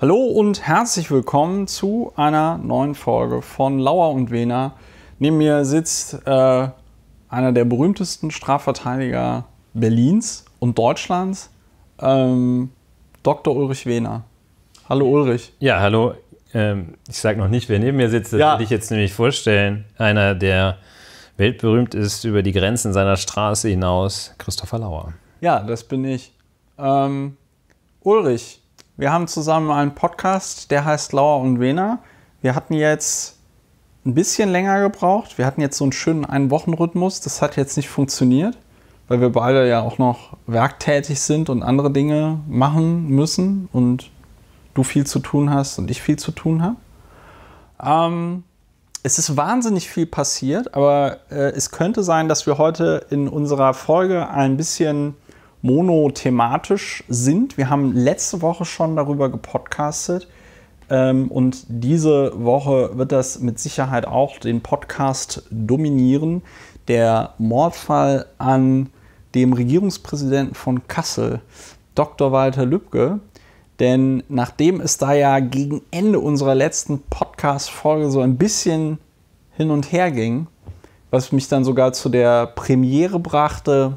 Hallo und herzlich willkommen zu einer neuen Folge von Lauer und Wena. Neben mir sitzt äh, einer der berühmtesten Strafverteidiger Berlins und Deutschlands, ähm, Dr. Ulrich Wehner. Hallo Ulrich. Ja, hallo. Ähm, ich sage noch nicht, wer neben mir sitzt, das ja. will ich jetzt nämlich vorstellen. Einer, der weltberühmt ist über die Grenzen seiner Straße hinaus, Christopher Lauer. Ja, das bin ich. Ähm, Ulrich, wir haben zusammen einen Podcast, der heißt Lauer und Wena. Wir hatten jetzt ein bisschen länger gebraucht. Wir hatten jetzt so einen schönen Ein-Wochen-Rhythmus. Das hat jetzt nicht funktioniert, weil wir beide ja auch noch werktätig sind und andere Dinge machen müssen und du viel zu tun hast und ich viel zu tun habe. Ähm, es ist wahnsinnig viel passiert, aber äh, es könnte sein, dass wir heute in unserer Folge ein bisschen monothematisch sind. Wir haben letzte Woche schon darüber gepodcastet ähm, und diese Woche wird das mit Sicherheit auch den Podcast dominieren. Der Mordfall an dem Regierungspräsidenten von Kassel, Dr. Walter Lübcke. Denn nachdem es da ja gegen Ende unserer letzten Podcast-Folge so ein bisschen hin und her ging, was mich dann sogar zu der Premiere brachte,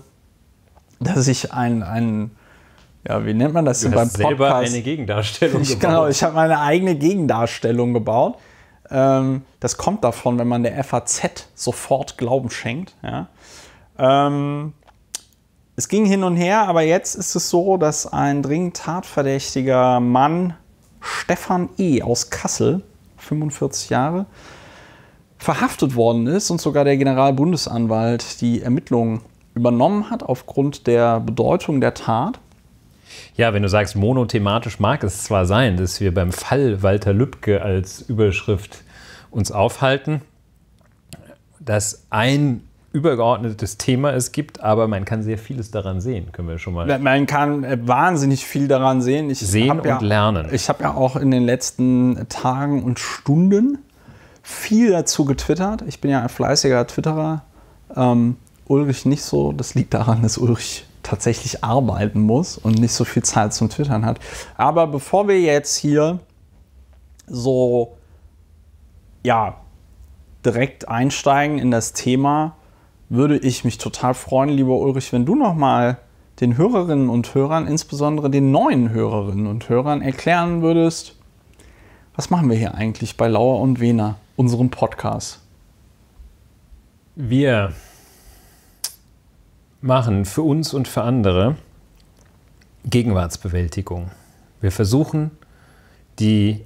dass ich ein, ein ja, wie nennt man das du denn beim Podcast? selber eine Gegendarstellung ich, gebaut. Genau, ich habe meine eigene Gegendarstellung gebaut. Ähm, das kommt davon, wenn man der FAZ sofort Glauben schenkt. Ja. Ähm, es ging hin und her, aber jetzt ist es so, dass ein dringend tatverdächtiger Mann, Stefan E. aus Kassel, 45 Jahre, verhaftet worden ist und sogar der Generalbundesanwalt die Ermittlungen übernommen hat aufgrund der Bedeutung der Tat? Ja, wenn du sagst, monothematisch mag es zwar sein, dass wir beim Fall Walter Lübcke als Überschrift uns aufhalten, dass ein übergeordnetes Thema es gibt, aber man kann sehr vieles daran sehen, können wir schon mal. Man kann äh, wahnsinnig viel daran sehen. Ich sehen und ja, lernen. Ich habe ja auch in den letzten Tagen und Stunden viel dazu getwittert. Ich bin ja ein fleißiger Twitterer. Ähm, Ulrich nicht so. Das liegt daran, dass Ulrich tatsächlich arbeiten muss und nicht so viel Zeit zum Twittern hat. Aber bevor wir jetzt hier so, ja, direkt einsteigen in das Thema, würde ich mich total freuen, lieber Ulrich, wenn du nochmal den Hörerinnen und Hörern, insbesondere den neuen Hörerinnen und Hörern, erklären würdest, was machen wir hier eigentlich bei Lauer und Wehner, unserem Podcast? Wir machen für uns und für andere Gegenwartsbewältigung. Wir versuchen, die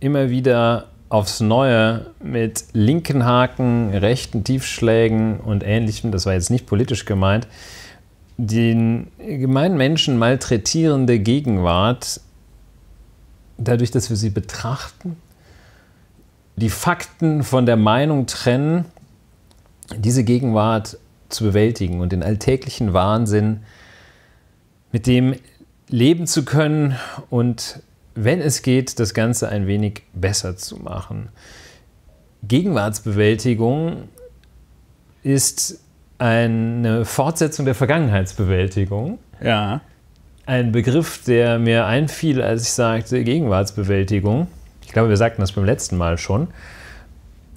immer wieder aufs Neue mit linken Haken, rechten Tiefschlägen und ähnlichem, das war jetzt nicht politisch gemeint, den gemeinen Menschen malträtierende Gegenwart, dadurch, dass wir sie betrachten, die Fakten von der Meinung trennen, diese Gegenwart zu bewältigen und den alltäglichen Wahnsinn mit dem leben zu können und wenn es geht, das Ganze ein wenig besser zu machen. Gegenwartsbewältigung ist eine Fortsetzung der Vergangenheitsbewältigung. Ja. Ein Begriff, der mir einfiel, als ich sagte Gegenwartsbewältigung. Ich glaube, wir sagten das beim letzten Mal schon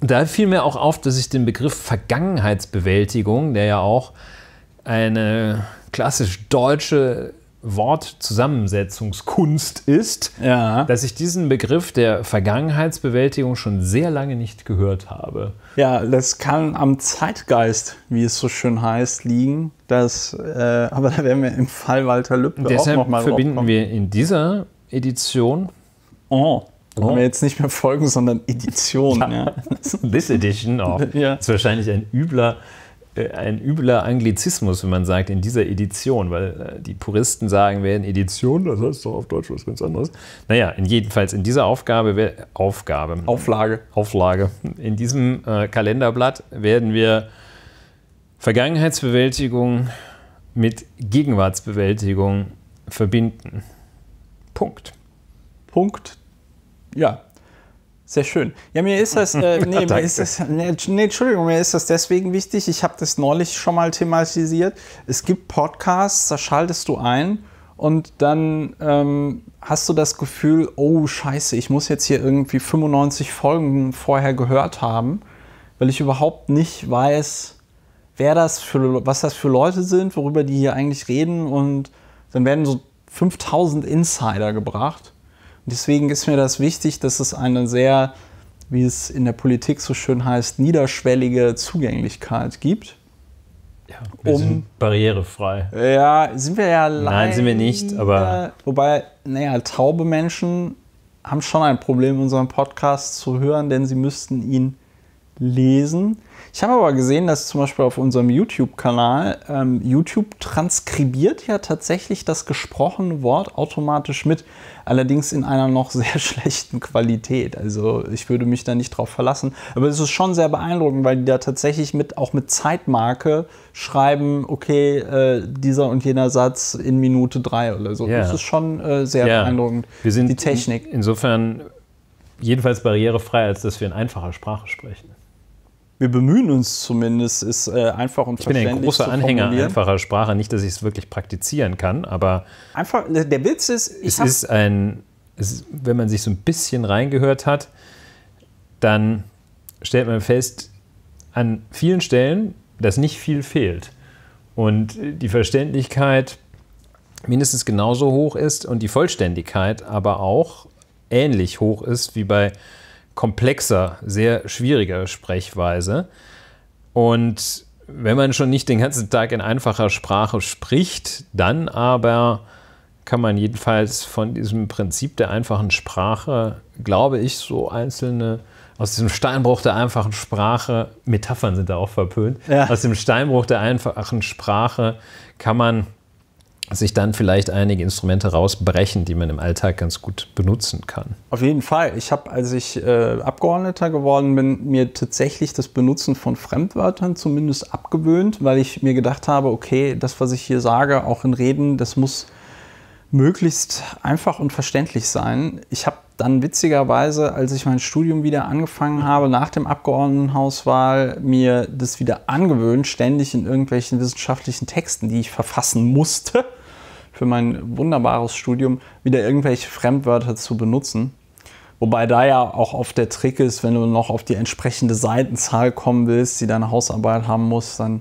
da fiel mir auch auf, dass ich den Begriff Vergangenheitsbewältigung, der ja auch eine klassisch deutsche Wortzusammensetzungskunst ist, ja. dass ich diesen Begriff der Vergangenheitsbewältigung schon sehr lange nicht gehört habe. Ja, das kann am Zeitgeist, wie es so schön heißt, liegen. Das, äh, aber da werden wir im Fall Walter Lübcke auch nochmal Deshalb verbinden wir in dieser Edition oh. Oh. Haben wir jetzt nicht mehr Folgen, sondern Editionen. Ja. Ja. This Edition of. Ja. Das ist wahrscheinlich ein übler, äh, ein übler Anglizismus, wenn man sagt, in dieser Edition, weil äh, die Puristen sagen werden, Edition, das heißt doch auf Deutsch was ganz anderes. Naja, in jedenfalls in dieser Aufgabe, Aufgabe. Auflage. Auflage. In diesem äh, Kalenderblatt werden wir Vergangenheitsbewältigung mit Gegenwartsbewältigung verbinden. Punkt. Punkt ja, sehr schön. Ja, mir ist das, äh, nee, mir ist das, nee, Entschuldigung, mir ist das deswegen wichtig. Ich habe das neulich schon mal thematisiert. Es gibt Podcasts, da schaltest du ein und dann ähm, hast du das Gefühl, oh Scheiße, ich muss jetzt hier irgendwie 95 Folgen vorher gehört haben, weil ich überhaupt nicht weiß, wer das für, was das für Leute sind, worüber die hier eigentlich reden und dann werden so 5000 Insider gebracht Deswegen ist mir das wichtig, dass es eine sehr, wie es in der Politik so schön heißt, niederschwellige Zugänglichkeit gibt. Ja, wir um, sind barrierefrei. Ja, sind wir ja leider. Nein, sind wir nicht, aber. Wobei, naja, taube Menschen haben schon ein Problem, unseren Podcast zu hören, denn sie müssten ihn lesen. Ich habe aber gesehen, dass zum Beispiel auf unserem YouTube-Kanal ähm, YouTube transkribiert ja tatsächlich das gesprochene Wort automatisch mit, allerdings in einer noch sehr schlechten Qualität. Also ich würde mich da nicht drauf verlassen. Aber es ist schon sehr beeindruckend, weil die da tatsächlich mit auch mit Zeitmarke schreiben, okay, äh, dieser und jener Satz in Minute drei oder so. Yeah. Das ist schon äh, sehr yeah. beeindruckend. Wir sind die Technik. In, insofern jedenfalls barrierefrei, als dass wir in einfacher Sprache sprechen wir bemühen uns zumindest, es äh, einfach und ich verständlich zu Ich bin ein großer Anhänger einfacher Sprache, nicht, dass ich es wirklich praktizieren kann, aber einfach ne, der Witz ist, es ist ein, es, wenn man sich so ein bisschen reingehört hat, dann stellt man fest, an vielen Stellen, dass nicht viel fehlt und die Verständlichkeit mindestens genauso hoch ist und die Vollständigkeit aber auch ähnlich hoch ist wie bei komplexer, sehr schwieriger Sprechweise. Und wenn man schon nicht den ganzen Tag in einfacher Sprache spricht, dann aber kann man jedenfalls von diesem Prinzip der einfachen Sprache, glaube ich, so einzelne, aus diesem Steinbruch der einfachen Sprache, Metaphern sind da auch verpönt, ja. aus dem Steinbruch der einfachen Sprache kann man sich dann vielleicht einige Instrumente rausbrechen, die man im Alltag ganz gut benutzen kann. Auf jeden Fall. Ich habe, als ich äh, Abgeordneter geworden bin, mir tatsächlich das Benutzen von Fremdwörtern zumindest abgewöhnt, weil ich mir gedacht habe, okay, das, was ich hier sage, auch in Reden, das muss möglichst einfach und verständlich sein. Ich habe dann witzigerweise, als ich mein Studium wieder angefangen habe, nach dem Abgeordnetenhauswahl, mir das wieder angewöhnt, ständig in irgendwelchen wissenschaftlichen Texten, die ich verfassen musste, für mein wunderbares Studium, wieder irgendwelche Fremdwörter zu benutzen. Wobei da ja auch oft der Trick ist, wenn du noch auf die entsprechende Seitenzahl kommen willst, die deine Hausarbeit haben muss, dann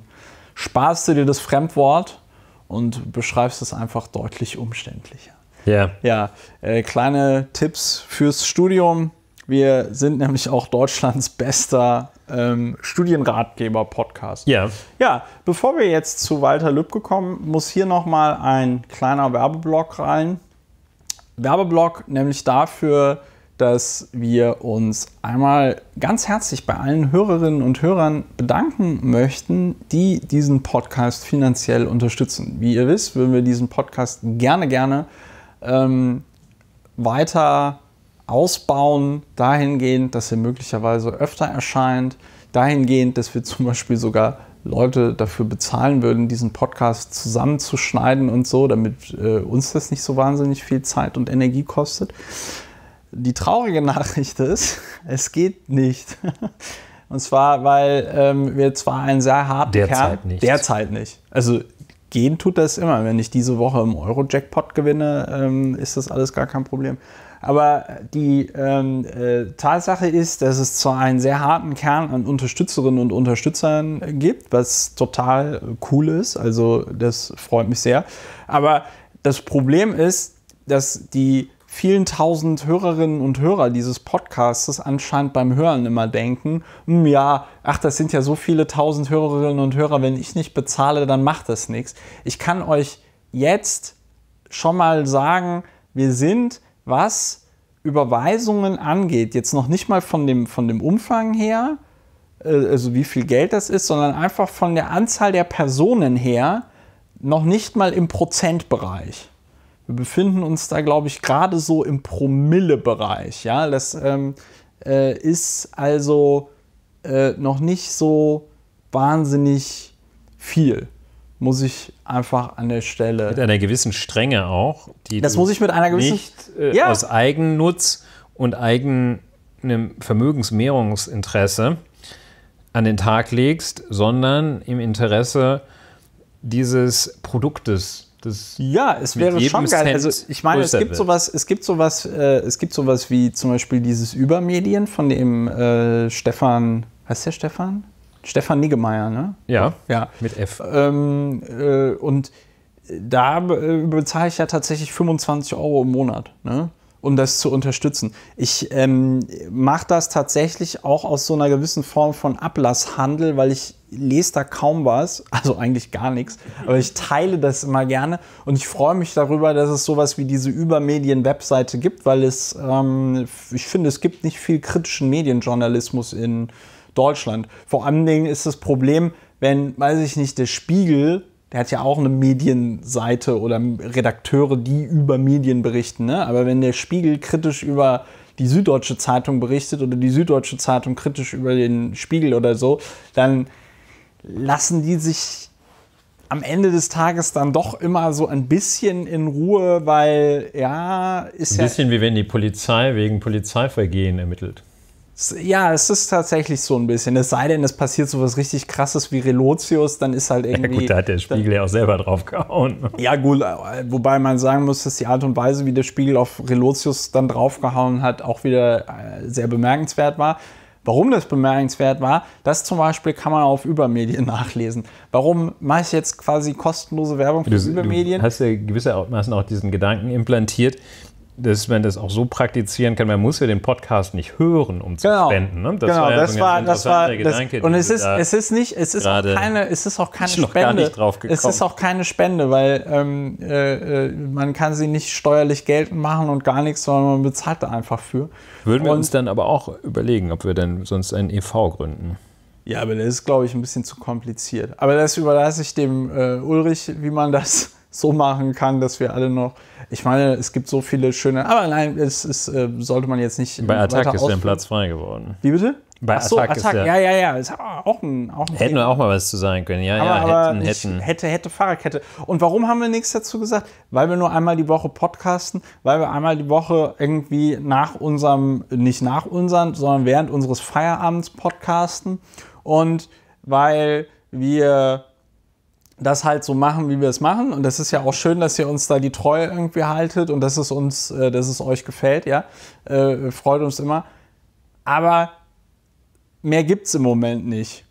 sparst du dir das Fremdwort und beschreibst es einfach deutlich umständlicher. Yeah. Ja. Äh, kleine Tipps fürs Studium. Wir sind nämlich auch Deutschlands bester ähm, Studienratgeber-Podcast. Ja. Ja, bevor wir jetzt zu Walter Lübcke kommen, muss hier nochmal ein kleiner Werbeblock rein. Werbeblock nämlich dafür, dass wir uns einmal ganz herzlich bei allen Hörerinnen und Hörern bedanken möchten, die diesen Podcast finanziell unterstützen. Wie ihr wisst, würden wir diesen Podcast gerne, gerne ähm, weiter ausbauen, dahingehend, dass er möglicherweise öfter erscheint, dahingehend, dass wir zum Beispiel sogar Leute dafür bezahlen würden, diesen Podcast zusammenzuschneiden und so, damit äh, uns das nicht so wahnsinnig viel Zeit und Energie kostet. Die traurige Nachricht ist, es geht nicht. Und zwar, weil ähm, wir zwar einen sehr harten derzeit Kern, nicht. derzeit nicht. Also gehen tut das immer. Wenn ich diese Woche im Euro-Jackpot gewinne, ähm, ist das alles gar kein Problem. Aber die ähm, äh, Tatsache ist, dass es zwar einen sehr harten Kern an Unterstützerinnen und Unterstützern gibt, was total cool ist. Also das freut mich sehr. Aber das Problem ist, dass die vielen tausend Hörerinnen und Hörer dieses Podcasts anscheinend beim Hören immer denken, hm, ja, ach, das sind ja so viele tausend Hörerinnen und Hörer, wenn ich nicht bezahle, dann macht das nichts. Ich kann euch jetzt schon mal sagen, wir sind was Überweisungen angeht, jetzt noch nicht mal von dem, von dem Umfang her, äh, also wie viel Geld das ist, sondern einfach von der Anzahl der Personen her, noch nicht mal im Prozentbereich. Wir befinden uns da, glaube ich, gerade so im Promille-Bereich. Ja, das ähm, äh, ist also äh, noch nicht so wahnsinnig viel muss ich einfach an der Stelle. Mit einer gewissen Strenge auch. Die das muss ich mit einer gewissen. Nicht, äh, ja. Aus Eigennutz und eigenem Vermögensmehrungsinteresse an den Tag legst, sondern im Interesse dieses Produktes. Das ja, es wäre schon geil. Also, Cent also ich meine, es gibt sowas, es gibt sowas, äh, es gibt sowas wie zum Beispiel dieses Übermedien, von dem äh, Stefan, heißt der Stefan? Stefan Niggemeier, ne? Ja, ja. mit F. Ähm, äh, und da bezahle ich ja tatsächlich 25 Euro im Monat, ne? um das zu unterstützen. Ich ähm, mache das tatsächlich auch aus so einer gewissen Form von Ablasshandel, weil ich lese da kaum was, also eigentlich gar nichts, aber ich teile das immer gerne und ich freue mich darüber, dass es sowas wie diese Übermedien-Webseite gibt, weil es, ähm, ich finde, es gibt nicht viel kritischen Medienjournalismus in äh, Deutschland. Vor allen Dingen ist das Problem, wenn, weiß ich nicht, der Spiegel, der hat ja auch eine Medienseite oder Redakteure, die über Medien berichten, ne? aber wenn der Spiegel kritisch über die Süddeutsche Zeitung berichtet oder die Süddeutsche Zeitung kritisch über den Spiegel oder so, dann lassen die sich am Ende des Tages dann doch immer so ein bisschen in Ruhe, weil ja, ist ein ja. Ein bisschen wie wenn die Polizei wegen Polizeivergehen ermittelt. Ja, es ist tatsächlich so ein bisschen. Es sei denn, es passiert so was richtig krasses wie Relotius, dann ist halt irgendwie. Ja, gut, da hat der Spiegel dann, ja auch selber drauf gehauen. Ja, gut, äh, wobei man sagen muss, dass die Art und Weise, wie der Spiegel auf Relotius dann draufgehauen hat, auch wieder äh, sehr bemerkenswert war. Warum das bemerkenswert war, das zum Beispiel kann man auf Übermedien nachlesen. Warum mache ich jetzt quasi kostenlose Werbung für Übermedien? Du hast ja gewissermaßen auch diesen Gedanken implantiert, dass man das auch so praktizieren kann. Man muss ja den Podcast nicht hören, um zu genau. spenden. Ne? Das genau, war ja das war, das war Gedanke, das, und es ist, es ist nicht, es ist auch keine, es ist auch keine Spende. es ist auch keine Spende, weil ähm, äh, äh, man kann sie nicht steuerlich geltend machen und gar nichts, sondern man bezahlt da einfach für. Würden wir uns dann aber auch überlegen, ob wir denn sonst einen EV gründen. Ja, aber das ist, glaube ich, ein bisschen zu kompliziert. Aber das überlasse ich dem äh, Ulrich, wie man das so machen kann, dass wir alle noch. Ich meine, es gibt so viele schöne. Aber nein, es, es äh, sollte man jetzt nicht. Bei Attack ist der Platz frei geworden. Wie bitte? Bei Ach so, Attack, Attack ist ja, ja, ja, ist auch ein, auch ein Hätten wir auch mal was zu sagen können. Ja, aber, ja, hätten, hätten. Hätte, hätte, Fahrradkette. Und warum haben wir nichts dazu gesagt? Weil wir nur einmal die Woche podcasten, weil wir einmal die Woche irgendwie nach unserem, nicht nach unserem, sondern während unseres Feierabends podcasten und weil wir das halt so machen, wie wir es machen. Und das ist ja auch schön, dass ihr uns da die Treue irgendwie haltet und dass es uns, äh, dass es euch gefällt, ja. Äh, freut uns immer. Aber mehr gibt es im Moment nicht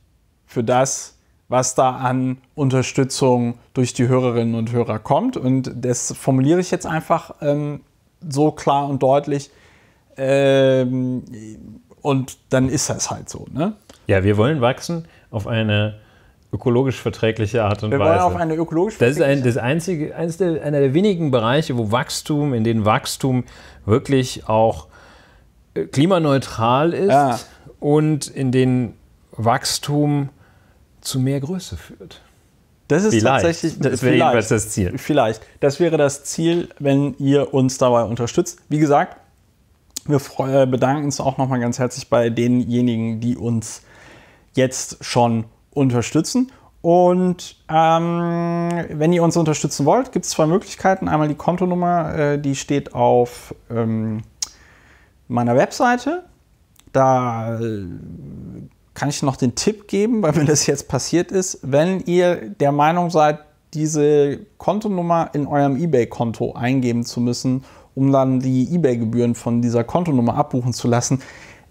für das, was da an Unterstützung durch die Hörerinnen und Hörer kommt. Und das formuliere ich jetzt einfach ähm, so klar und deutlich. Ähm, und dann ist das halt so. Ne? Ja, wir wollen wachsen auf eine ökologisch verträgliche Art und Wir Weise. Wir wollen auf eine ökologisch verträgliche Das ist ein, das einzige, eines der, einer der wenigen Bereiche, wo Wachstum, in denen Wachstum wirklich auch äh, klimaneutral ist ja. und in denen Wachstum zu mehr Größe führt. Das ist vielleicht. tatsächlich das wäre jedenfalls das Ziel. Vielleicht. Das wäre das Ziel, wenn ihr uns dabei unterstützt. Wie gesagt, wir äh, bedanken uns auch nochmal ganz herzlich bei denjenigen, die uns jetzt schon unterstützen. Und ähm, wenn ihr uns unterstützen wollt, gibt es zwei Möglichkeiten. Einmal die Kontonummer, äh, die steht auf ähm, meiner Webseite. Da äh, kann ich noch den Tipp geben, weil mir das jetzt passiert ist. Wenn ihr der Meinung seid, diese Kontonummer in eurem eBay-Konto eingeben zu müssen, um dann die eBay-Gebühren von dieser Kontonummer abbuchen zu lassen,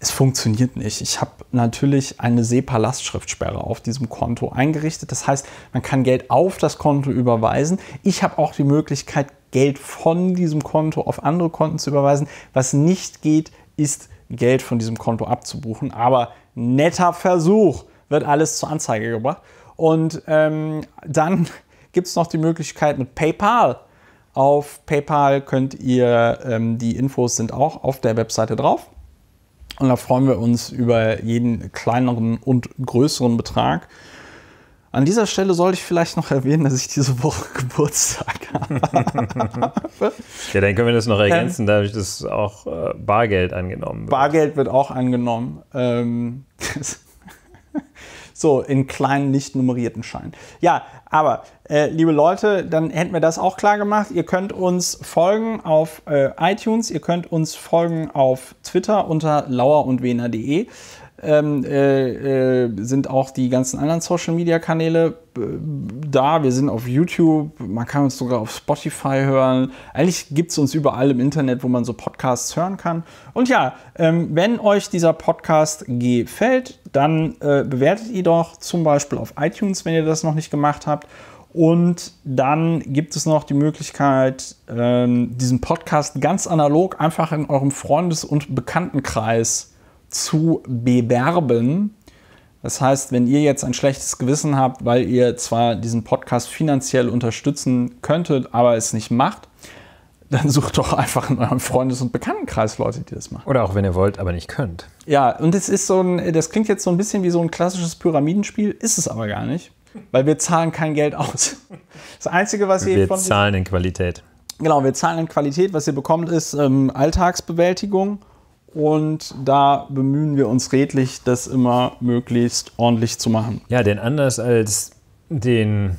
es funktioniert nicht. Ich habe natürlich eine SEPA-Lastschriftsperre auf diesem Konto eingerichtet. Das heißt, man kann Geld auf das Konto überweisen. Ich habe auch die Möglichkeit, Geld von diesem Konto auf andere Konten zu überweisen. Was nicht geht, ist Geld von diesem Konto abzubuchen. Aber netter Versuch wird alles zur Anzeige gebracht. Und ähm, dann gibt es noch die Möglichkeit mit PayPal. Auf PayPal könnt ihr, ähm, die Infos sind auch auf der Webseite drauf und da freuen wir uns über jeden kleineren und größeren Betrag. An dieser Stelle sollte ich vielleicht noch erwähnen, dass ich diese Woche Geburtstag habe. ja, dann können wir das noch ähm, ergänzen. Da habe ich das auch äh, Bargeld angenommen. Bargeld wird auch angenommen. Ähm, So, in kleinen, nicht nummerierten Scheinen. Ja, aber äh, liebe Leute, dann hätten wir das auch klar gemacht. Ihr könnt uns folgen auf äh, iTunes, ihr könnt uns folgen auf Twitter unter lauerundwener.de ähm, äh, äh, sind auch die ganzen anderen Social-Media-Kanäle äh, da. Wir sind auf YouTube, man kann uns sogar auf Spotify hören. Eigentlich gibt es uns überall im Internet, wo man so Podcasts hören kann. Und ja, ähm, wenn euch dieser Podcast gefällt, dann äh, bewertet ihr doch zum Beispiel auf iTunes, wenn ihr das noch nicht gemacht habt. Und dann gibt es noch die Möglichkeit, ähm, diesen Podcast ganz analog einfach in eurem Freundes- und Bekanntenkreis äh, zu bewerben. Das heißt, wenn ihr jetzt ein schlechtes Gewissen habt, weil ihr zwar diesen Podcast finanziell unterstützen könntet, aber es nicht macht, dann sucht doch einfach in eurem Freundes- und Bekanntenkreis Leute, die das machen. Oder auch wenn ihr wollt, aber nicht könnt. Ja, und es ist so ein, das klingt jetzt so ein bisschen wie so ein klassisches Pyramidenspiel, ist es aber gar nicht, weil wir zahlen kein Geld aus. Das Einzige, was ihr wir von. Wir zahlen in Qualität. Genau, wir zahlen in Qualität. Was ihr bekommt, ist ähm, Alltagsbewältigung und da bemühen wir uns redlich, das immer möglichst ordentlich zu machen. Ja, denn anders als, den,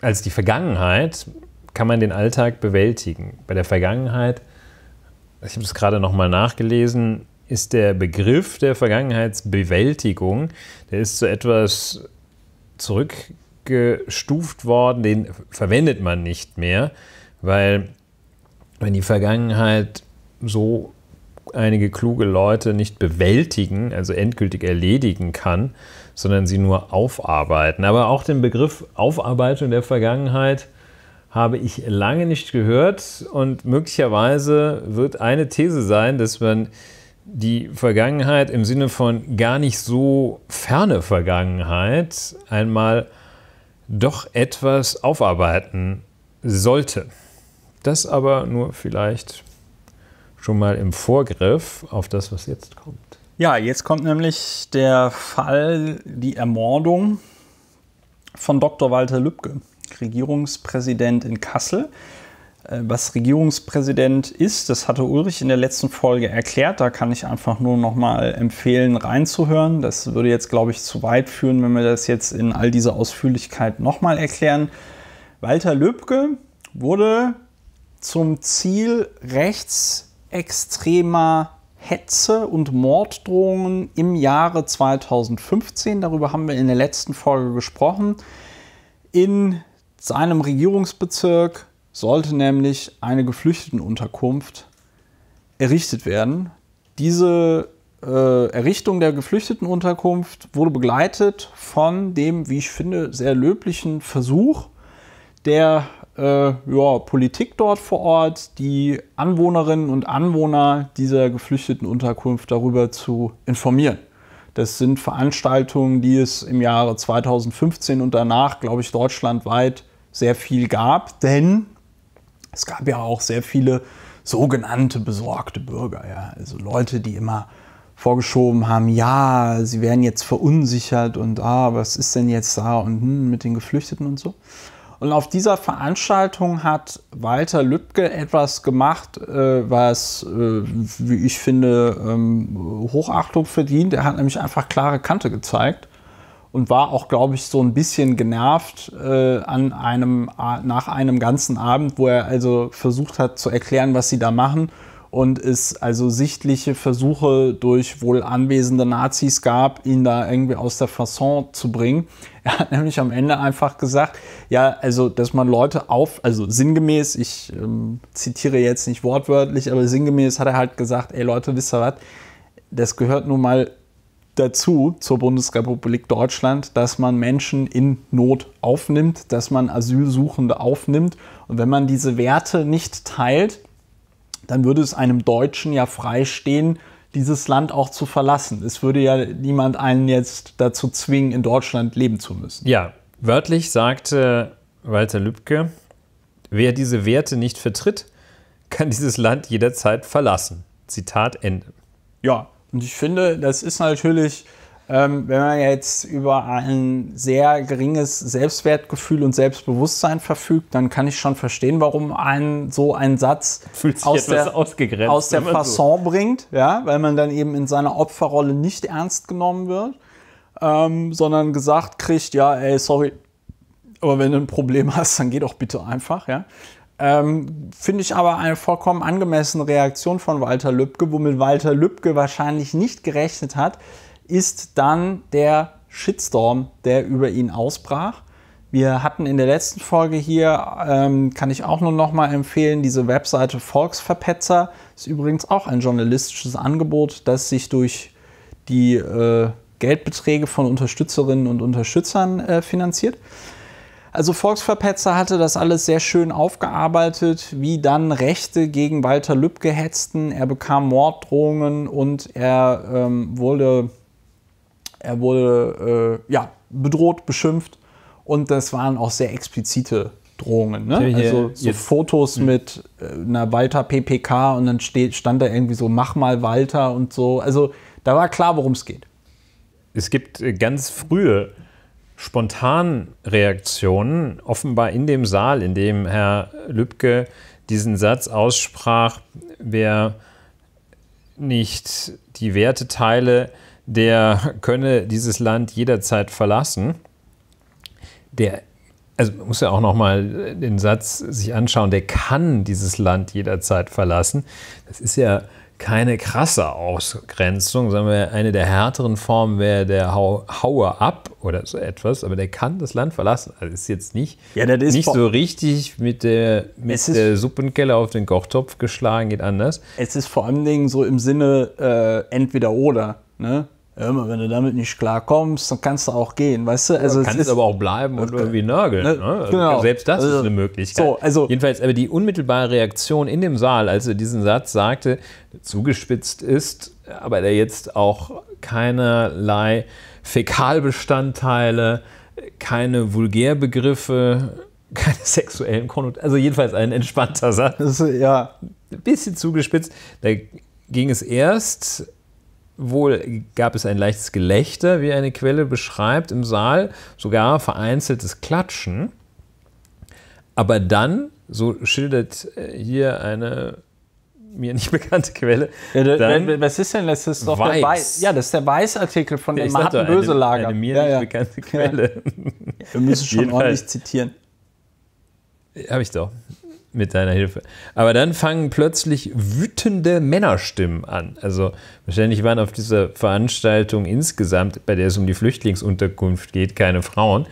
als die Vergangenheit kann man den Alltag bewältigen. Bei der Vergangenheit, ich habe es gerade nochmal nachgelesen, ist der Begriff der Vergangenheitsbewältigung, der ist zu so etwas zurückgestuft worden, den verwendet man nicht mehr, weil wenn die Vergangenheit so einige kluge Leute nicht bewältigen, also endgültig erledigen kann, sondern sie nur aufarbeiten. Aber auch den Begriff Aufarbeitung der Vergangenheit habe ich lange nicht gehört und möglicherweise wird eine These sein, dass man die Vergangenheit im Sinne von gar nicht so ferne Vergangenheit einmal doch etwas aufarbeiten sollte. Das aber nur vielleicht schon mal im Vorgriff auf das, was jetzt kommt. Ja, jetzt kommt nämlich der Fall, die Ermordung von Dr. Walter Lübcke, Regierungspräsident in Kassel. Äh, was Regierungspräsident ist, das hatte Ulrich in der letzten Folge erklärt. Da kann ich einfach nur noch mal empfehlen, reinzuhören. Das würde jetzt, glaube ich, zu weit führen, wenn wir das jetzt in all dieser Ausführlichkeit noch mal erklären. Walter Lübcke wurde zum Ziel rechts extremer Hetze und Morddrohungen im Jahre 2015. Darüber haben wir in der letzten Folge gesprochen. In seinem Regierungsbezirk sollte nämlich eine Geflüchtetenunterkunft errichtet werden. Diese äh, Errichtung der Geflüchtetenunterkunft wurde begleitet von dem, wie ich finde, sehr löblichen Versuch der äh, ja, Politik dort vor Ort, die Anwohnerinnen und Anwohner dieser geflüchteten Unterkunft darüber zu informieren. Das sind Veranstaltungen, die es im Jahre 2015 und danach, glaube ich, deutschlandweit sehr viel gab, denn es gab ja auch sehr viele sogenannte besorgte Bürger, ja? also Leute, die immer vorgeschoben haben, ja, sie werden jetzt verunsichert und ah, was ist denn jetzt da und hm, mit den Geflüchteten und so. Und auf dieser Veranstaltung hat Walter Lübcke etwas gemacht, äh, was, äh, wie ich finde, ähm, Hochachtung verdient. Er hat nämlich einfach klare Kante gezeigt und war auch, glaube ich, so ein bisschen genervt äh, an einem, nach einem ganzen Abend, wo er also versucht hat zu erklären, was sie da machen und es also sichtliche Versuche durch wohl anwesende Nazis gab, ihn da irgendwie aus der Fasson zu bringen. Er hat nämlich am Ende einfach gesagt, ja, also, dass man Leute auf, also sinngemäß, ich ähm, zitiere jetzt nicht wortwörtlich, aber sinngemäß hat er halt gesagt, ey Leute, wisst ihr was, das gehört nun mal dazu zur Bundesrepublik Deutschland, dass man Menschen in Not aufnimmt, dass man Asylsuchende aufnimmt. Und wenn man diese Werte nicht teilt, dann würde es einem Deutschen ja freistehen, dieses Land auch zu verlassen. Es würde ja niemand einen jetzt dazu zwingen, in Deutschland leben zu müssen. Ja, wörtlich sagte Walter Lübcke, wer diese Werte nicht vertritt, kann dieses Land jederzeit verlassen. Zitat Ende. Ja, und ich finde, das ist natürlich ähm, wenn man jetzt über ein sehr geringes Selbstwertgefühl und Selbstbewusstsein verfügt, dann kann ich schon verstehen, warum einen so ein Satz aus der, aus der Fasson so. bringt, ja, weil man dann eben in seiner Opferrolle nicht ernst genommen wird, ähm, sondern gesagt kriegt, ja, ey, sorry, aber wenn du ein Problem hast, dann geh doch bitte einfach, ja. Ähm, Finde ich aber eine vollkommen angemessene Reaktion von Walter Lübcke, womit Walter Lübcke wahrscheinlich nicht gerechnet hat, ist dann der Shitstorm, der über ihn ausbrach. Wir hatten in der letzten Folge hier, ähm, kann ich auch nur noch mal empfehlen, diese Webseite Volksverpetzer. Ist übrigens auch ein journalistisches Angebot, das sich durch die äh, Geldbeträge von Unterstützerinnen und Unterstützern äh, finanziert. Also Volksverpetzer hatte das alles sehr schön aufgearbeitet, wie dann Rechte gegen Walter Lübcke hetzten. Er bekam Morddrohungen und er ähm, wurde er wurde äh, ja, bedroht, beschimpft und das waren auch sehr explizite Drohungen. Ne? Hier, also äh, so Fotos mhm. mit äh, einer Walter PPK und dann steht, stand da irgendwie so, mach mal Walter und so. Also da war klar, worum es geht. Es gibt äh, ganz frühe Spontanreaktionen, offenbar in dem Saal, in dem Herr Lübcke diesen Satz aussprach, wer nicht die Werte teile, der könne dieses Land jederzeit verlassen. Der also muss ja auch noch mal den Satz sich anschauen, der kann dieses Land jederzeit verlassen. Das ist ja keine krasse Ausgrenzung, sagen wir, eine der härteren Formen wäre der Hau, Haue ab oder so etwas, aber der kann das Land verlassen. Also ist jetzt nicht, ja, ist nicht so richtig mit der, mit der Suppenkeller auf den Kochtopf geschlagen, geht anders. Es ist vor allen Dingen so im Sinne äh, entweder oder. Ne? immer, wenn du damit nicht klarkommst, dann kannst du auch gehen, weißt du? Also ja, kannst ist, aber auch bleiben und äh, irgendwie nörgeln. Ne? ne? Also genau. Selbst das also, ist eine Möglichkeit. So, also Jedenfalls, aber die unmittelbare Reaktion in dem Saal, als er diesen Satz sagte, zugespitzt ist, aber der jetzt auch keinerlei Fäkalbestandteile, keine Vulgärbegriffe, keine sexuellen Konnotationen, also jedenfalls ein entspannter Satz. Ist, ja. Ein bisschen zugespitzt. Da ging es erst Wohl gab es ein leichtes Gelächter, wie eine Quelle beschreibt, im Saal, sogar vereinzeltes Klatschen. Aber dann, so schildert äh, hier eine mir nicht bekannte Quelle. Ja, was ist denn das? Ist doch Weiß. Der Weiß. Ja, das ist der Weiß-Artikel von ja, dem Martin Böselager. Eine, eine mir ja, nicht ja. bekannte Quelle. Wir müssen schon Jedenfalls. ordentlich zitieren. Habe ich doch mit deiner Hilfe. Aber dann fangen plötzlich wütende Männerstimmen an. Also wahrscheinlich waren auf dieser Veranstaltung insgesamt, bei der es um die Flüchtlingsunterkunft geht, keine Frauen,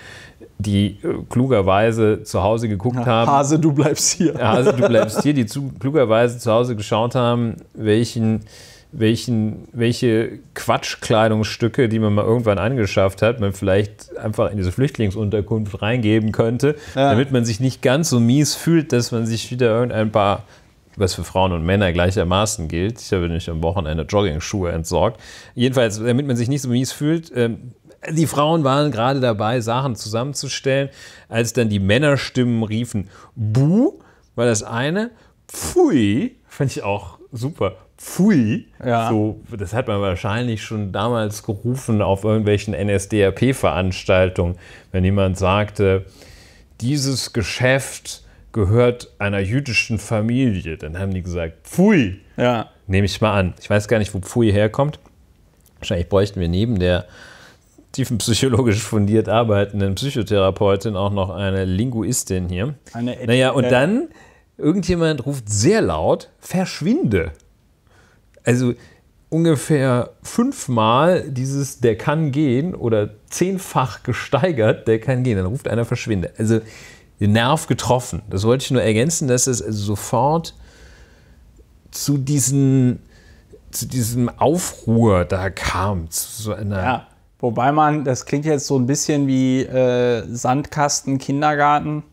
die äh, klugerweise zu Hause geguckt ja, haben. Hase, du bleibst hier. Hase, du bleibst hier, die zu, klugerweise zu Hause geschaut haben, welchen welchen, welche Quatschkleidungsstücke, die man mal irgendwann angeschafft hat, man vielleicht einfach in diese Flüchtlingsunterkunft reingeben könnte, ja. damit man sich nicht ganz so mies fühlt, dass man sich wieder irgendein paar, was für Frauen und Männer gleichermaßen gilt, ich habe nämlich am Wochenende Jogging-Schuhe entsorgt, jedenfalls, damit man sich nicht so mies fühlt, ähm, die Frauen waren gerade dabei, Sachen zusammenzustellen, als dann die Männerstimmen riefen, Buh, war das eine, Pfui, fand ich auch super. Pfui. Ja. So, das hat man wahrscheinlich schon damals gerufen auf irgendwelchen NSDAP-Veranstaltungen, wenn jemand sagte, dieses Geschäft gehört einer jüdischen Familie. Dann haben die gesagt, Pfui. Ja. Nehme ich mal an. Ich weiß gar nicht, wo Pfui herkommt. Wahrscheinlich bräuchten wir neben der tiefenpsychologisch fundiert arbeitenden Psychotherapeutin auch noch eine Linguistin hier. Eine naja, und dann irgendjemand ruft sehr laut, verschwinde also ungefähr fünfmal dieses der kann gehen oder zehnfach gesteigert, der kann gehen. Dann ruft einer verschwinde. Also den Nerv getroffen. Das wollte ich nur ergänzen, dass es also sofort zu diesen zu diesem Aufruhr da kam, zu so einer ja. Wobei man, das klingt jetzt so ein bisschen wie äh, Sandkasten, Kindergarten.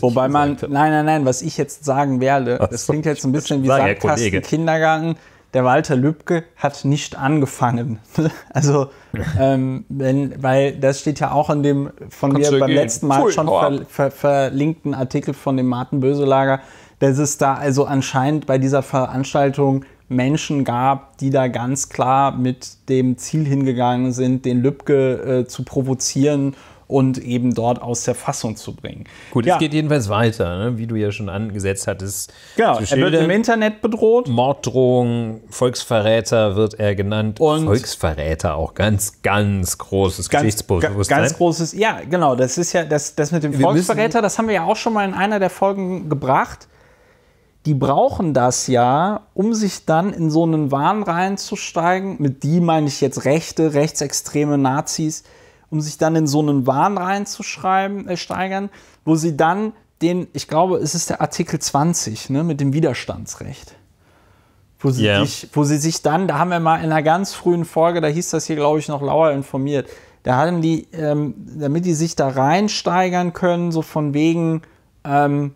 Wobei man, nein, nein, nein, was ich jetzt sagen werde, Ach das so, klingt jetzt ein bisschen wie Sackkasten Kindergarten. Der Walter Lübcke hat nicht angefangen. also, ähm, wenn, weil das steht ja auch in dem von mir beim gehen. letzten Mal Pfui, schon ver, ver, verlinkten Artikel von dem Martin Böselager, dass es da also anscheinend bei dieser Veranstaltung Menschen gab, die da ganz klar mit dem Ziel hingegangen sind, den Lübcke äh, zu provozieren und eben dort aus der Fassung zu bringen. Gut, ja. es geht jedenfalls weiter, ne? wie du ja schon angesetzt hattest. Genau, er wird im Internet bedroht. Morddrohung, Volksverräter wird er genannt. Und Volksverräter auch ganz, ganz großes ganz, Gesichtsbewusstsein. Ganz großes, ja, genau. Das ist ja das, das mit dem Volksverräter, das haben wir ja auch schon mal in einer der Folgen gebracht die brauchen das ja, um sich dann in so einen Wahn reinzusteigen. Mit die meine ich jetzt rechte, rechtsextreme Nazis, um sich dann in so einen Wahn reinzuschreiben, äh, steigern, wo sie dann den, ich glaube, es ist der Artikel 20, ne, mit dem Widerstandsrecht. Wo sie, yeah. sich, wo sie sich dann, da haben wir mal in einer ganz frühen Folge, da hieß das hier, glaube ich, noch Lauer informiert, da haben die, ähm, damit die sich da reinsteigern können, so von wegen, ähm,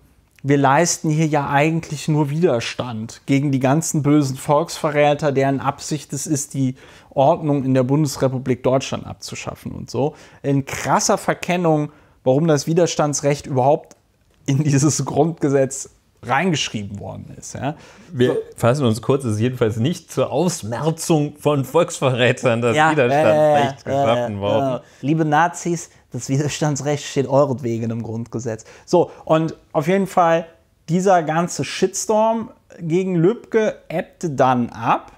wir leisten hier ja eigentlich nur Widerstand gegen die ganzen bösen Volksverräter, deren Absicht es ist, die Ordnung in der Bundesrepublik Deutschland abzuschaffen und so. In krasser Verkennung, warum das Widerstandsrecht überhaupt in dieses Grundgesetz reingeschrieben worden ist. Ja. Wir fassen uns kurz, es ist jedenfalls nicht zur Ausmerzung von Volksverrätern das ja, Widerstandsrecht äh, geschaffen äh, worden. Genau. Liebe Nazis, das Widerstandsrecht steht euretwegen im Grundgesetz. So, und auf jeden Fall, dieser ganze Shitstorm gegen Lübcke ebbte dann ab.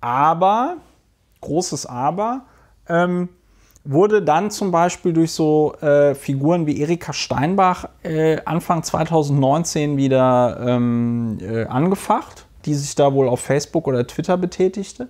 Aber, großes Aber, ähm, wurde dann zum Beispiel durch so äh, Figuren wie Erika Steinbach äh, Anfang 2019 wieder ähm, äh, angefacht, die sich da wohl auf Facebook oder Twitter betätigte.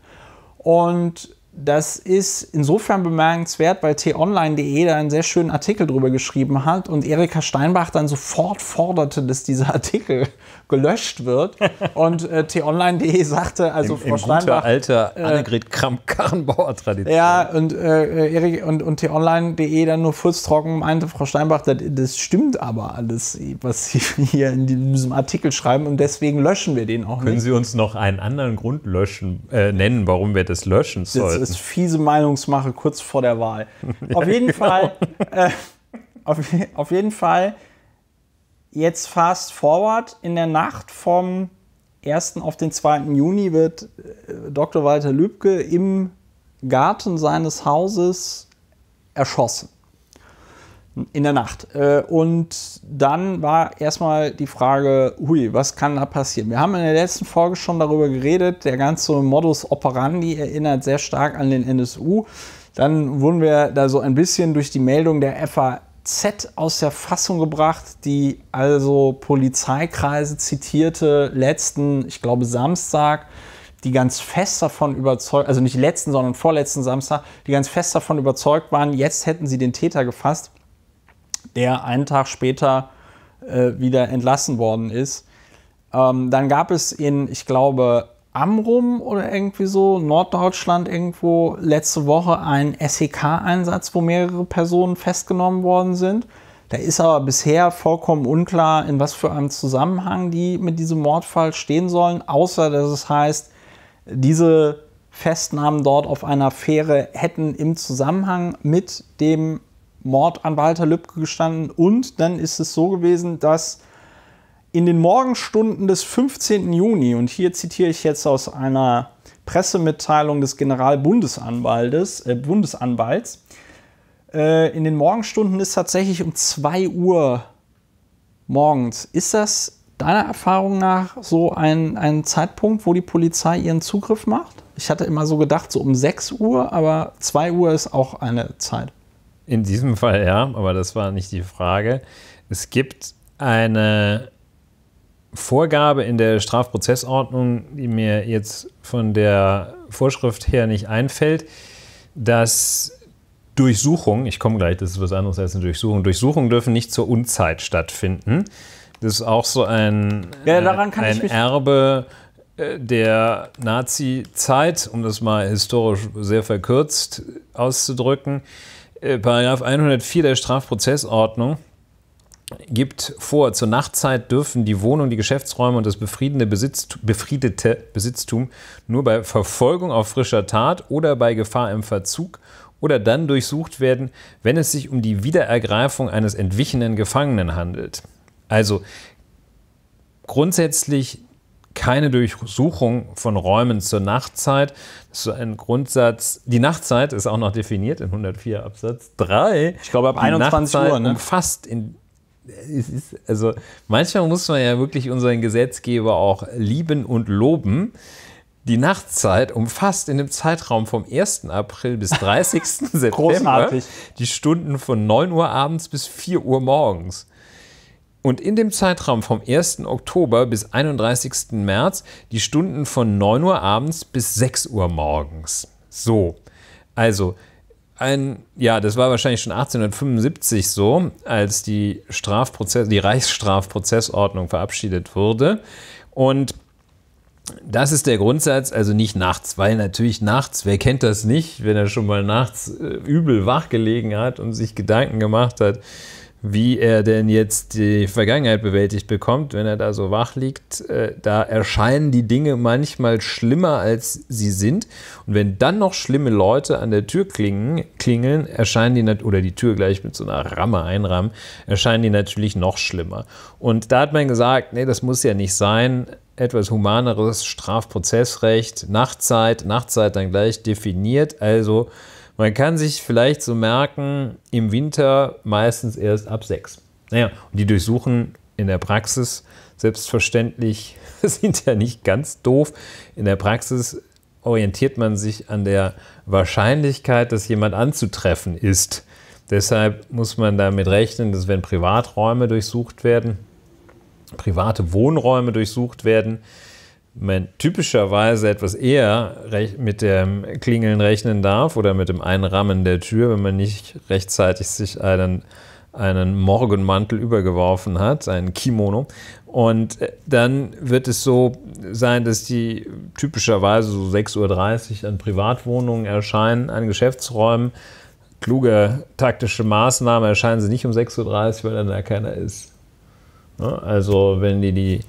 Und das ist insofern bemerkenswert, weil t-online.de da einen sehr schönen Artikel drüber geschrieben hat und Erika Steinbach dann sofort forderte, dass dieser Artikel gelöscht wird. Und äh, t-online.de sagte, also Im, Frau im Steinbach. alter äh, Annegret Kramp-Karrenbauer-Tradition. Ja, und, äh, Erik, und, und t-online.de dann nur furztrocken meinte, Frau Steinbach, das, das stimmt aber alles, was Sie hier in diesem Artikel schreiben und deswegen löschen wir den auch Können nicht. Können Sie uns noch einen anderen Grund löschen, äh, nennen, warum wir das löschen sollen? Das fiese Meinungsmache kurz vor der Wahl. ja, auf jeden genau. Fall, äh, auf, auf jeden Fall, jetzt fast forward in der Nacht vom 1. auf den 2. Juni wird äh, Dr. Walter Lübcke im Garten seines Hauses erschossen. In der Nacht. Äh, und dann war erstmal die Frage, hui, was kann da passieren? Wir haben in der letzten Folge schon darüber geredet, der ganze Modus operandi erinnert sehr stark an den NSU. Dann wurden wir da so ein bisschen durch die Meldung der FAZ aus der Fassung gebracht, die also Polizeikreise zitierte letzten, ich glaube Samstag, die ganz fest davon überzeugt, also nicht letzten, sondern vorletzten Samstag, die ganz fest davon überzeugt waren, jetzt hätten sie den Täter gefasst der einen Tag später äh, wieder entlassen worden ist. Ähm, dann gab es in, ich glaube, Amrum oder irgendwie so, Norddeutschland irgendwo, letzte Woche einen SEK-Einsatz, wo mehrere Personen festgenommen worden sind. Da ist aber bisher vollkommen unklar, in was für einem Zusammenhang die mit diesem Mordfall stehen sollen, außer dass es heißt, diese Festnahmen dort auf einer Fähre hätten im Zusammenhang mit dem Mord an Walter Lübcke gestanden. Und dann ist es so gewesen, dass in den Morgenstunden des 15. Juni, und hier zitiere ich jetzt aus einer Pressemitteilung des Generalbundesanwaltes, äh, Bundesanwalts, äh, in den Morgenstunden ist tatsächlich um 2 Uhr morgens. Ist das deiner Erfahrung nach so ein, ein Zeitpunkt, wo die Polizei ihren Zugriff macht? Ich hatte immer so gedacht, so um 6 Uhr, aber 2 Uhr ist auch eine Zeit. In diesem Fall ja, aber das war nicht die Frage. Es gibt eine Vorgabe in der Strafprozessordnung, die mir jetzt von der Vorschrift her nicht einfällt, dass Durchsuchung, ich komme gleich, das ist was anderes als eine Durchsuchung, Durchsuchungen dürfen nicht zur Unzeit stattfinden. Das ist auch so ein, ja, äh, ein, ein Erbe äh, der Nazi-Zeit, um das mal historisch sehr verkürzt auszudrücken. Äh, Paragraph 104 der Strafprozessordnung gibt vor, zur Nachtzeit dürfen die Wohnung, die Geschäftsräume und das befriedende Besitz, befriedete Besitztum nur bei Verfolgung auf frischer Tat oder bei Gefahr im Verzug oder dann durchsucht werden, wenn es sich um die Wiederergreifung eines entwichenen Gefangenen handelt. Also grundsätzlich keine Durchsuchung von Räumen zur Nachtzeit. Das ist ein Grundsatz. Die Nachtzeit ist auch noch definiert in 104 Absatz 3. Ich glaube, ab die 21 Nachtzeit Uhr. Ne? Umfasst in, ist, also manchmal muss man ja wirklich unseren Gesetzgeber auch lieben und loben. Die Nachtzeit umfasst in dem Zeitraum vom 1. April bis 30. September die Stunden von 9 Uhr abends bis 4 Uhr morgens und in dem Zeitraum vom 1. Oktober bis 31. März die Stunden von 9 Uhr abends bis 6 Uhr morgens. So, also ein, ja, das war wahrscheinlich schon 1875 so, als die Strafprozess, die Reichsstrafprozessordnung verabschiedet wurde. Und das ist der Grundsatz, also nicht nachts, weil natürlich nachts, wer kennt das nicht, wenn er schon mal nachts äh, übel wachgelegen hat und sich Gedanken gemacht hat, wie er denn jetzt die Vergangenheit bewältigt bekommt, wenn er da so wach liegt. Äh, da erscheinen die Dinge manchmal schlimmer, als sie sind. Und wenn dann noch schlimme Leute an der Tür klingen, klingeln, erscheinen die, oder die Tür gleich mit so einer Ramme einrahmen, erscheinen die natürlich noch schlimmer. Und da hat man gesagt, nee, das muss ja nicht sein. Etwas humaneres Strafprozessrecht, Nachtzeit, Nachtzeit dann gleich definiert. Also man kann sich vielleicht so merken, im Winter meistens erst ab sechs. Naja, und die durchsuchen in der Praxis selbstverständlich, sind ja nicht ganz doof, in der Praxis orientiert man sich an der Wahrscheinlichkeit, dass jemand anzutreffen ist. Deshalb muss man damit rechnen, dass wenn Privaträume durchsucht werden, private Wohnräume durchsucht werden, man typischerweise etwas eher mit dem Klingeln rechnen darf oder mit dem Einrammen der Tür, wenn man nicht rechtzeitig sich einen, einen Morgenmantel übergeworfen hat, einen Kimono. Und äh, dann wird es so sein, dass die typischerweise so 6.30 Uhr an Privatwohnungen erscheinen, an Geschäftsräumen. Kluge taktische Maßnahme erscheinen sie nicht um 6.30 Uhr, weil dann da keiner ist. Ne? Also wenn die die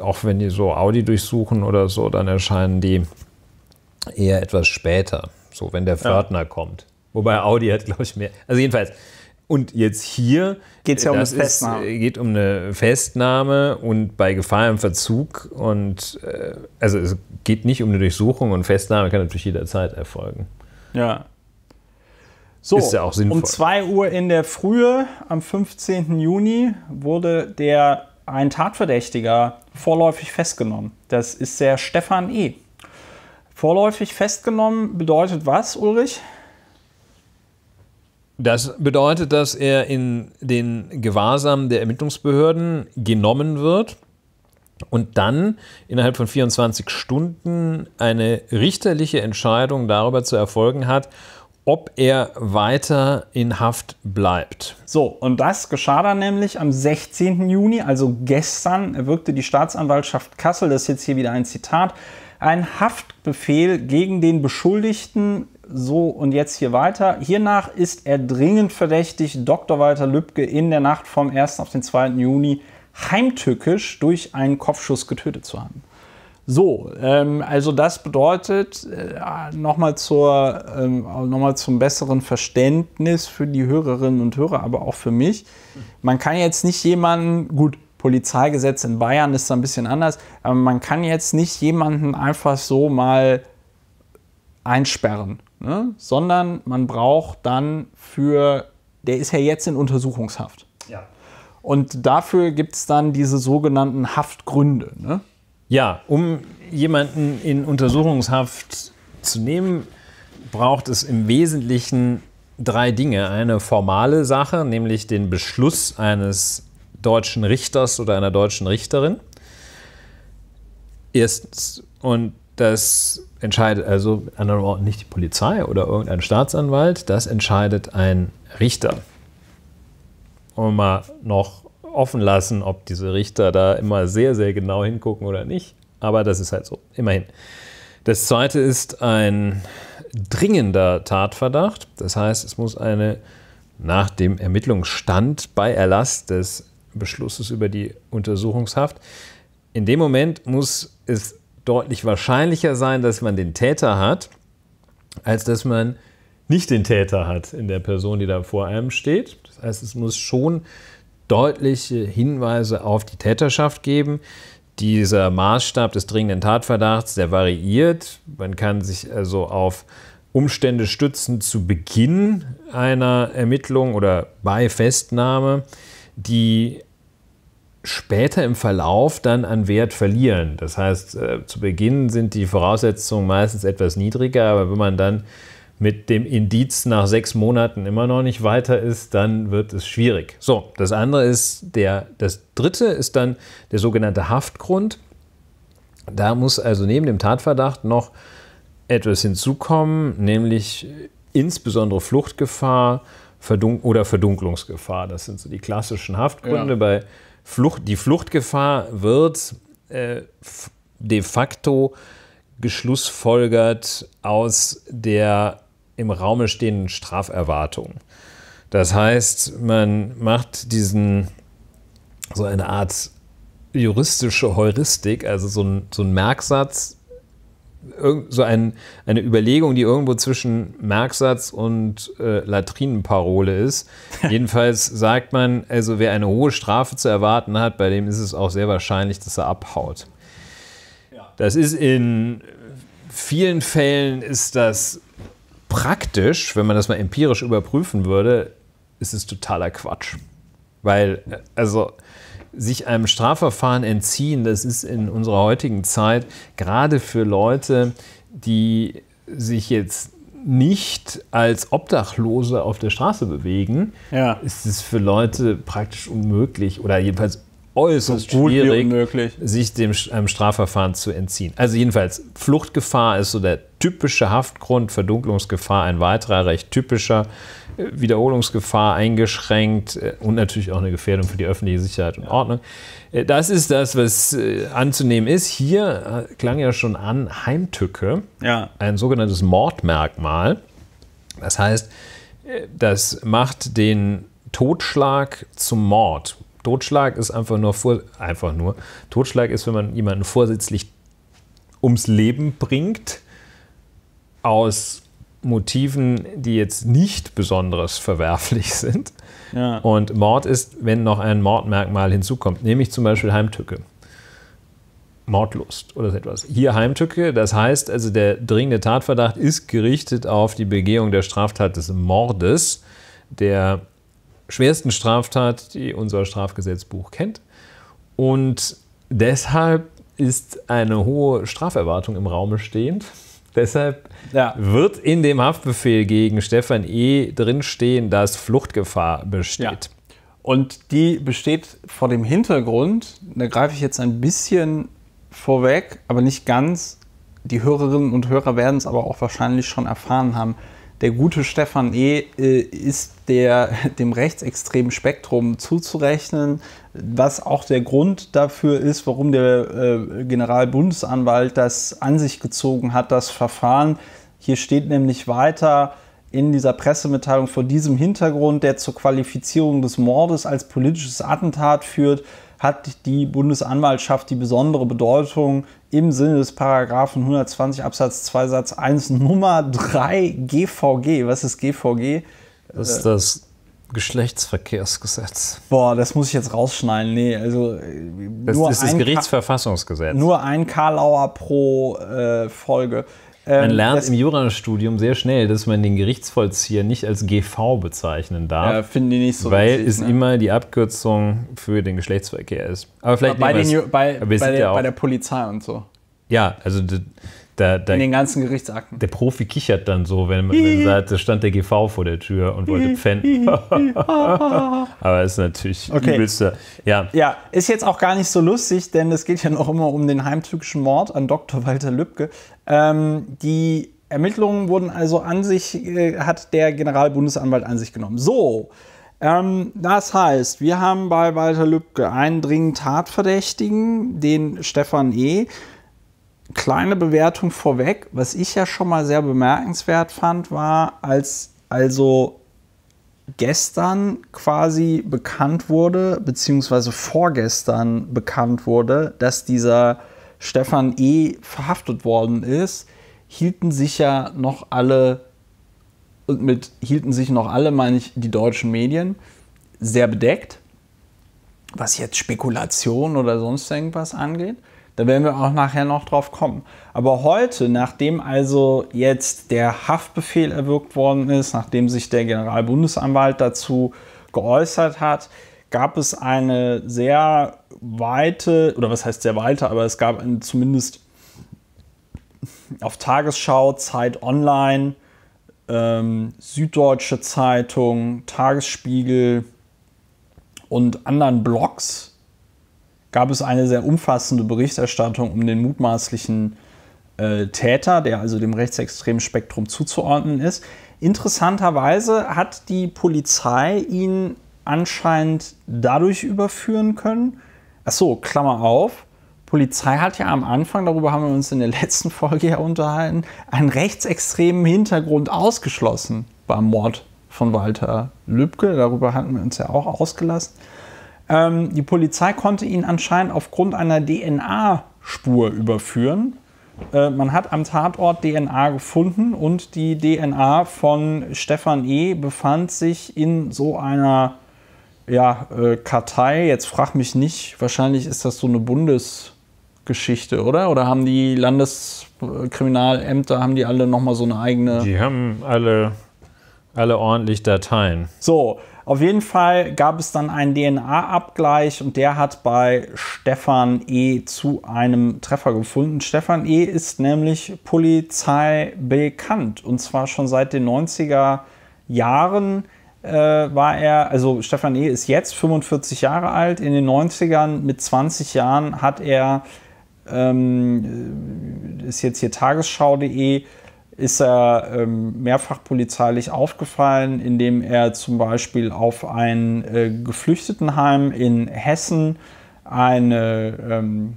auch wenn die so Audi durchsuchen oder so, dann erscheinen die eher etwas später, so wenn der Fördner ja. kommt. Wobei Audi hat, glaube ich, mehr. Also jedenfalls. Und jetzt hier geht es ja um das Festnahme. Ist, äh, geht um eine Festnahme und bei Gefahr im Verzug und äh, also es geht nicht um eine Durchsuchung und Festnahme kann natürlich jederzeit erfolgen. Ja. So, ist ja auch sinnvoll. um 2 Uhr in der Frühe am 15. Juni wurde der ein Tatverdächtiger vorläufig festgenommen. Das ist der Stefan E. Vorläufig festgenommen bedeutet was, Ulrich? Das bedeutet, dass er in den Gewahrsam der Ermittlungsbehörden genommen wird und dann innerhalb von 24 Stunden eine richterliche Entscheidung darüber zu erfolgen hat, ob er weiter in Haft bleibt. So, und das geschah dann nämlich am 16. Juni, also gestern, erwirkte die Staatsanwaltschaft Kassel, das ist jetzt hier wieder ein Zitat, ein Haftbefehl gegen den Beschuldigten. So und jetzt hier weiter. Hiernach ist er dringend verdächtig, Dr. Walter Lübcke in der Nacht vom 1. auf den 2. Juni heimtückisch durch einen Kopfschuss getötet zu haben. So, ähm, also das bedeutet, äh, nochmal ähm, noch zum besseren Verständnis für die Hörerinnen und Hörer, aber auch für mich. Man kann jetzt nicht jemanden, gut, Polizeigesetz in Bayern ist da ein bisschen anders, aber man kann jetzt nicht jemanden einfach so mal einsperren, ne? sondern man braucht dann für, der ist ja jetzt in Untersuchungshaft. Ja. Und dafür gibt es dann diese sogenannten Haftgründe. Ne? Ja, um jemanden in Untersuchungshaft zu nehmen, braucht es im Wesentlichen drei Dinge. Eine formale Sache, nämlich den Beschluss eines deutschen Richters oder einer deutschen Richterin. Erstens, und das entscheidet also mit anderen Worten nicht die Polizei oder irgendein Staatsanwalt, das entscheidet ein Richter. Um mal noch offen lassen, ob diese Richter da immer sehr, sehr genau hingucken oder nicht. Aber das ist halt so, immerhin. Das zweite ist ein dringender Tatverdacht. Das heißt, es muss eine nach dem Ermittlungsstand bei Erlass des Beschlusses über die Untersuchungshaft. In dem Moment muss es deutlich wahrscheinlicher sein, dass man den Täter hat, als dass man nicht den Täter hat in der Person, die da vor einem steht. Das heißt, es muss schon deutliche Hinweise auf die Täterschaft geben. Dieser Maßstab des dringenden Tatverdachts, der variiert. Man kann sich also auf Umstände stützen zu Beginn einer Ermittlung oder bei Festnahme, die später im Verlauf dann an Wert verlieren. Das heißt, äh, zu Beginn sind die Voraussetzungen meistens etwas niedriger, aber wenn man dann mit dem Indiz nach sechs Monaten immer noch nicht weiter ist, dann wird es schwierig. So, das andere ist der, das dritte ist dann der sogenannte Haftgrund. Da muss also neben dem Tatverdacht noch etwas hinzukommen, nämlich insbesondere Fluchtgefahr Verdun oder Verdunklungsgefahr. Das sind so die klassischen Haftgründe. Ja. Bei Flucht, die Fluchtgefahr wird äh, de facto geschlussfolgert aus der im Raume stehenden Straferwartungen. Das heißt, man macht diesen so eine Art juristische Heuristik, also so ein, so ein Merksatz, so ein, eine Überlegung, die irgendwo zwischen Merksatz und äh, Latrinenparole ist. Jedenfalls sagt man, also wer eine hohe Strafe zu erwarten hat, bei dem ist es auch sehr wahrscheinlich, dass er abhaut. Das ist in vielen Fällen ist das praktisch, wenn man das mal empirisch überprüfen würde, ist es totaler Quatsch. Weil, also sich einem Strafverfahren entziehen, das ist in unserer heutigen Zeit gerade für Leute, die sich jetzt nicht als Obdachlose auf der Straße bewegen, ja. ist es für Leute praktisch unmöglich oder jedenfalls äußerst so schwierig, sich dem Strafverfahren zu entziehen. Also jedenfalls, Fluchtgefahr ist so der typische Haftgrund, Verdunklungsgefahr ein weiterer recht typischer, äh, Wiederholungsgefahr eingeschränkt äh, und natürlich auch eine Gefährdung für die öffentliche Sicherheit und Ordnung. Äh, das ist das, was anzunehmen ist. Hier klang ja schon an Heimtücke, ja. ein sogenanntes Mordmerkmal. Das heißt, das macht den Totschlag zum Mord. Totschlag ist einfach nur, vor, einfach nur, Totschlag ist, wenn man jemanden vorsätzlich ums Leben bringt, aus Motiven, die jetzt nicht besonders verwerflich sind. Ja. Und Mord ist, wenn noch ein Mordmerkmal hinzukommt, nämlich zum Beispiel Heimtücke. Mordlust oder so etwas. Hier Heimtücke, das heißt also, der dringende Tatverdacht ist gerichtet auf die Begehung der Straftat des Mordes. Der schwersten Straftat, die unser Strafgesetzbuch kennt. Und deshalb ist eine hohe Straferwartung im Raum stehend. Deshalb ja. wird in dem Haftbefehl gegen Stefan E. drinstehen, dass Fluchtgefahr besteht. Ja. Und die besteht vor dem Hintergrund, da greife ich jetzt ein bisschen vorweg, aber nicht ganz. Die Hörerinnen und Hörer werden es aber auch wahrscheinlich schon erfahren haben der gute Stefan E. Äh, ist der, dem rechtsextremen Spektrum zuzurechnen, was auch der Grund dafür ist, warum der äh, Generalbundesanwalt das an sich gezogen hat, das Verfahren. Hier steht nämlich weiter, in dieser Pressemitteilung vor diesem Hintergrund, der zur Qualifizierung des Mordes als politisches Attentat führt, hat die Bundesanwaltschaft die besondere Bedeutung im Sinne des Paragraphen 120 Absatz 2 Satz 1 Nummer 3 GVG. Was ist GVG? Das ist äh, das Geschlechtsverkehrsgesetz. Boah, das muss ich jetzt rausschneiden. Nee, also äh, das nur ist das Gerichtsverfassungsgesetz. Ka nur ein Karlauer pro äh, Folge. Man ähm, lernt im Jurastudium sehr schnell, dass man den Gerichtsvollzieher nicht als GV bezeichnen darf. Ja, finden die nicht so Weil richtig, es ne? immer die Abkürzung für den Geschlechtsverkehr ist. Aber vielleicht Aber bei, den, bei, bei, der, ja bei der Polizei und so. Ja, also der, der, in den ganzen Gerichtsakten. Der Profi kichert dann so, wenn man sagt, da stand der GV vor der Tür und wollte pfänden. Aber ist natürlich okay. übelste. Ja. ja, ist jetzt auch gar nicht so lustig, denn es geht ja noch immer um den heimtückischen Mord an Dr. Walter Lübcke. Ähm, die Ermittlungen wurden also an sich, äh, hat der Generalbundesanwalt an sich genommen. So, ähm, das heißt, wir haben bei Walter Lübcke einen dringend Tatverdächtigen, den Stefan E., kleine Bewertung vorweg. Was ich ja schon mal sehr bemerkenswert fand, war, als also gestern quasi bekannt wurde, beziehungsweise vorgestern bekannt wurde, dass dieser Stefan E. verhaftet worden ist, hielten sich ja noch alle, und mit hielten sich noch alle, meine ich, die deutschen Medien, sehr bedeckt, was jetzt Spekulation oder sonst irgendwas angeht. Da werden wir auch nachher noch drauf kommen. Aber heute, nachdem also jetzt der Haftbefehl erwirkt worden ist, nachdem sich der Generalbundesanwalt dazu geäußert hat, gab es eine sehr weite, oder was heißt sehr weite, aber es gab eine, zumindest auf Tagesschau, Zeit Online, ähm, Süddeutsche Zeitung, Tagesspiegel und anderen Blogs gab es eine sehr umfassende Berichterstattung um den mutmaßlichen äh, Täter, der also dem rechtsextremen Spektrum zuzuordnen ist. Interessanterweise hat die Polizei ihn anscheinend dadurch überführen können. Achso, Klammer auf. Polizei hat ja am Anfang, darüber haben wir uns in der letzten Folge ja unterhalten, einen rechtsextremen Hintergrund ausgeschlossen beim Mord von Walter Lübcke. Darüber hatten wir uns ja auch ausgelassen. Ähm, die Polizei konnte ihn anscheinend aufgrund einer DNA-Spur überführen. Äh, man hat am Tatort DNA gefunden und die DNA von Stefan E. befand sich in so einer ja, äh, Kartei. Jetzt frag mich nicht, wahrscheinlich ist das so eine Bundesgeschichte, oder? Oder haben die Landeskriminalämter, haben die alle nochmal so eine eigene... Die haben alle, alle ordentlich Dateien. So, auf jeden Fall gab es dann einen DNA-Abgleich und der hat bei Stefan E. zu einem Treffer gefunden. Stefan E. ist nämlich Polizei bekannt und zwar schon seit den 90er Jahren äh, war er, also Stefan E. ist jetzt 45 Jahre alt, in den 90ern mit 20 Jahren hat er, ähm, ist jetzt hier tagesschau.de, ist er ähm, mehrfach polizeilich aufgefallen, indem er zum Beispiel auf ein äh, Geflüchtetenheim in Hessen eine, ähm,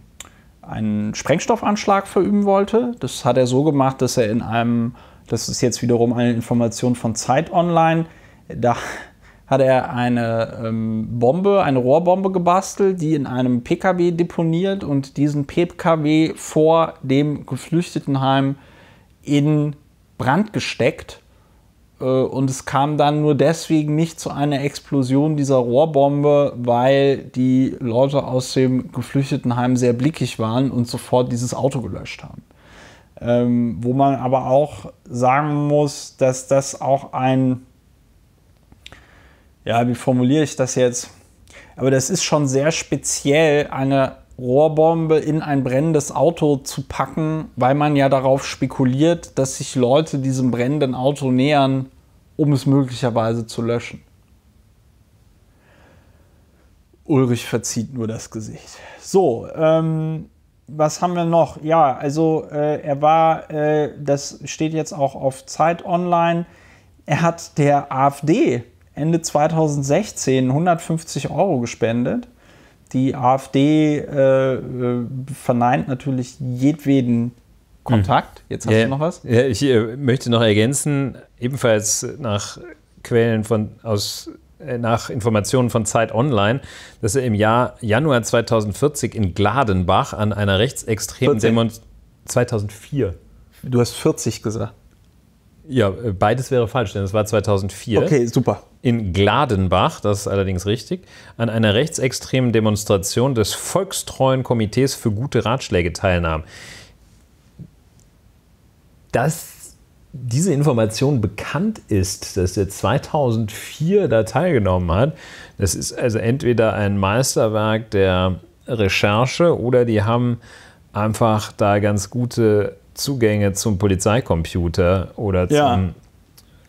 einen Sprengstoffanschlag verüben wollte. Das hat er so gemacht, dass er in einem, das ist jetzt wiederum eine Information von Zeit Online, da hat er eine ähm, Bombe, eine Rohrbombe gebastelt, die in einem PKW deponiert und diesen PKW vor dem Geflüchtetenheim äh, in Brand gesteckt. Äh, und es kam dann nur deswegen nicht zu einer Explosion dieser Rohrbombe, weil die Leute aus dem Geflüchtetenheim sehr blickig waren und sofort dieses Auto gelöscht haben. Ähm, wo man aber auch sagen muss, dass das auch ein, ja, wie formuliere ich das jetzt? Aber das ist schon sehr speziell eine Rohrbombe in ein brennendes Auto zu packen, weil man ja darauf spekuliert, dass sich Leute diesem brennenden Auto nähern, um es möglicherweise zu löschen. Ulrich verzieht nur das Gesicht. So, ähm, was haben wir noch? Ja, also äh, er war, äh, das steht jetzt auch auf Zeit Online, er hat der AfD Ende 2016 150 Euro gespendet die AfD äh, äh, verneint natürlich jedweden Kontakt. Mhm. Jetzt hast ja, du noch was? Ja, ich äh, möchte noch ergänzen, ebenfalls nach Quellen von aus äh, nach Informationen von Zeit Online, dass er im Jahr Januar 2040 in Gladenbach an einer rechtsextremen Demonstration 2004. Du hast 40 gesagt. Ja, äh, beides wäre falsch, denn es war 2004. Okay, super. In Gladenbach, das ist allerdings richtig, an einer rechtsextremen Demonstration des volkstreuen Komitees für gute Ratschläge teilnahm. Dass diese Information bekannt ist, dass er 2004 da teilgenommen hat, das ist also entweder ein Meisterwerk der Recherche oder die haben einfach da ganz gute Zugänge zum Polizeicomputer oder ja. zum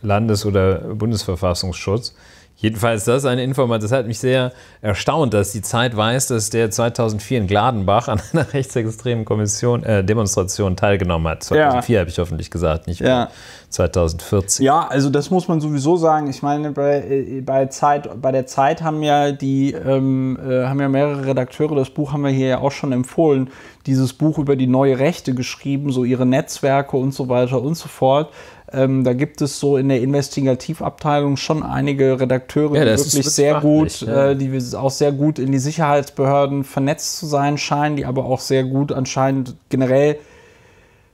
Landes- oder Bundesverfassungsschutz. Jedenfalls das ist eine Information. Das hat mich sehr erstaunt, dass die Zeit weiß, dass der 2004 in Gladenbach an einer rechtsextremen Kommission, äh, Demonstration teilgenommen hat. 2004 ja. habe ich hoffentlich gesagt, nicht ja. 2014. Ja, also das muss man sowieso sagen. Ich meine, bei, äh, bei, Zeit, bei der Zeit haben ja die ähm, äh, haben ja mehrere Redakteure, das Buch haben wir hier ja auch schon empfohlen, dieses Buch über die neue Rechte geschrieben, so ihre Netzwerke und so weiter und so fort. Ähm, da gibt es so in der Investigativabteilung schon einige Redakteure, ja, die wirklich sehr gut, ja. äh, die auch sehr gut in die Sicherheitsbehörden vernetzt zu sein scheinen, die aber auch sehr gut anscheinend generell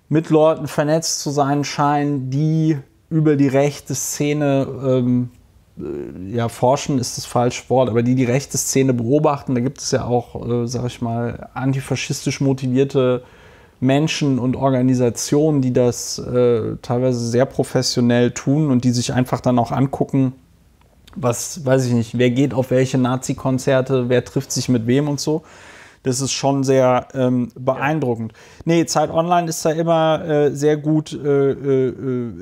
mit Leuten vernetzt zu sein scheinen, die über die rechte Szene ähm, äh, ja, forschen ist das falsche Wort, aber die die rechte Szene beobachten, da gibt es ja auch, äh, sag ich mal, antifaschistisch motivierte Menschen und Organisationen, die das äh, teilweise sehr professionell tun und die sich einfach dann auch angucken, was weiß ich nicht, wer geht auf welche Nazi-Konzerte, wer trifft sich mit wem und so. Das ist schon sehr ähm, beeindruckend. Nee, Zeit Online ist da immer äh, sehr gut äh, äh, äh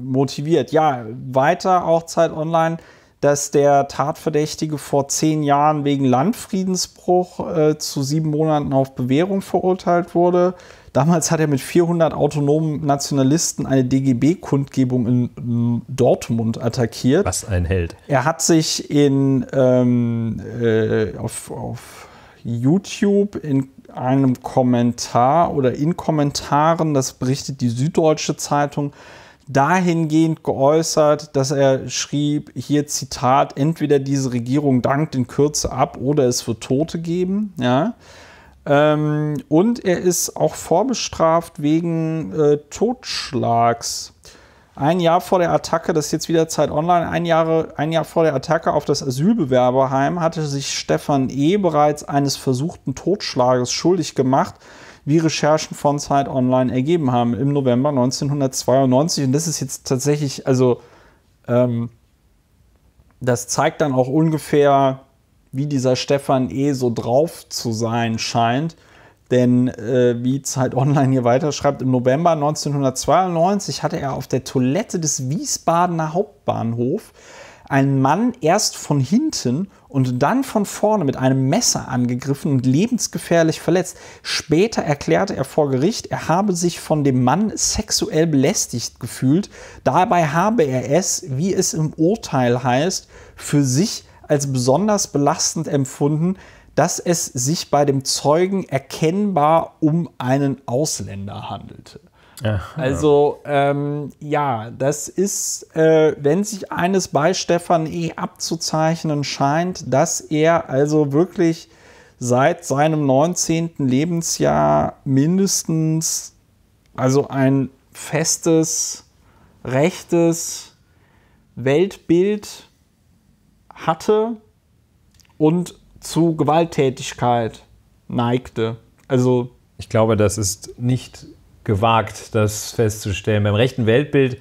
motiviert. Ja, weiter auch Zeit Online, dass der Tatverdächtige vor zehn Jahren wegen Landfriedensbruch äh, zu sieben Monaten auf Bewährung verurteilt wurde. Damals hat er mit 400 autonomen Nationalisten eine DGB-Kundgebung in Dortmund attackiert. Was ein Held. Er hat sich in, ähm, äh, auf, auf YouTube in einem Kommentar oder in Kommentaren, das berichtet die Süddeutsche Zeitung, dahingehend geäußert, dass er schrieb, hier Zitat, entweder diese Regierung dankt in Kürze ab oder es wird Tote geben. Ja. Ähm, und er ist auch vorbestraft wegen äh, Totschlags. Ein Jahr vor der Attacke, das ist jetzt wieder Zeit Online, ein, Jahre, ein Jahr vor der Attacke auf das Asylbewerberheim hatte sich Stefan E. bereits eines versuchten Totschlages schuldig gemacht, wie Recherchen von Zeit Online ergeben haben, im November 1992. Und das ist jetzt tatsächlich, also ähm, das zeigt dann auch ungefähr, wie dieser Stefan eh so drauf zu sein scheint. Denn äh, wie Zeit Online hier weiterschreibt, im November 1992 hatte er auf der Toilette des Wiesbadener Hauptbahnhof einen Mann erst von hinten und dann von vorne mit einem Messer angegriffen und lebensgefährlich verletzt. Später erklärte er vor Gericht, er habe sich von dem Mann sexuell belästigt gefühlt. Dabei habe er es, wie es im Urteil heißt, für sich als besonders belastend empfunden, dass es sich bei dem Zeugen erkennbar um einen Ausländer handelte. Ja, also ähm, ja, das ist, äh, wenn sich eines bei Stefan E. Eh abzuzeichnen scheint, dass er also wirklich seit seinem 19. Lebensjahr mindestens also ein festes, rechtes Weltbild hatte und zu Gewalttätigkeit neigte. Also ich glaube, das ist nicht gewagt, das festzustellen. Beim rechten Weltbild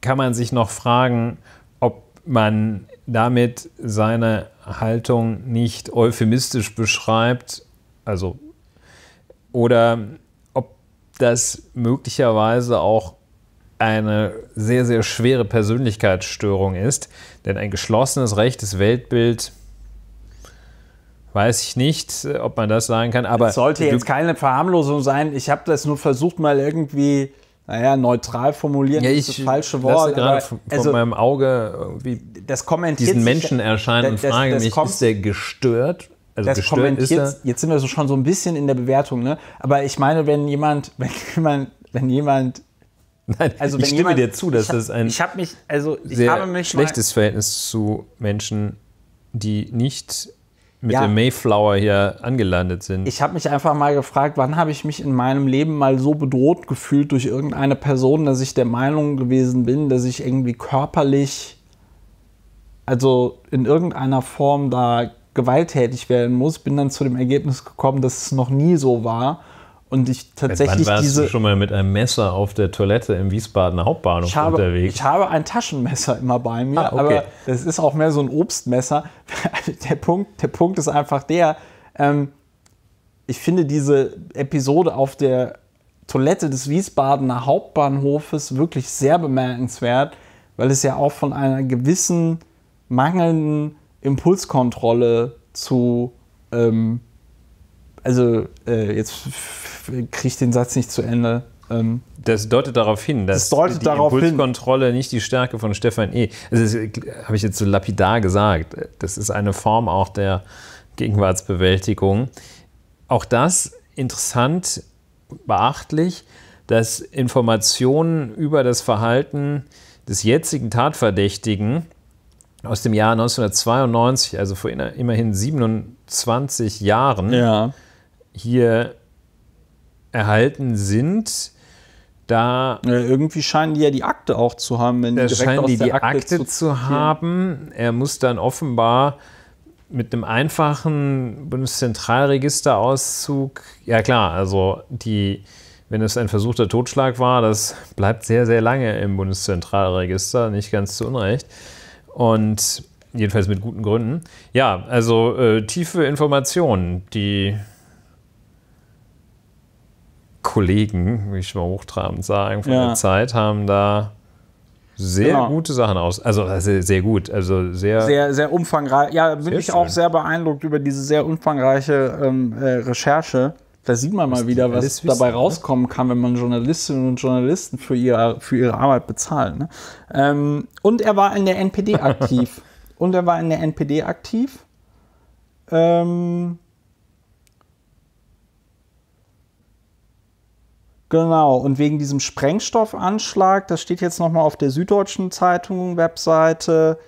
kann man sich noch fragen, ob man damit seine Haltung nicht euphemistisch beschreibt, also oder ob das möglicherweise auch eine sehr, sehr schwere Persönlichkeitsstörung ist. Denn ein geschlossenes rechtes Weltbild weiß ich nicht, äh, ob man das sagen kann. Aber es sollte jetzt keine Verharmlosung sein. Ich habe das nur versucht, mal irgendwie, naja, neutral formulieren. Ja, ich das, das falsche Wort. gerade von, also, meinem Auge das kommentiert diesen Menschen erscheinen und frage mich, kommt, ist der gestört? Also das gestört ist er? Jetzt sind wir so schon so ein bisschen in der Bewertung, ne? Aber ich meine, wenn jemand, wenn jemand, wenn jemand Nein, also ich stimme jemand, dir zu, dass das ein ich hab mich, also ich sehr habe mich schlechtes Verhältnis zu Menschen, die nicht mit ja. dem Mayflower hier angelandet sind. Ich habe mich einfach mal gefragt, wann habe ich mich in meinem Leben mal so bedroht gefühlt durch irgendeine Person, dass ich der Meinung gewesen bin, dass ich irgendwie körperlich, also in irgendeiner Form da gewalttätig werden muss. Bin dann zu dem Ergebnis gekommen, dass es noch nie so war und ich tatsächlich Wann warst diese. Du schon mal mit einem Messer auf der Toilette im Wiesbadener Hauptbahnhof ich habe, unterwegs. Ich habe ein Taschenmesser immer bei mir, ah, okay. aber das ist auch mehr so ein Obstmesser. der, Punkt, der Punkt ist einfach der, ähm, ich finde diese Episode auf der Toilette des Wiesbadener Hauptbahnhofes wirklich sehr bemerkenswert, weil es ja auch von einer gewissen mangelnden Impulskontrolle zu ähm, also äh, jetzt kriege ich den Satz nicht zu Ende. Ähm, das deutet darauf hin, dass das die darauf Impulskontrolle hin. nicht die Stärke von Stefan E. Das äh, habe ich jetzt so lapidar gesagt. Äh, das ist eine Form auch der Gegenwartsbewältigung. Auch das interessant, beachtlich, dass Informationen über das Verhalten des jetzigen Tatverdächtigen aus dem Jahr 1992, also vor immerhin 27 Jahren, ja hier erhalten sind. Da ja, irgendwie scheinen die ja die Akte auch zu haben, wenn die direkt aus die, der die Akte, Akte zu, zu haben. Er muss dann offenbar mit einem einfachen Bundeszentralregisterauszug, ja klar, also die, wenn es ein versuchter Totschlag war, das bleibt sehr, sehr lange im Bundeszentralregister, nicht ganz zu Unrecht. Und jedenfalls mit guten Gründen. Ja, also äh, tiefe Informationen, die Kollegen, wie ich mal hochtrabend sagen, von ja. der Zeit haben da sehr genau. gute Sachen aus. Also sehr, also sehr, gut, also sehr sehr sehr umfangreich. Ja, bin ich schön. auch sehr beeindruckt über diese sehr umfangreiche ähm, äh, Recherche. Da sieht man was mal wieder, was wissen, dabei ne? rauskommen kann, wenn man Journalistinnen und Journalisten für, ihr, für ihre Arbeit bezahlt. Ne? Ähm, und er war in der NPD aktiv. und er war in der NPD aktiv. Ähm, Genau, und wegen diesem Sprengstoffanschlag, das steht jetzt nochmal auf der Süddeutschen Zeitung Webseite,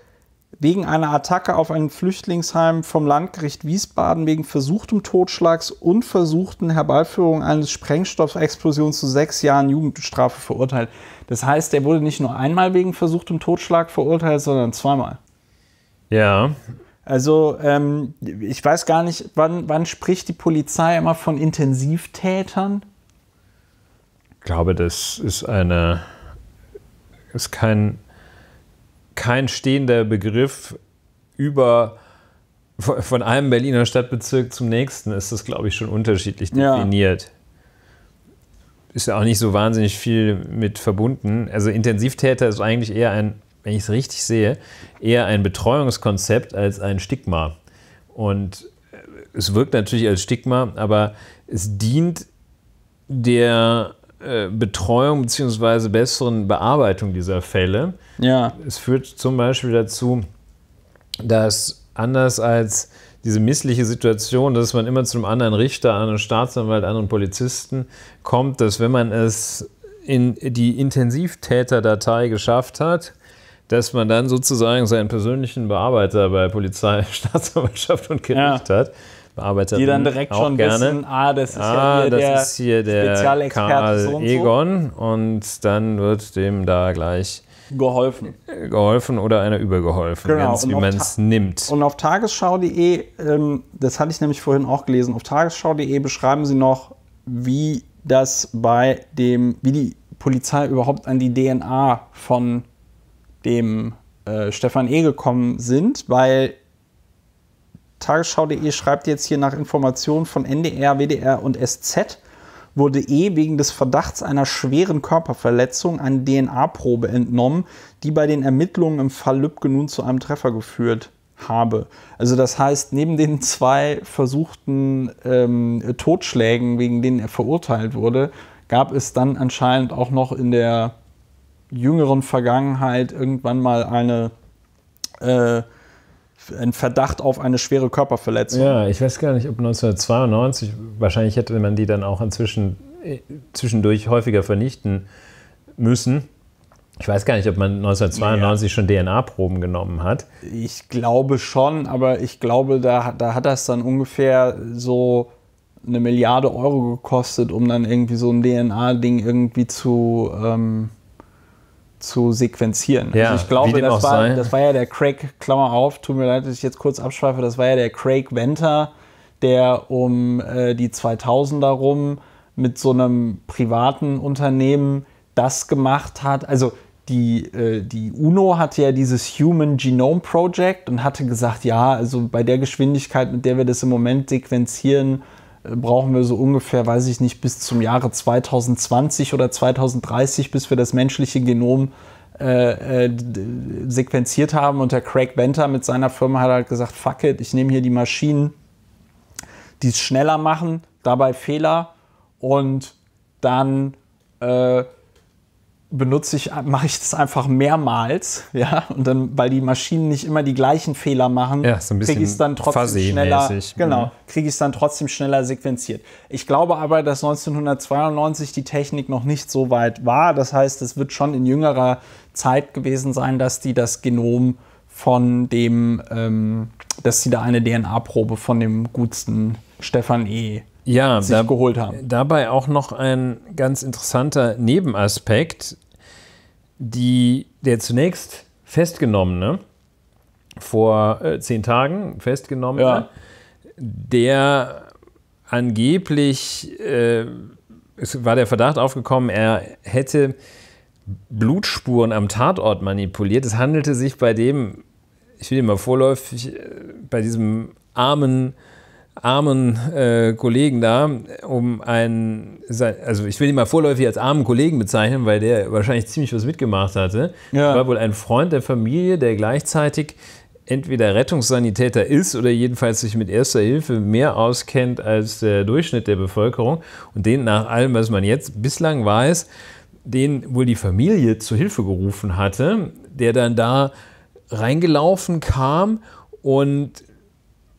wegen einer Attacke auf ein Flüchtlingsheim vom Landgericht Wiesbaden wegen versuchtem Totschlags und versuchten Herbeiführung eines Sprengstoffexplosions zu sechs Jahren Jugendstrafe verurteilt. Das heißt, er wurde nicht nur einmal wegen versuchtem Totschlag verurteilt, sondern zweimal. Ja. Also ähm, ich weiß gar nicht, wann, wann spricht die Polizei immer von Intensivtätern? glaube, das ist eine, ist kein, kein stehender Begriff über von einem Berliner Stadtbezirk zum nächsten ist das, glaube ich, schon unterschiedlich definiert. Ja. Ist ja auch nicht so wahnsinnig viel mit verbunden. Also Intensivtäter ist eigentlich eher ein, wenn ich es richtig sehe, eher ein Betreuungskonzept als ein Stigma. Und es wirkt natürlich als Stigma, aber es dient der äh, Betreuung bzw. besseren Bearbeitung dieser Fälle. Ja. Es führt zum Beispiel dazu, dass anders als diese missliche Situation, dass man immer zu einem anderen Richter, anderen Staatsanwalt, anderen Polizisten kommt, dass wenn man es in die Intensivtäterdatei geschafft hat, dass man dann sozusagen seinen persönlichen Bearbeiter bei Polizei, Staatsanwaltschaft und Gericht ja. hat. Mitarbeiterin. Die dann direkt schon gerne. wissen, ah, das ist ah, ja hier, das der, ist hier der Spezialexperte Karl so und Egon so. und dann wird dem da gleich geholfen. Geholfen oder einer übergeholfen, genau. ganz, wie man es nimmt. Und auf tagesschau.de, ähm, das hatte ich nämlich vorhin auch gelesen, auf tagesschau.de beschreiben sie noch, wie das bei dem, wie die Polizei überhaupt an die DNA von dem äh, Stefan E. gekommen sind, weil Tagesschau.de schreibt jetzt hier nach Informationen von NDR, WDR und SZ wurde E wegen des Verdachts einer schweren Körperverletzung eine DNA-Probe entnommen, die bei den Ermittlungen im Fall Lübcke nun zu einem Treffer geführt habe. Also das heißt, neben den zwei versuchten ähm, Totschlägen, wegen denen er verurteilt wurde, gab es dann anscheinend auch noch in der jüngeren Vergangenheit irgendwann mal eine äh, ein Verdacht auf eine schwere Körperverletzung. Ja, ich weiß gar nicht, ob 1992, wahrscheinlich hätte man die dann auch inzwischen äh, zwischendurch häufiger vernichten müssen. Ich weiß gar nicht, ob man 1992 ja. schon DNA-Proben genommen hat. Ich glaube schon, aber ich glaube, da, da hat das dann ungefähr so eine Milliarde Euro gekostet, um dann irgendwie so ein DNA-Ding irgendwie zu, ähm, zu sequenzieren. Also ja, also ich glaube, das war, das war, ja der Craig, Klammer auf, tut mir leid, dass ich jetzt kurz abschweife, das war ja der Craig Venter, der um äh, die 2000er rum mit so einem privaten Unternehmen das gemacht hat. Also die, äh, die UNO hatte ja dieses Human Genome Project und hatte gesagt, ja, also bei der Geschwindigkeit, mit der wir das im Moment sequenzieren, brauchen wir so ungefähr, weiß ich nicht, bis zum Jahre 2020 oder 2030, bis wir das menschliche Genom äh, äh sequenziert haben. Und der Craig Benter mit seiner Firma hat halt gesagt, fuck it, ich nehme hier die Maschinen, die es schneller machen, dabei Fehler und dann äh, benutze ich, mache ich das einfach mehrmals, ja, und dann, weil die Maschinen nicht immer die gleichen Fehler machen, ja, so kriege ich es dann trotzdem schneller, mhm. genau, kriege ich es dann trotzdem schneller sequenziert. Ich glaube aber, dass 1992 die Technik noch nicht so weit war. Das heißt, es wird schon in jüngerer Zeit gewesen sein, dass die das Genom von dem, ähm, dass sie da eine DNA-Probe von dem gutsten Stefan E ja, da, geholt haben. Dabei auch noch ein ganz interessanter Nebenaspekt die, der zunächst Festgenommene, vor äh, zehn Tagen festgenommene, ja. der angeblich, äh, es war der Verdacht aufgekommen, er hätte Blutspuren am Tatort manipuliert. Es handelte sich bei dem, ich will ihn mal vorläufig, äh, bei diesem armen armen äh, Kollegen da, um einen, also ich will ihn mal vorläufig als armen Kollegen bezeichnen, weil der wahrscheinlich ziemlich was mitgemacht hatte. Ja. War wohl ein Freund der Familie, der gleichzeitig entweder Rettungssanitäter ist oder jedenfalls sich mit Erster Hilfe mehr auskennt als der Durchschnitt der Bevölkerung und den nach allem, was man jetzt bislang weiß, den wohl die Familie zu Hilfe gerufen hatte, der dann da reingelaufen kam und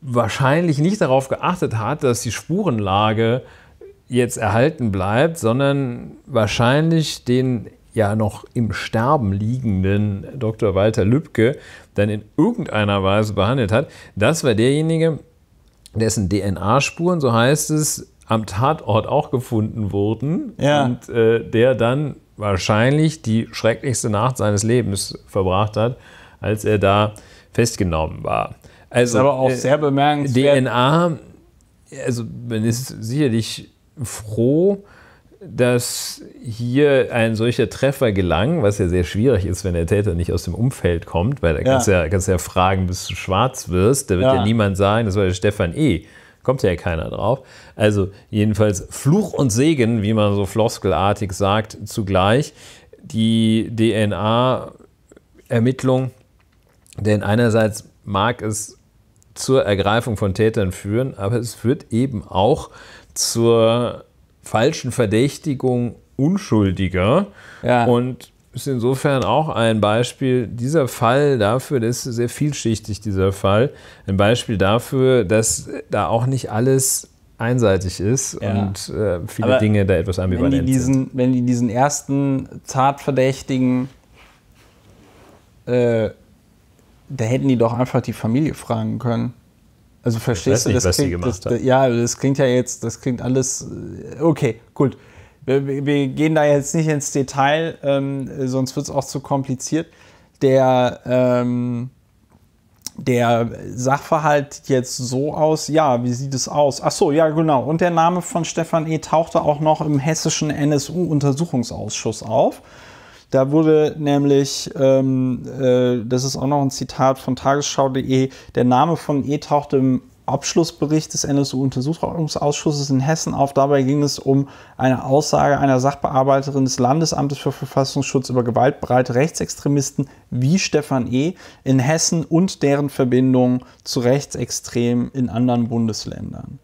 wahrscheinlich nicht darauf geachtet hat, dass die Spurenlage jetzt erhalten bleibt, sondern wahrscheinlich den ja noch im Sterben liegenden Dr. Walter Lübcke dann in irgendeiner Weise behandelt hat. Das war derjenige, dessen DNA-Spuren, so heißt es, am Tatort auch gefunden wurden ja. und äh, der dann wahrscheinlich die schrecklichste Nacht seines Lebens verbracht hat, als er da festgenommen war. Also, aber auch äh, sehr bemerkenswert. DNA, also man ist sicherlich froh, dass hier ein solcher Treffer gelang, was ja sehr schwierig ist, wenn der Täter nicht aus dem Umfeld kommt, weil da kannst du ja. Ja, kannst ja fragen, bis du schwarz wirst. Da wird ja, ja niemand sagen, das war der Stefan E. Kommt ja keiner drauf. Also jedenfalls Fluch und Segen, wie man so floskelartig sagt, zugleich. Die DNA-Ermittlung, denn einerseits mag es zur Ergreifung von Tätern führen, aber es führt eben auch zur falschen Verdächtigung Unschuldiger. Ja. Und ist insofern auch ein Beispiel, dieser Fall dafür, das ist sehr vielschichtig, dieser Fall, ein Beispiel dafür, dass da auch nicht alles einseitig ist ja. und äh, viele Aber Dinge da etwas ambivalent wenn die diesen, sind. Wenn die diesen ersten Tatverdächtigen äh, da hätten die doch einfach die Familie fragen können. Also verstehst du, das klingt, das, ja, das klingt ja jetzt, das klingt alles äh, okay, gut. Wir, wir gehen da jetzt nicht ins Detail, ähm, sonst wird es auch zu kompliziert. Der, ähm, der Sachverhalt jetzt so aus, ja, wie sieht es aus? Ach so, ja, genau. Und der Name von Stefan E. tauchte auch noch im hessischen NSU-Untersuchungsausschuss auf. Da wurde nämlich, ähm, äh, das ist auch noch ein Zitat von tagesschau.de, der Name von E tauchte im Abschlussbericht des NSU-Untersuchungsausschusses in Hessen auf. Dabei ging es um eine Aussage einer Sachbearbeiterin des Landesamtes für Verfassungsschutz über gewaltbereite Rechtsextremisten wie Stefan E. in Hessen und deren Verbindung zu Rechtsextremen in anderen Bundesländern.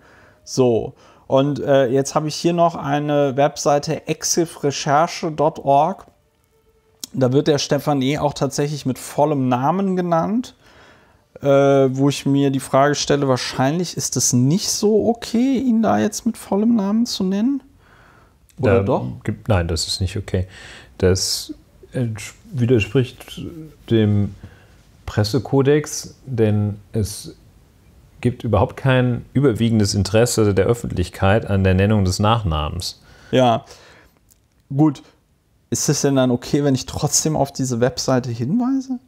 So. Und äh, jetzt habe ich hier noch eine Webseite exifrecherche.org da wird der Stefan E. auch tatsächlich mit vollem Namen genannt, äh, wo ich mir die Frage stelle, wahrscheinlich ist es nicht so okay, ihn da jetzt mit vollem Namen zu nennen? Oder da doch? Gibt, nein, das ist nicht okay. Das widerspricht dem Pressekodex, denn es gibt überhaupt kein überwiegendes Interesse der Öffentlichkeit an der Nennung des Nachnamens. Ja, gut. Ist es denn dann okay, wenn ich trotzdem auf diese Webseite hinweise?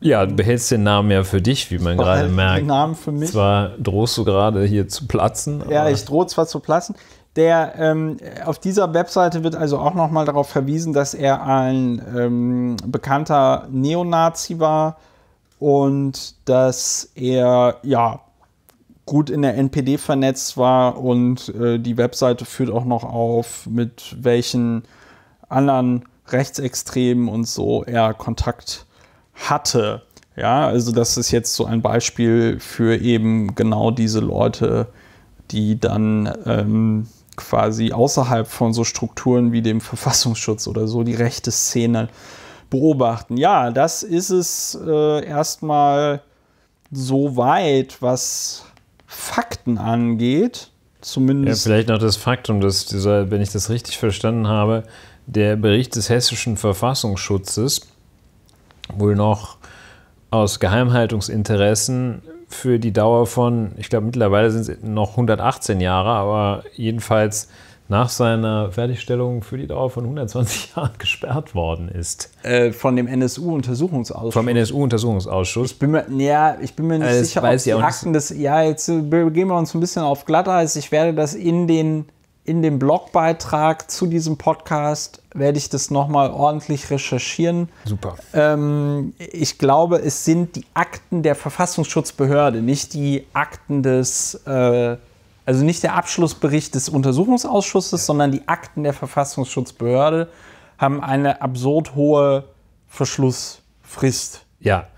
Ja, du behältst den Namen ja für dich, wie man gerade merkt. Den Namen für mich. Zwar drohst du gerade hier zu platzen. Ja, ich drohe zwar zu platzen. Der, ähm, auf dieser Webseite wird also auch nochmal darauf verwiesen, dass er ein ähm, bekannter Neonazi war und dass er ja gut in der NPD vernetzt war und äh, die Webseite führt auch noch auf, mit welchen anderen Rechtsextremen und so eher Kontakt hatte. Ja, also das ist jetzt so ein Beispiel für eben genau diese Leute, die dann ähm, quasi außerhalb von so Strukturen wie dem Verfassungsschutz oder so die rechte Szene beobachten. Ja, das ist es äh, erstmal so weit, was Fakten angeht. Zumindest. Ja, vielleicht noch das Faktum, dass dieser, wenn ich das richtig verstanden habe, der Bericht des hessischen Verfassungsschutzes wohl noch aus Geheimhaltungsinteressen für die Dauer von, ich glaube mittlerweile sind es noch 118 Jahre, aber jedenfalls nach seiner Fertigstellung für die Dauer von 120 Jahren gesperrt worden ist. Äh, von dem NSU-Untersuchungsausschuss. Vom NSU-Untersuchungsausschuss. ja, ich bin mir nicht also sicher, ob die Akten des. Ja, jetzt äh, gehen wir uns ein bisschen auf Glatteis. Ich werde das in den in dem Blogbeitrag zu diesem Podcast werde ich das nochmal ordentlich recherchieren. Super. Ähm, ich glaube, es sind die Akten der Verfassungsschutzbehörde, nicht die Akten des, äh, also nicht der Abschlussbericht des Untersuchungsausschusses, ja. sondern die Akten der Verfassungsschutzbehörde haben eine absurd hohe Verschlussfrist. Ja,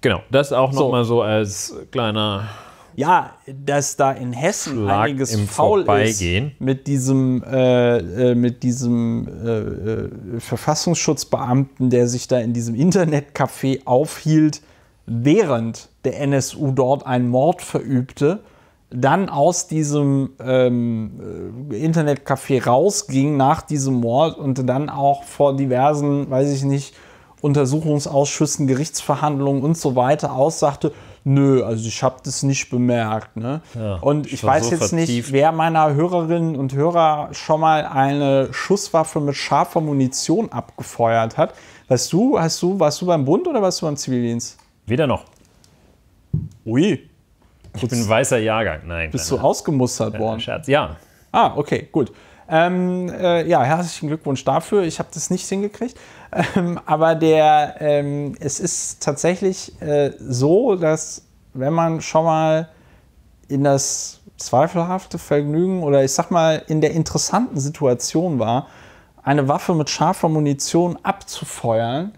genau. Das auch nochmal so. so als kleiner ja, dass da in Hessen Schlag einiges faul Vorbeigehen. ist mit diesem, äh, äh mit diesem äh, äh, Verfassungsschutzbeamten, der sich da in diesem Internetcafé aufhielt, während der NSU dort einen Mord verübte, dann aus diesem ähm, äh, Internetcafé rausging nach diesem Mord und dann auch vor diversen, weiß ich nicht, Untersuchungsausschüssen, Gerichtsverhandlungen und so weiter aussagte, nö, also ich habe das nicht bemerkt. Ne? Ja, und ich weiß so jetzt vertieft. nicht, wer meiner Hörerinnen und Hörer schon mal eine Schusswaffe mit scharfer Munition abgefeuert hat. Weißt du, hast du, warst du beim Bund oder warst du beim Zivildienst? Weder noch. Ui. Ich bin ein weißer Jahrgang, nein. Bist du ausgemustert äh, worden? Scherz, ja. Ah, okay, gut. Ähm, äh, ja, herzlichen Glückwunsch dafür. Ich habe das nicht hingekriegt. Ähm, aber der, ähm, es ist tatsächlich äh, so, dass wenn man schon mal in das zweifelhafte Vergnügen oder ich sag mal in der interessanten Situation war, eine Waffe mit scharfer Munition abzufeuern,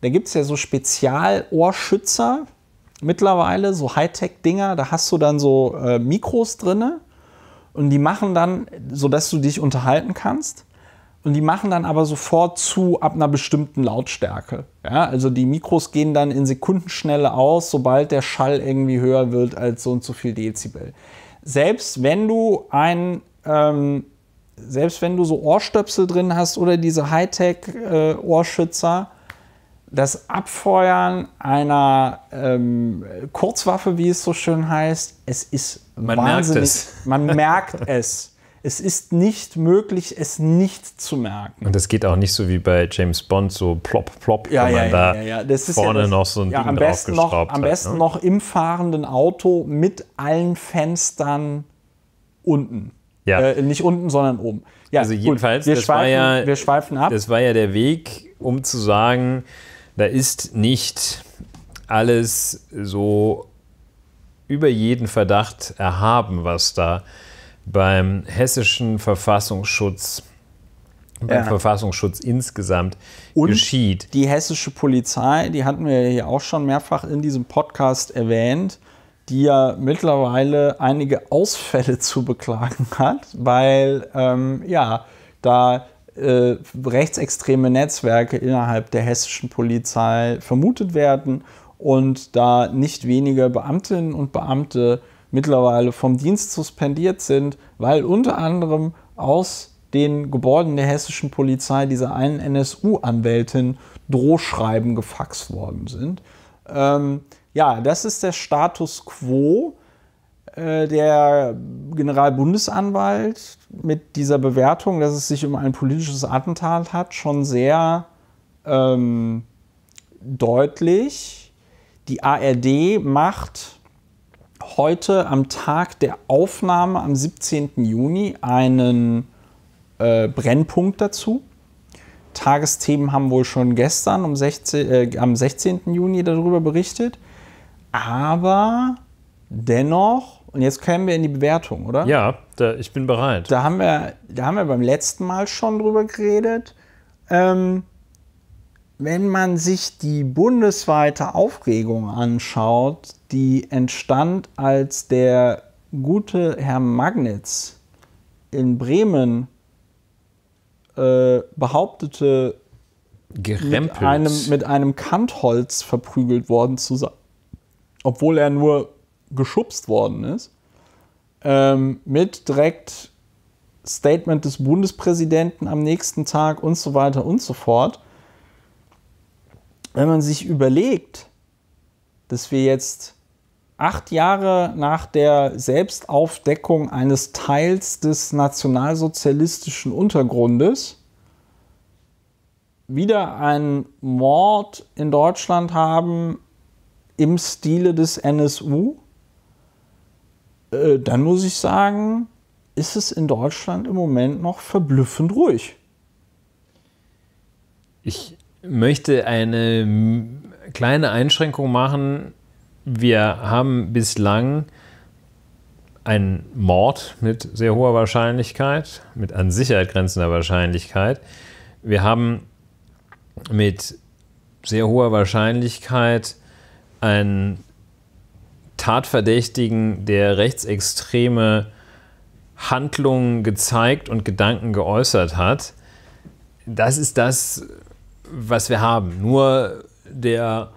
da gibt es ja so Spezialohrschützer mittlerweile, so Hightech-Dinger, da hast du dann so äh, Mikros drinne und die machen dann, sodass du dich unterhalten kannst und die machen dann aber sofort zu ab einer bestimmten Lautstärke. Ja, also die Mikros gehen dann in Sekundenschnelle aus, sobald der Schall irgendwie höher wird als so und so viel Dezibel. Selbst wenn du ein ähm, selbst wenn du so Ohrstöpsel drin hast oder diese Hightech-Ohrschützer, äh, das Abfeuern einer ähm, Kurzwaffe, wie es so schön heißt, es ist man wahnsinnig. Merkt es. Man merkt es. Es ist nicht möglich, es nicht zu merken. Und das geht auch nicht so wie bei James Bond, so plopp, plopp, ja, wenn ja, man ja, da ja, das ist vorne das, noch so ein ja, Ding am besten noch, hat, Am besten ne? noch im fahrenden Auto mit allen Fenstern unten. Ja. Äh, nicht unten, sondern oben. Ja, also jedenfalls, wir, das schweifen, war ja, wir schweifen ab. Das war ja der Weg, um zu sagen, da ist nicht alles so über jeden Verdacht erhaben, was da äh, beim hessischen Verfassungsschutz, beim ja. Verfassungsschutz insgesamt Und geschieht. Die hessische Polizei, die hatten wir ja auch schon mehrfach in diesem Podcast erwähnt, die ja mittlerweile einige Ausfälle zu beklagen hat, weil ähm, ja, da äh, rechtsextreme Netzwerke innerhalb der hessischen Polizei vermutet werden und da nicht wenige Beamtinnen und Beamte mittlerweile vom Dienst suspendiert sind, weil unter anderem aus den Gebäuden der hessischen Polizei dieser einen NSU-Anwältin Drohschreiben gefaxt worden sind. Ähm, ja, das ist der Status quo. Äh, der Generalbundesanwalt mit dieser Bewertung, dass es sich um ein politisches Attentat hat, schon sehr ähm, deutlich. Die ARD macht heute am Tag der Aufnahme am 17. Juni einen äh, Brennpunkt dazu. Tagesthemen haben wohl schon gestern um 16, äh, am 16. Juni darüber berichtet. Aber dennoch, und jetzt kämen wir in die Bewertung, oder? Ja, da, ich bin bereit. Da haben, wir, da haben wir beim letzten Mal schon drüber geredet. Ähm, wenn man sich die bundesweite Aufregung anschaut, die entstand, als der gute Herr Magnitz in Bremen äh, behauptete, mit einem, mit einem Kantholz verprügelt worden zu sein, obwohl er nur geschubst worden ist, ähm, mit direkt Statement des Bundespräsidenten am nächsten Tag und so weiter und so fort wenn man sich überlegt, dass wir jetzt acht Jahre nach der Selbstaufdeckung eines Teils des nationalsozialistischen Untergrundes wieder einen Mord in Deutschland haben im Stile des NSU, äh, dann muss ich sagen, ist es in Deutschland im Moment noch verblüffend ruhig. Ich möchte eine kleine Einschränkung machen. Wir haben bislang einen Mord mit sehr hoher Wahrscheinlichkeit, mit an Sicherheit grenzender Wahrscheinlichkeit. Wir haben mit sehr hoher Wahrscheinlichkeit einen Tatverdächtigen, der rechtsextreme Handlungen gezeigt und Gedanken geäußert hat. Das ist das, was wir haben. Nur der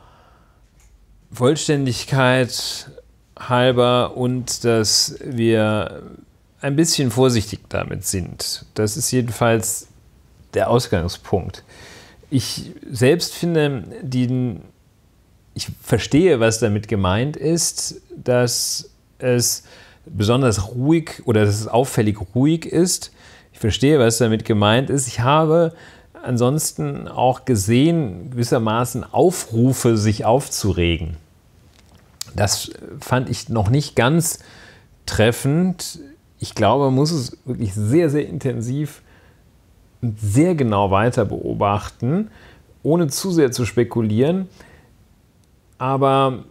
Vollständigkeit halber und dass wir ein bisschen vorsichtig damit sind. Das ist jedenfalls der Ausgangspunkt. Ich selbst finde, die, ich verstehe, was damit gemeint ist, dass es besonders ruhig oder dass es auffällig ruhig ist. Ich verstehe, was damit gemeint ist. Ich habe ansonsten auch gesehen, gewissermaßen Aufrufe, sich aufzuregen. Das äh, fand ich noch nicht ganz treffend. Ich glaube, man muss es wirklich sehr, sehr intensiv und sehr genau weiter beobachten, ohne zu sehr zu spekulieren. Aber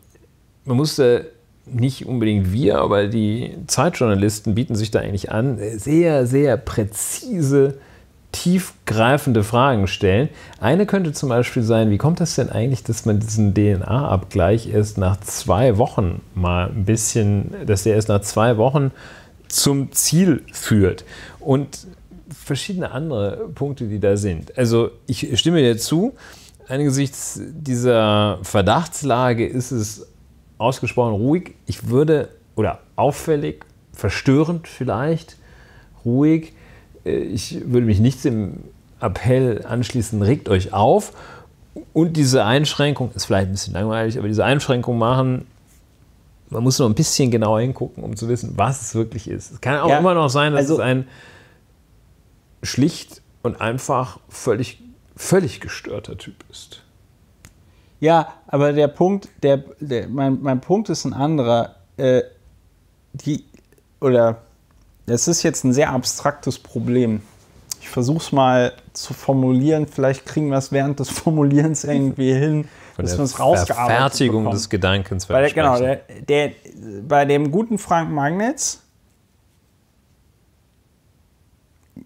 man musste nicht unbedingt wir, aber die Zeitjournalisten bieten sich da eigentlich an, sehr, sehr präzise tiefgreifende Fragen stellen. Eine könnte zum Beispiel sein, wie kommt das denn eigentlich, dass man diesen DNA-Abgleich erst nach zwei Wochen mal ein bisschen, dass der erst nach zwei Wochen zum Ziel führt? Und verschiedene andere Punkte, die da sind. Also ich stimme dir zu, angesichts dieser Verdachtslage ist es ausgesprochen ruhig. Ich würde, oder auffällig, verstörend vielleicht, ruhig. Äh, ich würde mich nicht dem Appell anschließen, regt euch auf. Und diese Einschränkung, ist vielleicht ein bisschen langweilig, aber diese Einschränkung machen, man muss noch ein bisschen genauer hingucken, um zu wissen, was es wirklich ist. Es kann auch ja, immer noch sein, dass also, es ein schlicht und einfach völlig, völlig gestörter Typ ist. Ja, aber der Punkt, der, der mein, mein Punkt ist ein anderer. Äh, die, oder es ist jetzt ein sehr abstraktes Problem. Ich versuche es mal zu formulieren. Vielleicht kriegen wir es während des Formulierens irgendwie hin, Von bis wir es rausgearbeitet Fertigung des Gedankens. Bei genau, der, der, bei dem guten Frank Magnitz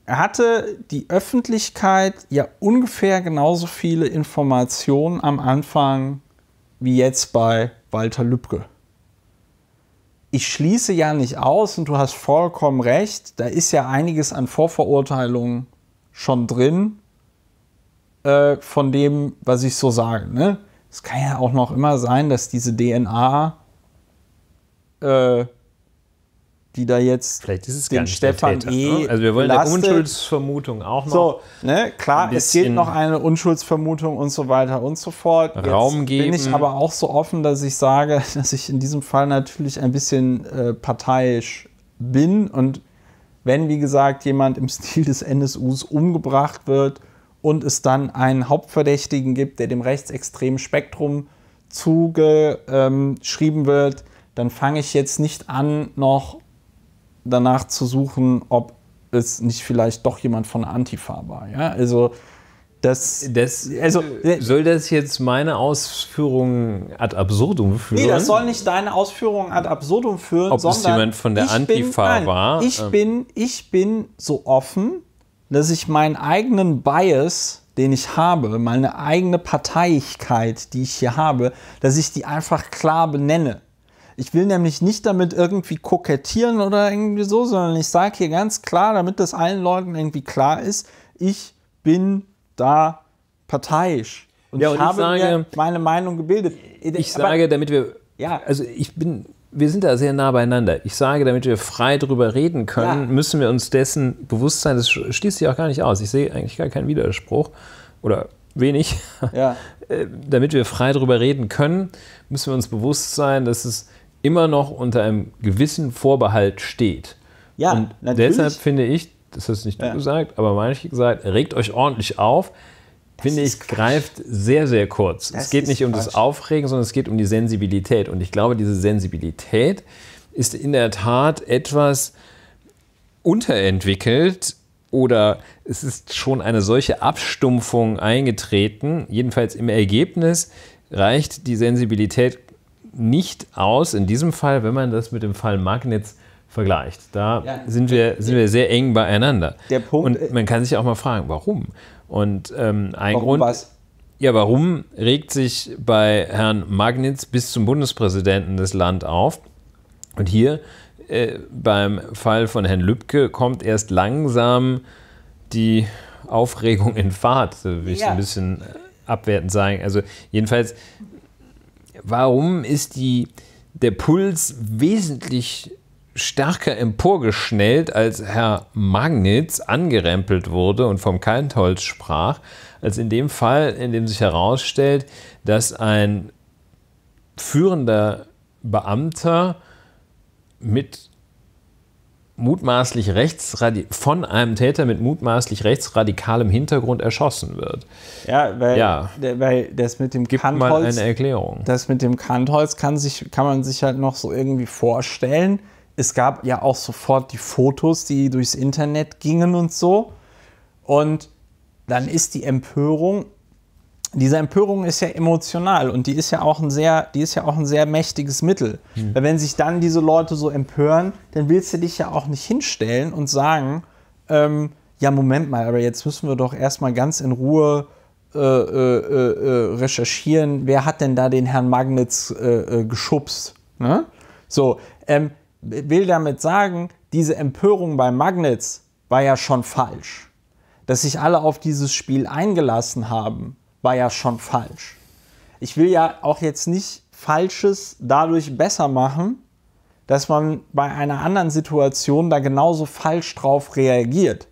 hatte die Öffentlichkeit ja ungefähr genauso viele Informationen am Anfang wie jetzt bei Walter Lübcke ich schließe ja nicht aus und du hast vollkommen recht, da ist ja einiges an Vorverurteilungen schon drin äh, von dem, was ich so sage. Ne? Es kann ja auch noch immer sein, dass diese DNA äh, die da jetzt Vielleicht ist es den Stefan Täter, E. Ne? Also wir wollen belastet. der Unschuldsvermutung auch noch. So, ne? klar, es gilt noch eine Unschuldsvermutung und so weiter und so fort. Jetzt Raum geben. Bin ich aber auch so offen, dass ich sage, dass ich in diesem Fall natürlich ein bisschen äh, parteiisch bin und wenn, wie gesagt, jemand im Stil des NSUs umgebracht wird und es dann einen Hauptverdächtigen gibt, der dem rechtsextremen Spektrum zugeschrieben ähm, wird, dann fange ich jetzt nicht an, noch danach zu suchen, ob es nicht vielleicht doch jemand von Antifa war. Ja? Also, das, das, also, soll das jetzt meine Ausführungen ad absurdum führen? Nee, das soll nicht deine Ausführungen ad absurdum führen, Ob sondern es jemand von der Antifa bin, nein, war. Ich ähm. bin, ich bin so offen, dass ich meinen eigenen Bias, den ich habe, meine eigene Parteiigkeit, die ich hier habe, dass ich die einfach klar benenne. Ich will nämlich nicht damit irgendwie kokettieren oder irgendwie so, sondern ich sage hier ganz klar, damit das allen Leuten irgendwie klar ist, ich bin da parteiisch. Und, ja, und ich, ich, habe sage, meine Meinung gebildet. Ich äh, äh, Aber, sage, damit wir. Ja. Also ich bin. Wir sind da sehr nah beieinander. Ich sage, damit wir frei drüber reden können, ja. müssen wir uns dessen bewusst sein. Das schließt sich auch gar nicht aus. Ich sehe eigentlich gar keinen Widerspruch. Oder wenig. Ja. Äh, damit wir frei drüber reden können, müssen wir uns bewusst sein, dass es immer noch unter einem gewissen Vorbehalt steht. Ja, und natürlich. deshalb finde ich, das hast nicht du ja. gesagt, aber manche gesagt, regt euch ordentlich auf. Das finde ich, greift sehr, sehr kurz. Das es geht nicht um Quatsch. das Aufregen, sondern es geht um die Sensibilität. Und ich glaube, diese Sensibilität ist in der Tat etwas unterentwickelt oder es ist schon eine solche Abstumpfung eingetreten. Jedenfalls im Ergebnis reicht die Sensibilität nicht aus, in diesem Fall, wenn man das mit dem Fall Magnitz vergleicht. Da ja, sind, wir, sind wir sehr eng beieinander. Der Punkt, und äh, man kann sich auch mal fragen, warum? Und ähm, ein warum Grund. Was? Ja, warum regt sich bei Herrn Magnitz bis zum Bundespräsidenten das Land auf? Und hier äh, beim Fall von Herrn Lübcke kommt erst langsam die Aufregung in Fahrt, so will ich ja. ein bisschen abwertend sagen. Also jedenfalls warum ist die, der Puls wesentlich stärker emporgeschnellt, als Herr Magnitz angerempelt wurde und vom Kaltholz sprach, als in dem Fall, in dem sich herausstellt, dass ein führender Beamter mit mutmaßlich rechtsradi von einem Täter mit mutmaßlich rechtsradikalem Hintergrund erschossen wird. Ja, weil, ja. weil das mit dem Gibt Kantholz. Mal eine Erklärung. Das mit dem Kantholz kann, sich, kann man sich halt noch so irgendwie vorstellen. Es gab ja auch sofort die Fotos, die durchs Internet gingen und so. Und dann ist die Empörung diese Empörung ist ja emotional und die ist ja auch ein sehr, die ist ja auch ein sehr mächtiges Mittel. Mhm. Weil wenn sich dann diese Leute so empören, dann willst du dich ja auch nicht hinstellen und sagen, ähm, ja, Moment mal, aber jetzt müssen wir doch erstmal ganz in Ruhe äh, äh, äh, äh recherchieren, wer hat denn da den Herrn Magnitz äh, äh, geschubst. Ne? So, ähm, will damit sagen, diese Empörung bei Magnitz war ja schon falsch. Dass sich alle auf dieses Spiel eingelassen haben, war ja schon falsch. Ich will ja auch jetzt nicht Falsches dadurch besser machen, dass man bei einer anderen Situation da genauso falsch drauf reagiert.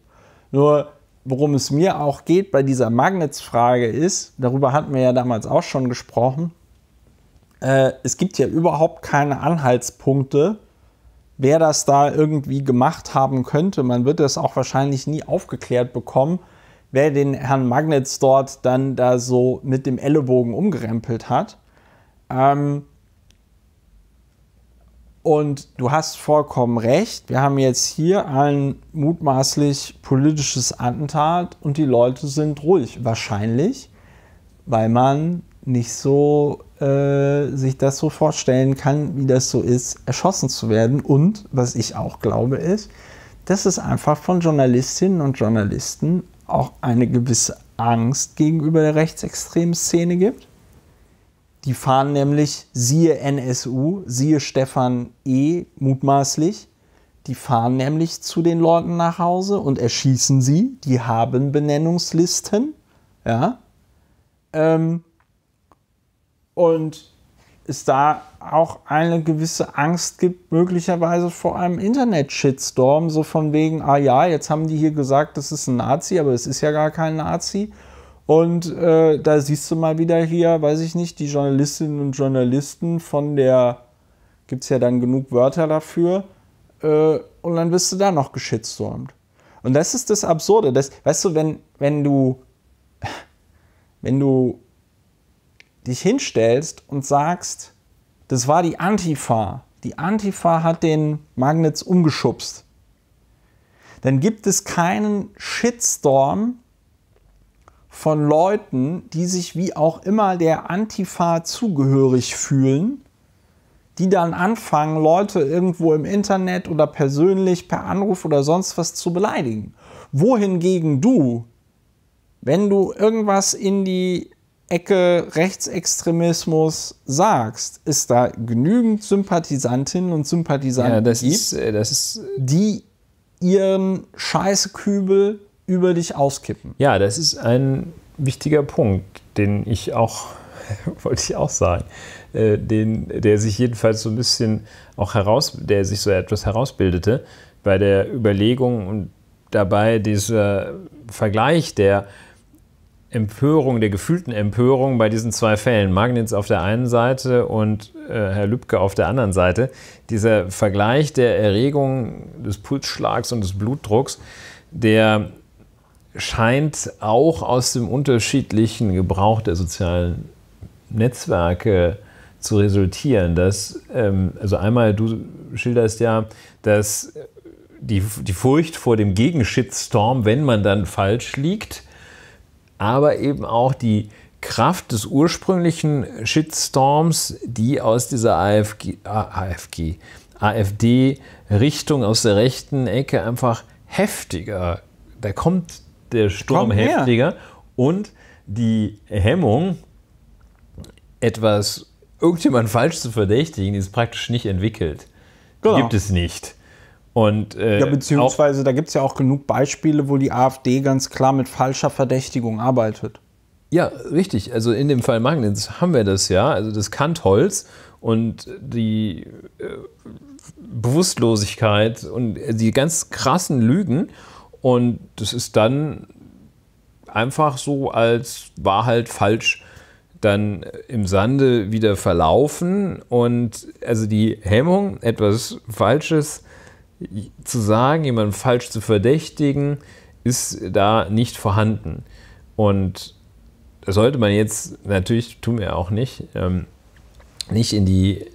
Nur worum es mir auch geht bei dieser Magnetsfrage ist, darüber hatten wir ja damals auch schon gesprochen, äh, es gibt ja überhaupt keine Anhaltspunkte, wer das da irgendwie gemacht haben könnte. Man wird das auch wahrscheinlich nie aufgeklärt bekommen, wer den Herrn Magnitz dort dann da so mit dem Ellenbogen umgerempelt hat. Ähm und du hast vollkommen recht. Wir haben jetzt hier ein mutmaßlich politisches Attentat und die Leute sind ruhig. Wahrscheinlich, weil man nicht so äh, sich das so vorstellen kann, wie das so ist, erschossen zu werden. Und was ich auch glaube, ist, dass es einfach von Journalistinnen und Journalisten auch eine gewisse Angst gegenüber der rechtsextremen Szene gibt. Die fahren nämlich, siehe NSU, siehe Stefan E. mutmaßlich, die fahren nämlich zu den Leuten nach Hause und erschießen sie. Die haben Benennungslisten. Ja. Ähm, und es da auch eine gewisse Angst gibt, möglicherweise vor einem Internet-Shitstorm, so von wegen, ah ja, jetzt haben die hier gesagt, das ist ein Nazi, aber es ist ja gar kein Nazi. Und äh, da siehst du mal wieder hier, weiß ich nicht, die Journalistinnen und Journalisten von der, gibt es ja dann genug Wörter dafür, äh, und dann wirst du da noch geschitstormt. Und das ist das Absurde. Das, weißt du, wenn, wenn du, wenn du dich hinstellst und sagst, das war die Antifa. Die Antifa hat den Magnets umgeschubst. Dann gibt es keinen Shitstorm von Leuten, die sich wie auch immer der Antifa zugehörig fühlen, die dann anfangen, Leute irgendwo im Internet oder persönlich per Anruf oder sonst was zu beleidigen. Wohingegen du, wenn du irgendwas in die Ecke Rechtsextremismus sagst, ist da genügend Sympathisantinnen und Sympathisanten ja, das gibt, ist, äh, das ist äh, die ihren Scheißkübel über dich auskippen. Ja, das ist ein wichtiger Punkt, den ich auch, wollte ich auch sagen, äh, den, der sich jedenfalls so ein bisschen auch heraus, der sich so etwas herausbildete bei der Überlegung und dabei dieser Vergleich, der Empörung, der gefühlten Empörung bei diesen zwei Fällen, Magnitz auf der einen Seite und äh, Herr Lübcke auf der anderen Seite, dieser Vergleich der Erregung, des Pulsschlags und des Blutdrucks, der scheint auch aus dem unterschiedlichen Gebrauch der sozialen Netzwerke zu resultieren. Dass, ähm, also einmal, du schilderst ja, dass die, die Furcht vor dem Gegenshitstorm, wenn man dann falsch liegt, aber eben auch die Kraft des ursprünglichen Shitstorms, die aus dieser AFG, AFG AfD-Richtung aus der rechten Ecke einfach heftiger. Da kommt der Sturm kommt heftiger und die Hemmung, etwas irgendjemand falsch zu verdächtigen, ist praktisch nicht entwickelt. Genau. Gibt es nicht. Und, äh, ja, beziehungsweise auch, da gibt es ja auch genug Beispiele, wo die AfD ganz klar mit falscher Verdächtigung arbeitet. Ja, richtig. Also in dem Fall Magnitz haben wir das ja. Also das Kantholz und die äh, Bewusstlosigkeit und äh, die ganz krassen Lügen. Und das ist dann einfach so als war halt falsch dann äh, im Sande wieder verlaufen. Und also die Hemmung, etwas Falsches zu sagen, jemanden falsch zu verdächtigen, ist da nicht vorhanden. Und sollte man jetzt, natürlich tun wir auch nicht, ähm, nicht in die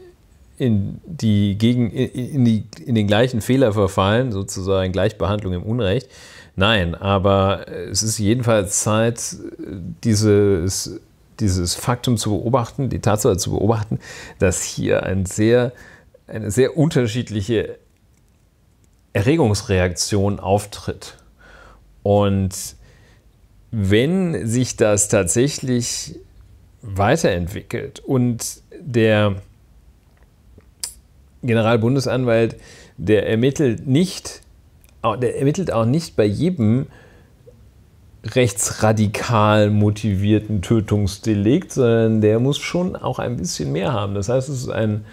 in die gegen in, die, in den gleichen Fehler verfallen, sozusagen Gleichbehandlung im Unrecht. Nein, aber es ist jedenfalls Zeit, dieses, dieses Faktum zu beobachten, die Tatsache zu beobachten, dass hier ein sehr, eine sehr unterschiedliche Erregungsreaktion auftritt. Und wenn sich das tatsächlich weiterentwickelt und der Generalbundesanwalt, der ermittelt nicht, der ermittelt auch nicht bei jedem rechtsradikal motivierten Tötungsdelikt, sondern der muss schon auch ein bisschen mehr haben. Das heißt, es ist ein,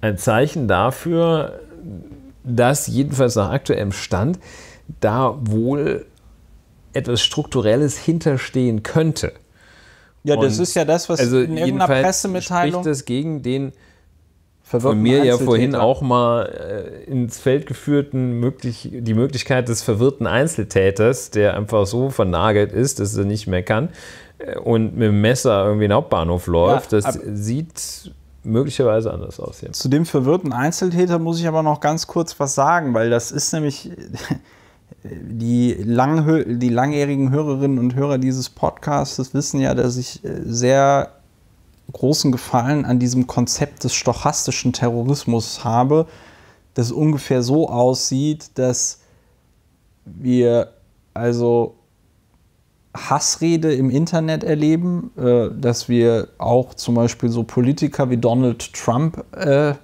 ein Zeichen dafür, dass jedenfalls nach aktuellem Stand da wohl etwas Strukturelles hinterstehen könnte. Ja, das Und ist ja das, was also in irgendeiner Pressemitteilung. Spricht das gegen den von mir ja vorhin auch mal äh, ins Feld geführten, möglich, die Möglichkeit des verwirrten Einzeltäters, der einfach so vernagelt ist, dass er nicht mehr kann äh, und mit dem Messer irgendwie in den Hauptbahnhof läuft. Ja, das sieht möglicherweise anders aussehen. Zu dem verwirrten Einzeltäter muss ich aber noch ganz kurz was sagen, weil das ist nämlich die, lang, die langjährigen Hörerinnen und Hörer dieses Podcasts wissen ja, dass ich äh, sehr großen Gefallen an diesem Konzept des stochastischen Terrorismus habe, das ungefähr so aussieht, dass wir also Hassrede im Internet erleben, äh, dass wir auch zum Beispiel so Politiker wie Donald Trump äh,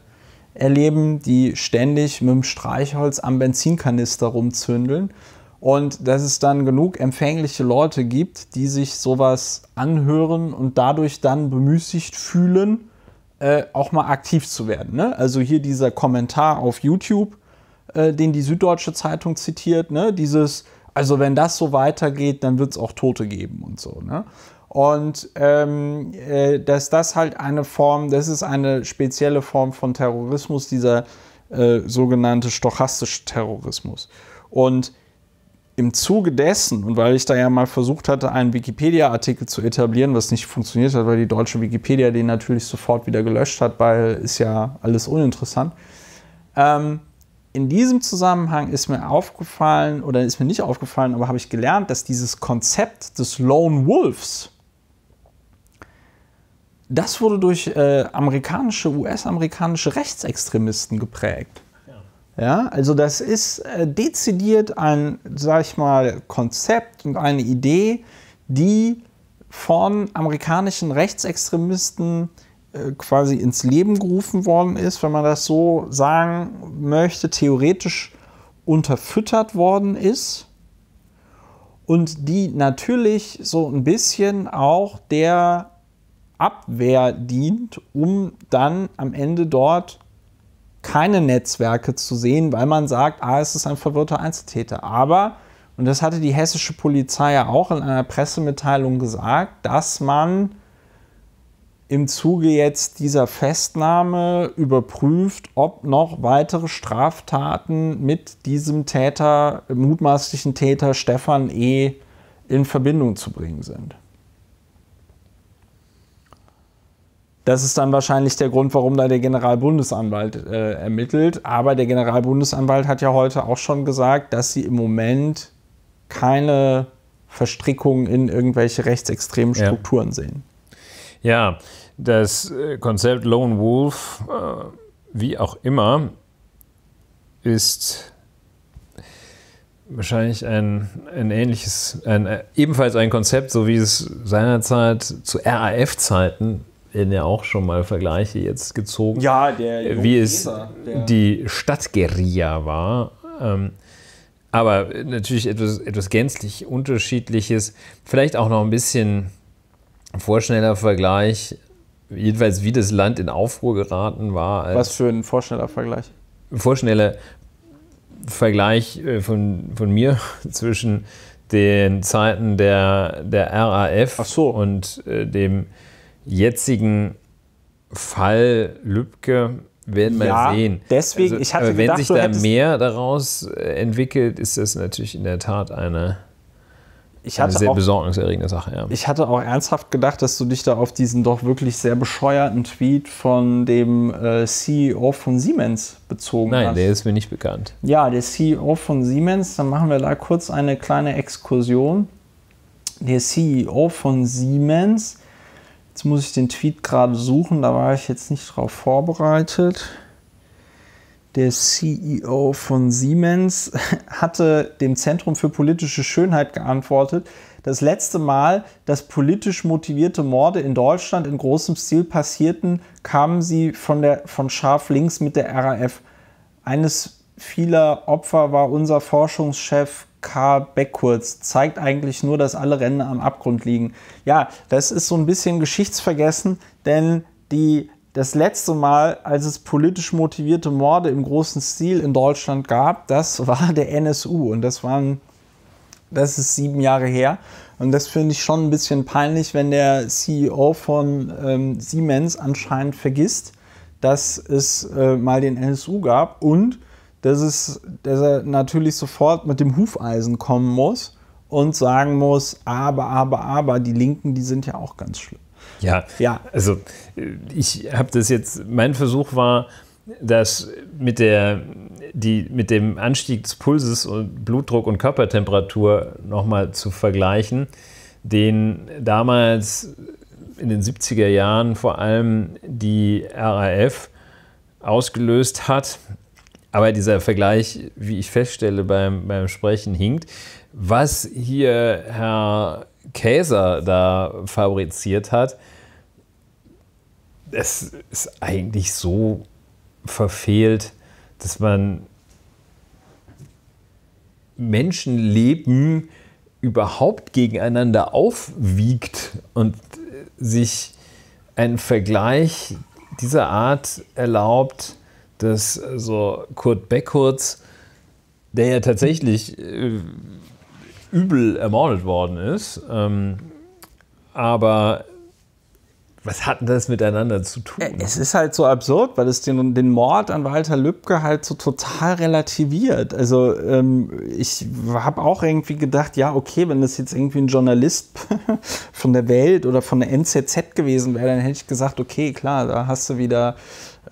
erleben, die ständig mit dem Streichholz am Benzinkanister rumzündeln und dass es dann genug empfängliche Leute gibt, die sich sowas anhören und dadurch dann bemüßigt fühlen, äh, auch mal aktiv zu werden. Ne? Also hier dieser Kommentar auf YouTube, äh, den die Süddeutsche Zeitung zitiert, ne? dieses also wenn das so weitergeht, dann wird es auch Tote geben und so. Ne? Und ähm, äh, dass das halt eine Form, das ist eine spezielle Form von Terrorismus, dieser äh, sogenannte stochastische Terrorismus. Und im Zuge dessen, und weil ich da ja mal versucht hatte, einen Wikipedia-Artikel zu etablieren, was nicht funktioniert hat, weil die deutsche Wikipedia den natürlich sofort wieder gelöscht hat, weil ist ja alles uninteressant. Ähm, in diesem Zusammenhang ist mir aufgefallen, oder ist mir nicht aufgefallen, aber habe ich gelernt, dass dieses Konzept des Lone Wolves, das wurde durch äh, amerikanische, US-amerikanische Rechtsextremisten geprägt. Ja. ja, also das ist äh, dezidiert ein, sag ich mal, Konzept und eine Idee, die von amerikanischen Rechtsextremisten äh, quasi ins Leben gerufen worden ist, wenn man das so sagen möchte, theoretisch unterfüttert worden ist und die natürlich so ein bisschen auch der Abwehr dient, um dann am Ende dort keine Netzwerke zu sehen, weil man sagt, ah, es ist ein verwirrter Einzeltäter. Aber, und das hatte die hessische Polizei ja auch in einer Pressemitteilung gesagt, dass man im Zuge jetzt dieser Festnahme überprüft, ob noch weitere Straftaten mit diesem Täter, mutmaßlichen Täter Stefan E. in Verbindung zu bringen sind. Das ist dann wahrscheinlich der Grund, warum da der Generalbundesanwalt äh, ermittelt. Aber der Generalbundesanwalt hat ja heute auch schon gesagt, dass sie im Moment keine Verstrickungen in irgendwelche rechtsextremen Strukturen ja. sehen. Ja, das äh, Konzept Lone Wolf, äh, wie auch immer, ist wahrscheinlich ein, ein ähnliches, ein, äh, ebenfalls ein Konzept, so wie es seinerzeit zu RAF-Zeiten, werden ja auch schon mal Vergleiche jetzt gezogen, ja, der wie es der die Stadtgeria war. Ähm, aber natürlich etwas, etwas gänzlich Unterschiedliches. Vielleicht auch noch ein bisschen vorschneller Vergleich jedenfalls wie das Land in Aufruhr geraten war. Was für ein vorschneller Vergleich? Vorschneller Vergleich äh, von, von mir zwischen den Zeiten der, der RAF so. und äh, dem jetzigen Fall Lübcke werden wir ja, sehen. Deswegen, also, ich hatte aber gedacht, wenn sich da mehr daraus entwickelt, ist das natürlich in der Tat eine ich hatte eine sehr auch, besorgniserregende Sache, ja. Ich hatte auch ernsthaft gedacht, dass du dich da auf diesen doch wirklich sehr bescheuerten Tweet von dem äh, CEO von Siemens bezogen Nein, hast. Nein, der ist mir nicht bekannt. Ja, der CEO von Siemens, dann machen wir da kurz eine kleine Exkursion. Der CEO von Siemens, jetzt muss ich den Tweet gerade suchen, da war ich jetzt nicht drauf vorbereitet der CEO von Siemens, hatte dem Zentrum für politische Schönheit geantwortet, das letzte Mal, dass politisch motivierte Morde in Deutschland in großem Stil passierten, kamen sie von, der, von scharf links mit der RAF. Eines vieler Opfer war unser Forschungschef Karl Beckkurz. Zeigt eigentlich nur, dass alle Ränder am Abgrund liegen. Ja, das ist so ein bisschen geschichtsvergessen, denn die das letzte Mal, als es politisch motivierte Morde im großen Stil in Deutschland gab, das war der NSU und das waren, das ist sieben Jahre her. Und das finde ich schon ein bisschen peinlich, wenn der CEO von ähm, Siemens anscheinend vergisst, dass es äh, mal den NSU gab und dass, es, dass er natürlich sofort mit dem Hufeisen kommen muss und sagen muss, aber, aber, aber, die Linken, die sind ja auch ganz schlimm. Ja, ja. also ich habe das jetzt, mein Versuch war, dass mit, der, die, mit dem Anstieg des Pulses und Blutdruck und Körpertemperatur nochmal zu vergleichen, den damals in den 70er Jahren vor allem die RAF ausgelöst hat. Aber dieser Vergleich, wie ich feststelle, beim, beim Sprechen hinkt. Was hier Herr Käser da fabriziert hat, es ist eigentlich so verfehlt, dass man Menschenleben überhaupt gegeneinander aufwiegt und sich einen Vergleich dieser Art erlaubt, dass so also Kurt Beckurz, der ja tatsächlich äh, übel ermordet worden ist, ähm, aber was hat denn das miteinander zu tun? Äh, es ist halt so absurd, weil es den, den Mord an Walter Lübcke halt so total relativiert. Also ähm, ich habe auch irgendwie gedacht, ja, okay, wenn das jetzt irgendwie ein Journalist von der Welt oder von der NZZ gewesen wäre, dann hätte ich gesagt, okay, klar, da hast du wieder,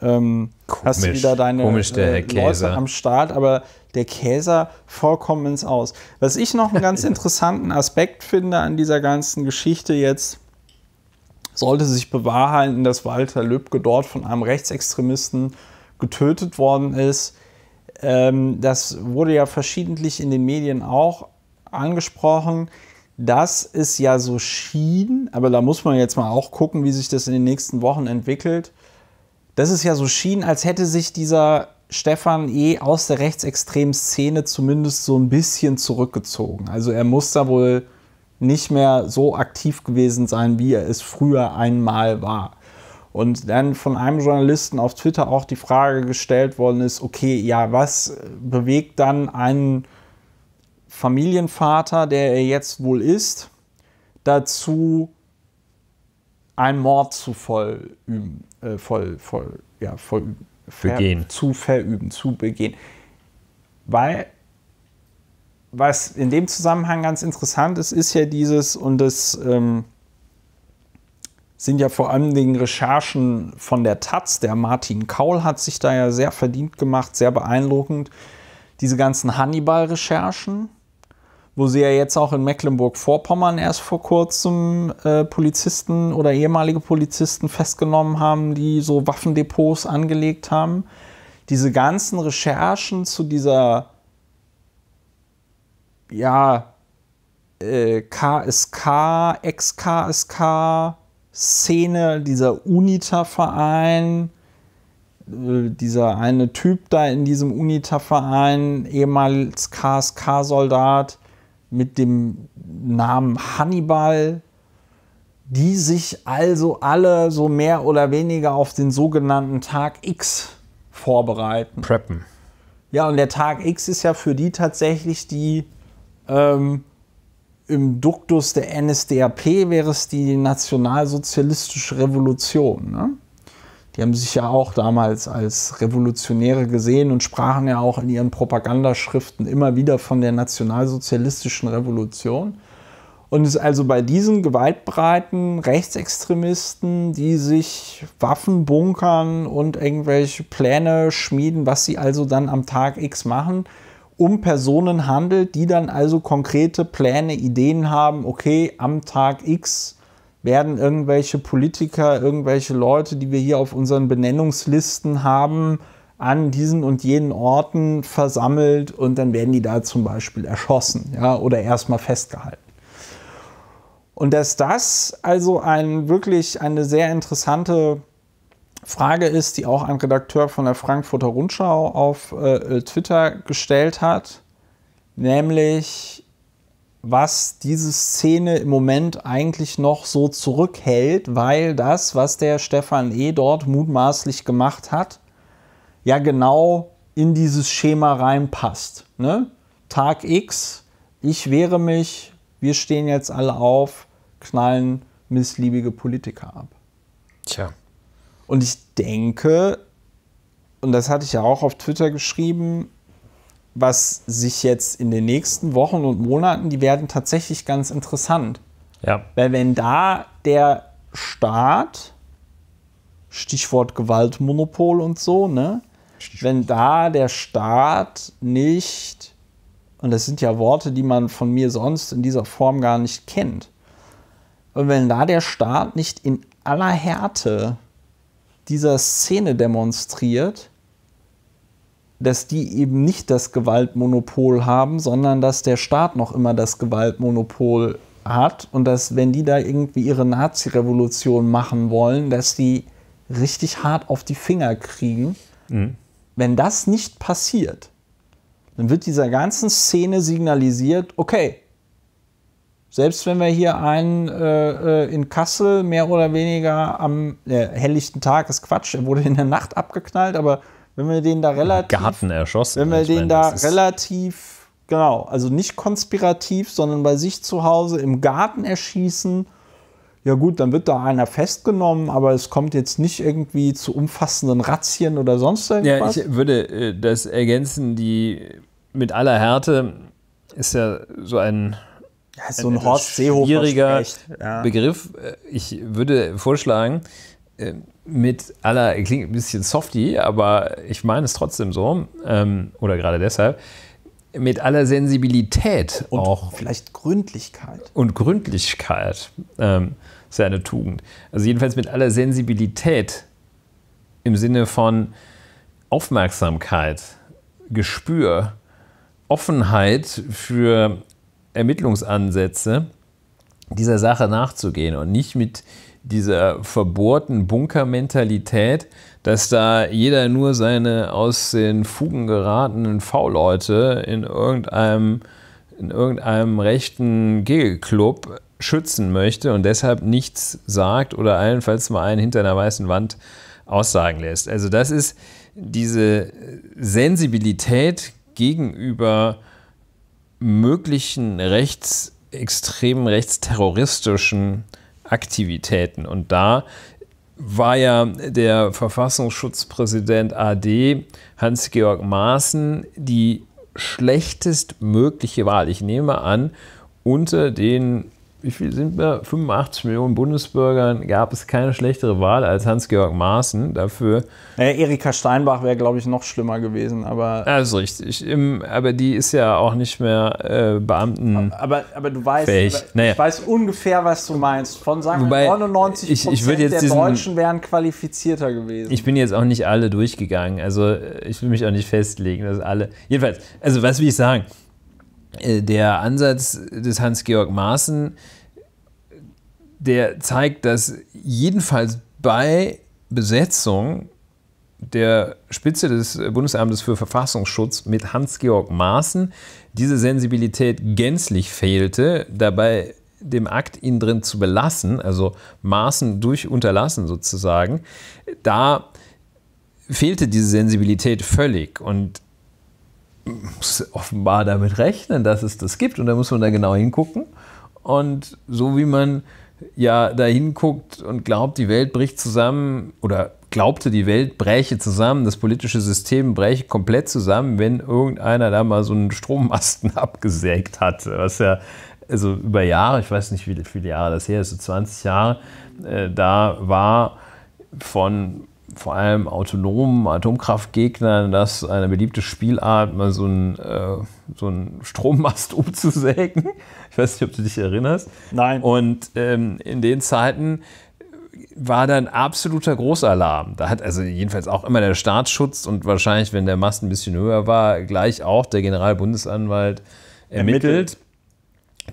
ähm, komisch, hast du wieder deine komisch, äh, Leute am Start, aber der Käser vollkommen ins Aus. Was ich noch einen ganz interessanten Aspekt finde an dieser ganzen Geschichte jetzt, sollte sich bewahrheiten, dass Walter Lübcke dort von einem Rechtsextremisten getötet worden ist. Ähm, das wurde ja verschiedentlich in den Medien auch angesprochen. Das ist ja so schien, aber da muss man jetzt mal auch gucken, wie sich das in den nächsten Wochen entwickelt. Das ist ja so schien, als hätte sich dieser Stefan E. aus der rechtsextremen Szene zumindest so ein bisschen zurückgezogen. Also er muss da wohl nicht mehr so aktiv gewesen sein, wie er es früher einmal war. Und dann von einem Journalisten auf Twitter auch die Frage gestellt worden ist, okay, ja, was bewegt dann einen Familienvater, der er jetzt wohl ist, dazu, einen Mord zu vollüben, äh, voll, voll, ja, vollüben, begehen. zu verüben, zu begehen. Weil was in dem Zusammenhang ganz interessant ist, ist ja dieses, und das ähm, sind ja vor allen Dingen Recherchen von der Taz, der Martin Kaul hat sich da ja sehr verdient gemacht, sehr beeindruckend, diese ganzen Hannibal-Recherchen, wo sie ja jetzt auch in Mecklenburg-Vorpommern erst vor kurzem äh, Polizisten oder ehemalige Polizisten festgenommen haben, die so Waffendepots angelegt haben. Diese ganzen Recherchen zu dieser ja, äh, KSK, Ex-KSK, Szene, dieser UNITA-Verein, äh, dieser eine Typ da in diesem UNITA-Verein, ehemals KSK-Soldat mit dem Namen Hannibal, die sich also alle so mehr oder weniger auf den sogenannten Tag X vorbereiten. Preppen. Ja, und der Tag X ist ja für die tatsächlich die ähm, Im Duktus der NSDAP wäre es die nationalsozialistische Revolution. Ne? Die haben sich ja auch damals als Revolutionäre gesehen und sprachen ja auch in ihren Propagandaschriften immer wieder von der nationalsozialistischen Revolution. Und es ist also bei diesen gewaltbreiten Rechtsextremisten, die sich Waffen bunkern und irgendwelche Pläne schmieden, was sie also dann am Tag X machen, um Personen handelt, die dann also konkrete Pläne, Ideen haben, okay, am Tag X werden irgendwelche Politiker, irgendwelche Leute, die wir hier auf unseren Benennungslisten haben, an diesen und jenen Orten versammelt und dann werden die da zum Beispiel erschossen ja, oder erstmal festgehalten. Und dass das also ein, wirklich eine sehr interessante Frage ist, die auch ein Redakteur von der Frankfurter Rundschau auf äh, äh, Twitter gestellt hat, nämlich was diese Szene im Moment eigentlich noch so zurückhält, weil das, was der Stefan E. dort mutmaßlich gemacht hat, ja genau in dieses Schema reinpasst. Ne? Tag X, ich wehre mich, wir stehen jetzt alle auf, knallen missliebige Politiker ab. Tja. Und ich denke, und das hatte ich ja auch auf Twitter geschrieben, was sich jetzt in den nächsten Wochen und Monaten, die werden tatsächlich ganz interessant. Ja. Weil wenn da der Staat, Stichwort Gewaltmonopol und so, ne? Stichwort. Wenn da der Staat nicht, und das sind ja Worte, die man von mir sonst in dieser Form gar nicht kennt, und wenn da der Staat nicht in aller Härte dieser Szene demonstriert, dass die eben nicht das Gewaltmonopol haben, sondern dass der Staat noch immer das Gewaltmonopol hat und dass, wenn die da irgendwie ihre Nazi-Revolution machen wollen, dass die richtig hart auf die Finger kriegen. Mhm. Wenn das nicht passiert, dann wird dieser ganzen Szene signalisiert, okay, selbst wenn wir hier einen äh, äh, in Kassel mehr oder weniger am äh, helllichten Tag ist Quatsch, er wurde in der Nacht abgeknallt, aber wenn wir den da relativ. Garten erschossen. Wenn wir den meine, da relativ, genau, also nicht konspirativ, sondern bei sich zu Hause im Garten erschießen, ja gut, dann wird da einer festgenommen, aber es kommt jetzt nicht irgendwie zu umfassenden Razzien oder sonst irgendwas. Ja, ich würde äh, das ergänzen, die mit aller Härte ist ja so ein ja, äh, so ein Horst Seehofer ja. Begriff. Äh, ich würde vorschlagen, äh, mit aller, klingt ein bisschen softy, aber ich meine es trotzdem so, ähm, oder gerade deshalb, mit aller Sensibilität und auch. Vielleicht Gründlichkeit. Und Gründlichkeit ähm, ist ja eine Tugend. Also jedenfalls mit aller Sensibilität im Sinne von Aufmerksamkeit, Gespür, Offenheit für Ermittlungsansätze dieser Sache nachzugehen und nicht mit dieser verbohrten Bunkermentalität, dass da jeder nur seine aus den Fugen geratenen V-Leute in irgendeinem, in irgendeinem rechten Gegelclub schützen möchte und deshalb nichts sagt oder allenfalls mal einen hinter einer weißen Wand aussagen lässt. Also das ist diese Sensibilität gegenüber möglichen rechtsextremen, rechtsterroristischen Aktivitäten. Und da war ja der Verfassungsschutzpräsident AD Hans-Georg Maaßen die schlechtestmögliche Wahl. Ich nehme an, unter den wie viel sind wir? 85 Millionen Bundesbürgern gab es keine schlechtere Wahl als Hans-Georg Maaßen dafür. Naja, Erika Steinbach wäre, glaube ich, noch schlimmer gewesen, aber. Das ist richtig. Im, aber die ist ja auch nicht mehr äh, Beamten. Aber, aber du weißt, fähig. naja. ich weiß ungefähr, was du meinst. Von sagen Wobei, 99 ich, ich der diesen, Deutschen wären qualifizierter gewesen. Ich bin jetzt auch nicht alle durchgegangen. Also äh, ich will mich auch nicht festlegen, dass alle. Jedenfalls, also was will ich sagen? Äh, der Ansatz des Hans-Georg Maaßen, der zeigt, dass jedenfalls bei Besetzung der Spitze des Bundesamtes für Verfassungsschutz mit Hans-Georg Maaßen diese Sensibilität gänzlich fehlte, dabei dem Akt ihn drin zu belassen, also Maaßen durch Unterlassen sozusagen, da fehlte diese Sensibilität völlig. Und muss offenbar damit rechnen, dass es das gibt. Und da muss man da genau hingucken. Und so wie man ja da hinguckt und glaubt, die Welt bricht zusammen oder glaubte, die Welt bräche zusammen, das politische System bräche komplett zusammen, wenn irgendeiner da mal so einen Strommasten abgesägt hat. Was ja, also über Jahre, ich weiß nicht, wie viele Jahre das her ist, so 20 Jahre, äh, da war von vor allem autonomen Atomkraftgegnern, dass eine beliebte Spielart, mal so einen, äh, so Strommast umzusägen. Ich weiß nicht, ob du dich erinnerst. Nein. Und ähm, in den Zeiten war dann absoluter Großalarm. Da hat also jedenfalls auch immer der Staatsschutz und wahrscheinlich, wenn der Mast ein bisschen höher war, gleich auch der Generalbundesanwalt ermittelt. ermittelt.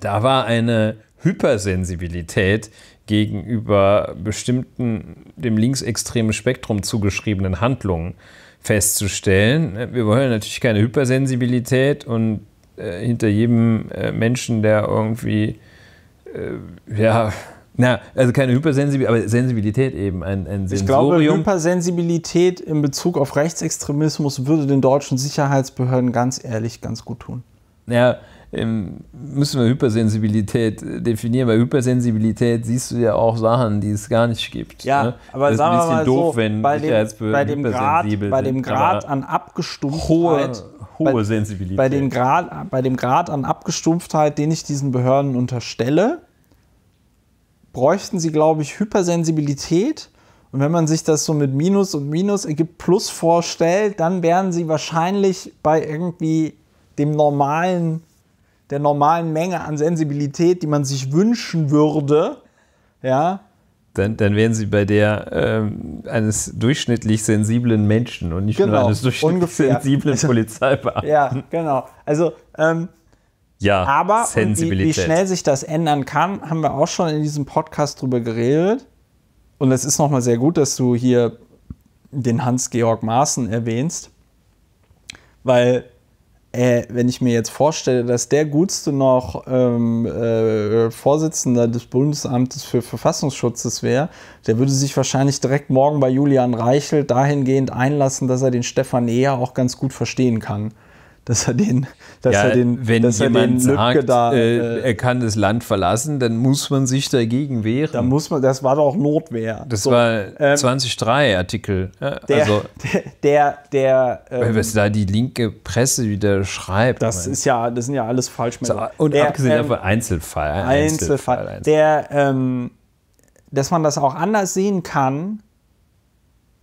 Da war eine Hypersensibilität gegenüber bestimmten dem linksextremen Spektrum zugeschriebenen Handlungen festzustellen. Wir wollen natürlich keine Hypersensibilität und äh, hinter jedem äh, Menschen, der irgendwie, äh, ja, na, also keine Hypersensibilität, aber Sensibilität eben, ein, ein Sensorium. Ich glaube, Hypersensibilität in Bezug auf Rechtsextremismus würde den deutschen Sicherheitsbehörden ganz ehrlich ganz gut tun. Ja, müssen wir Hypersensibilität definieren, weil Hypersensibilität siehst du ja auch Sachen, die es gar nicht gibt. Ja, ne? aber das sagen ist ein bisschen wir mal doof, so, wenn bei dem, bei dem Grad, bei dem Grad an Abgestumpftheit hohe, hohe bei, Sensibilität. Bei dem, Grad, bei dem Grad an Abgestumpftheit, den ich diesen Behörden unterstelle, bräuchten sie, glaube ich, Hypersensibilität. Und wenn man sich das so mit Minus und Minus ergibt Plus vorstellt, dann wären sie wahrscheinlich bei irgendwie dem normalen der normalen Menge an Sensibilität, die man sich wünschen würde, ja. Dann, dann wären sie bei der ähm, eines durchschnittlich sensiblen Menschen und nicht genau, nur eines durchschnittlich ungefähr. sensiblen also, Polizeibeamten. Ja, genau. Also, ähm, ja, aber wie, wie schnell sich das ändern kann, haben wir auch schon in diesem Podcast drüber geredet. Und es ist nochmal sehr gut, dass du hier den Hans-Georg Maaßen erwähnst, weil äh, wenn ich mir jetzt vorstelle, dass der Gutste noch ähm, äh, Vorsitzender des Bundesamtes für Verfassungsschutzes wäre, der würde sich wahrscheinlich direkt morgen bei Julian Reichel dahingehend einlassen, dass er den Stefan Eher auch ganz gut verstehen kann dass er den, dass ja, er den, wenn dass jemand er den sagt, da, äh, äh, er kann das Land verlassen, dann muss man sich dagegen wehren. Da muss man, das war doch Notwehr. Das so, war ähm, 2003 Artikel. Ja, der, also, der, der, der ähm, was da die linke Presse wieder schreibt. Das ist ja, das sind ja alles Falschmeldungen. So, und der, abgesehen ähm, davon ähm, Einzelfall, Einzelfall, Einzelfall, Der, ähm, dass man das auch anders sehen kann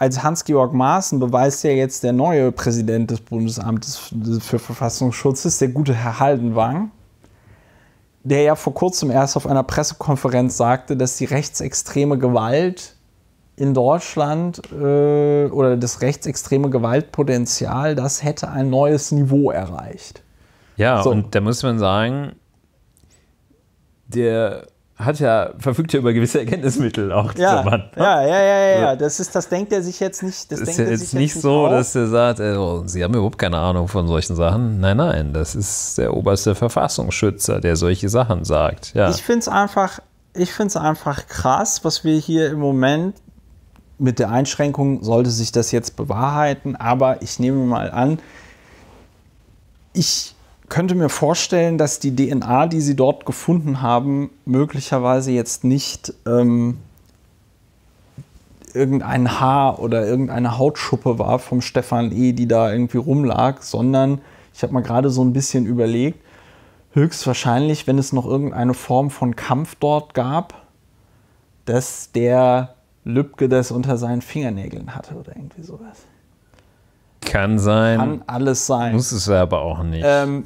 als Hans-Georg Maaßen beweist ja jetzt der neue Präsident des Bundesamtes für Verfassungsschutzes, der gute Herr Haldenwang, der ja vor kurzem erst auf einer Pressekonferenz sagte, dass die rechtsextreme Gewalt in Deutschland äh, oder das rechtsextreme Gewaltpotenzial, das hätte ein neues Niveau erreicht. Ja, so. und da muss man sagen, der hat ja, verfügt ja über gewisse Erkenntnismittel auch, ja, Mann. Ne? Ja, ja, ja, ja, ja, Das ist, das denkt er sich jetzt nicht. Das, das ist ja jetzt nicht jetzt so, nicht dass er sagt, also, Sie haben überhaupt keine Ahnung von solchen Sachen. Nein, nein, das ist der oberste Verfassungsschützer, der solche Sachen sagt. Ja. Ich finde es einfach, ich finde es einfach krass, was wir hier im Moment mit der Einschränkung sollte sich das jetzt bewahrheiten, aber ich nehme mal an, ich könnte mir vorstellen, dass die DNA, die sie dort gefunden haben, möglicherweise jetzt nicht ähm, irgendein Haar oder irgendeine Hautschuppe war vom Stefan E., die da irgendwie rumlag, sondern ich habe mal gerade so ein bisschen überlegt, höchstwahrscheinlich, wenn es noch irgendeine Form von Kampf dort gab, dass der Lübke das unter seinen Fingernägeln hatte oder irgendwie sowas. Kann sein. Kann alles sein. Muss es aber auch nicht. Ähm,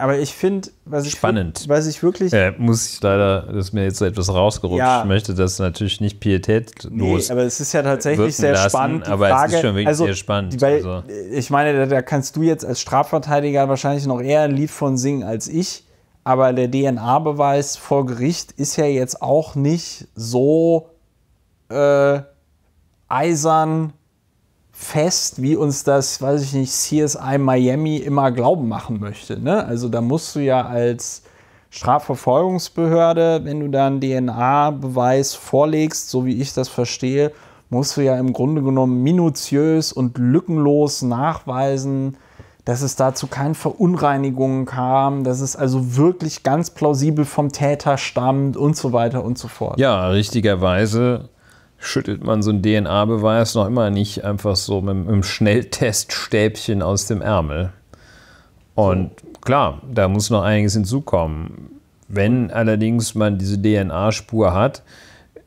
aber ich finde, was ich spannend, find, was ich wirklich äh, muss ich leider, dass mir jetzt so etwas rausgerutscht. Ja. Ich möchte das natürlich nicht pietätlos. Nee, aber es ist ja tatsächlich sehr lassen, spannend. Die aber Frage, es ist schon wirklich also, sehr spannend. Weil, also. Äh, ich meine, da, da, kannst du jetzt als Strafverteidiger wahrscheinlich noch eher ein Lied von singen als ich. Aber der DNA-Beweis vor Gericht ist ja jetzt auch nicht so äh, eisern fest, wie uns das, weiß ich nicht, CSI Miami immer glauben machen möchte. Ne? Also da musst du ja als Strafverfolgungsbehörde, wenn du da einen DNA-Beweis vorlegst, so wie ich das verstehe, musst du ja im Grunde genommen minutiös und lückenlos nachweisen, dass es dazu keine Verunreinigungen kam, dass es also wirklich ganz plausibel vom Täter stammt und so weiter und so fort. Ja, richtigerweise schüttelt man so einen DNA-Beweis noch immer nicht einfach so mit, einem Schnellteststäbchen aus dem Ärmel. Und klar, da muss noch einiges hinzukommen. Wenn allerdings man diese DNA-Spur hat,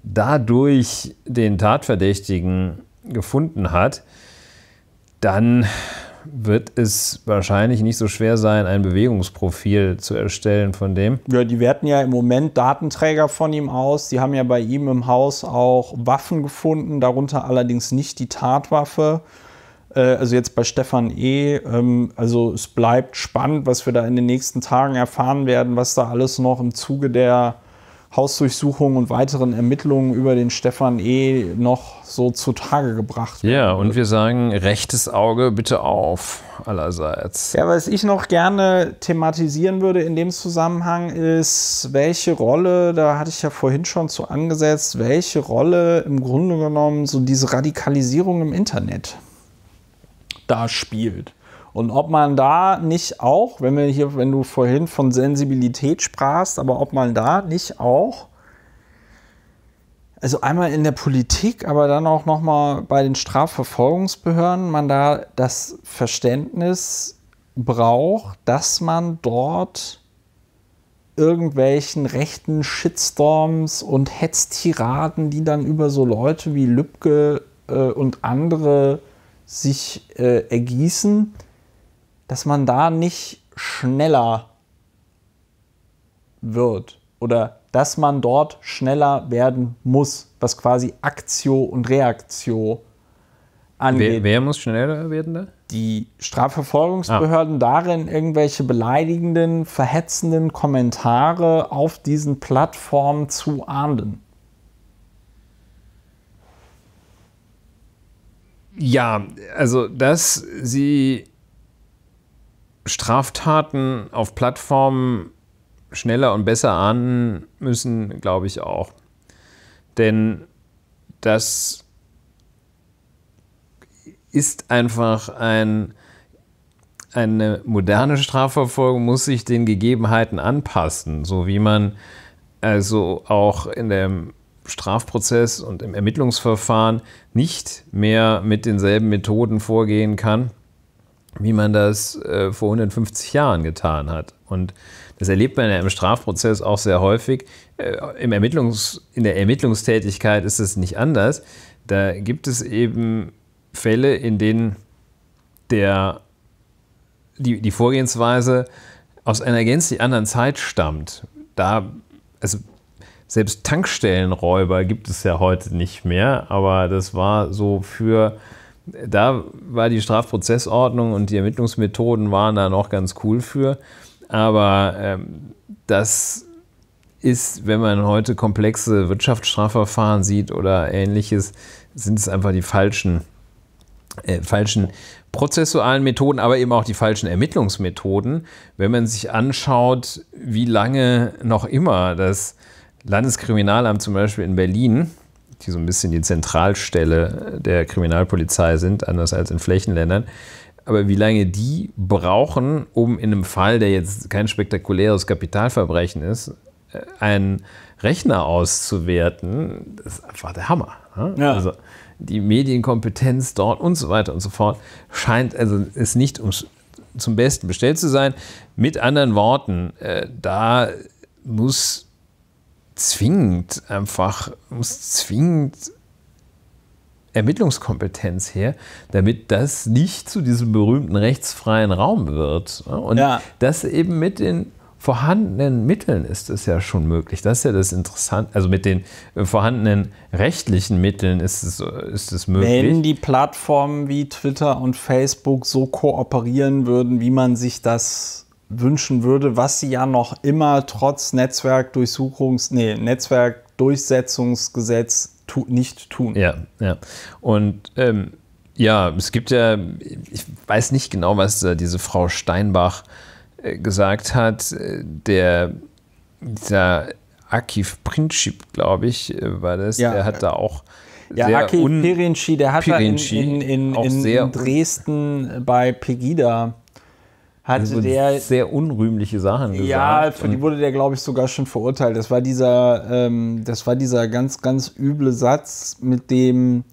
dadurch den Tatverdächtigen gefunden hat, dann wird es wahrscheinlich nicht so schwer sein, ein Bewegungsprofil zu erstellen von dem. Ja, die werten ja im Moment Datenträger von ihm aus. Die haben ja bei ihm im Haus auch Waffen gefunden, darunter allerdings nicht die Tatwaffe. Äh, also jetzt bei Stefan E. Ähm, also es bleibt spannend, was wir da in den nächsten Tagen erfahren werden, was da alles noch im Zuge der Hausdurchsuchungen und weiteren Ermittlungen über den Stefan E. noch so zutage gebracht werden. Ja, und wir sagen, rechtes Auge bitte auf allerseits. Ja, was ich noch gerne thematisieren würde in dem Zusammenhang ist, welche Rolle, da hatte ich ja vorhin schon zu angesetzt, welche Rolle im Grunde genommen so diese Radikalisierung im Internet da spielt. Und ob man da nicht auch, wenn wir hier, wenn du vorhin von Sensibilität sprachst, aber ob man da nicht auch, also einmal in der Politik, aber dann auch nochmal bei den Strafverfolgungsbehörden, man da das Verständnis braucht, dass man dort irgendwelchen rechten Shitstorms und Hetztiraden, die dann über so Leute wie Lübcke äh, und andere sich äh, ergießen, dass man da nicht schneller wird oder dass man dort schneller werden muss, was quasi Aktio und Reaktio angeht. Wer, wer muss schneller werden da? Die Strafverfolgungsbehörden ah. darin, irgendwelche beleidigenden, verhetzenden Kommentare auf diesen Plattformen zu ahnden. Ja, also dass sie Straftaten auf Plattformen schneller und besser ahnden müssen, glaube ich auch. Denn das ist einfach ein, eine moderne Strafverfolgung, muss sich den Gegebenheiten anpassen, so wie man also auch in dem Strafprozess und im Ermittlungsverfahren nicht mehr mit denselben Methoden vorgehen kann, wie man das äh, vor 150 Jahren getan hat. Und das erlebt man ja im Strafprozess auch sehr häufig. Äh, im Ermittlungs-, in der Ermittlungstätigkeit ist es nicht anders. Da gibt es eben Fälle, in denen der, die, die Vorgehensweise aus einer gänzlich anderen Zeit stammt. Da, also selbst Tankstellenräuber gibt es ja heute nicht mehr, aber das war so für da war die Strafprozessordnung und die Ermittlungsmethoden waren da noch ganz cool für. Aber ähm, das ist, wenn man heute komplexe Wirtschaftsstrafverfahren sieht oder ähnliches, sind es einfach die falschen, äh, falschen prozessualen Methoden, aber eben auch die falschen Ermittlungsmethoden. Wenn man sich anschaut, wie lange noch immer das Landeskriminalamt zum Beispiel in Berlin die so ein bisschen die Zentralstelle der Kriminalpolizei sind, anders als in Flächenländern. Aber wie lange die brauchen, um in einem Fall, der jetzt kein spektakuläres Kapitalverbrechen ist, äh, einen Rechner auszuwerten, das ist einfach der Hammer. Ne? Ja. Also die Medienkompetenz dort und so weiter und so fort scheint, also ist nicht ums, zum Besten bestellt zu sein. Mit anderen Worten, äh, da muss zwingend einfach, muss zwingend Ermittlungskompetenz her, damit das nicht zu diesem berühmten rechtsfreien Raum wird. Und ja. das eben mit den vorhandenen Mitteln ist es ja schon möglich. Das ist ja das Interessante. Also mit den äh, vorhandenen rechtlichen Mitteln ist es, ist es möglich. Wenn die Plattformen wie Twitter und Facebook so kooperieren würden, wie man sich das wünschen würde, was sie ja noch immer trotz Netzwerkdurchsuchungs-, nee, Netzwerkdurchsetzungsgesetz tu nicht tun. Ja, ja. Und ähm, ja, es gibt ja, ich weiß nicht genau, was diese Frau Steinbach äh, gesagt hat, der, dieser Akif Princip, glaube ich, äh, war das, ja, der hat da auch äh, ja, sehr Aki Pirinci, der hat da in, in, in, in, in Dresden bei Pegida hatte der. Sehr unrühmliche Sachen gesagt. Ja, für die wurde der, glaube ich, sogar schon verurteilt. Das war dieser, ähm, das war dieser ganz, ganz üble Satz, mit dem.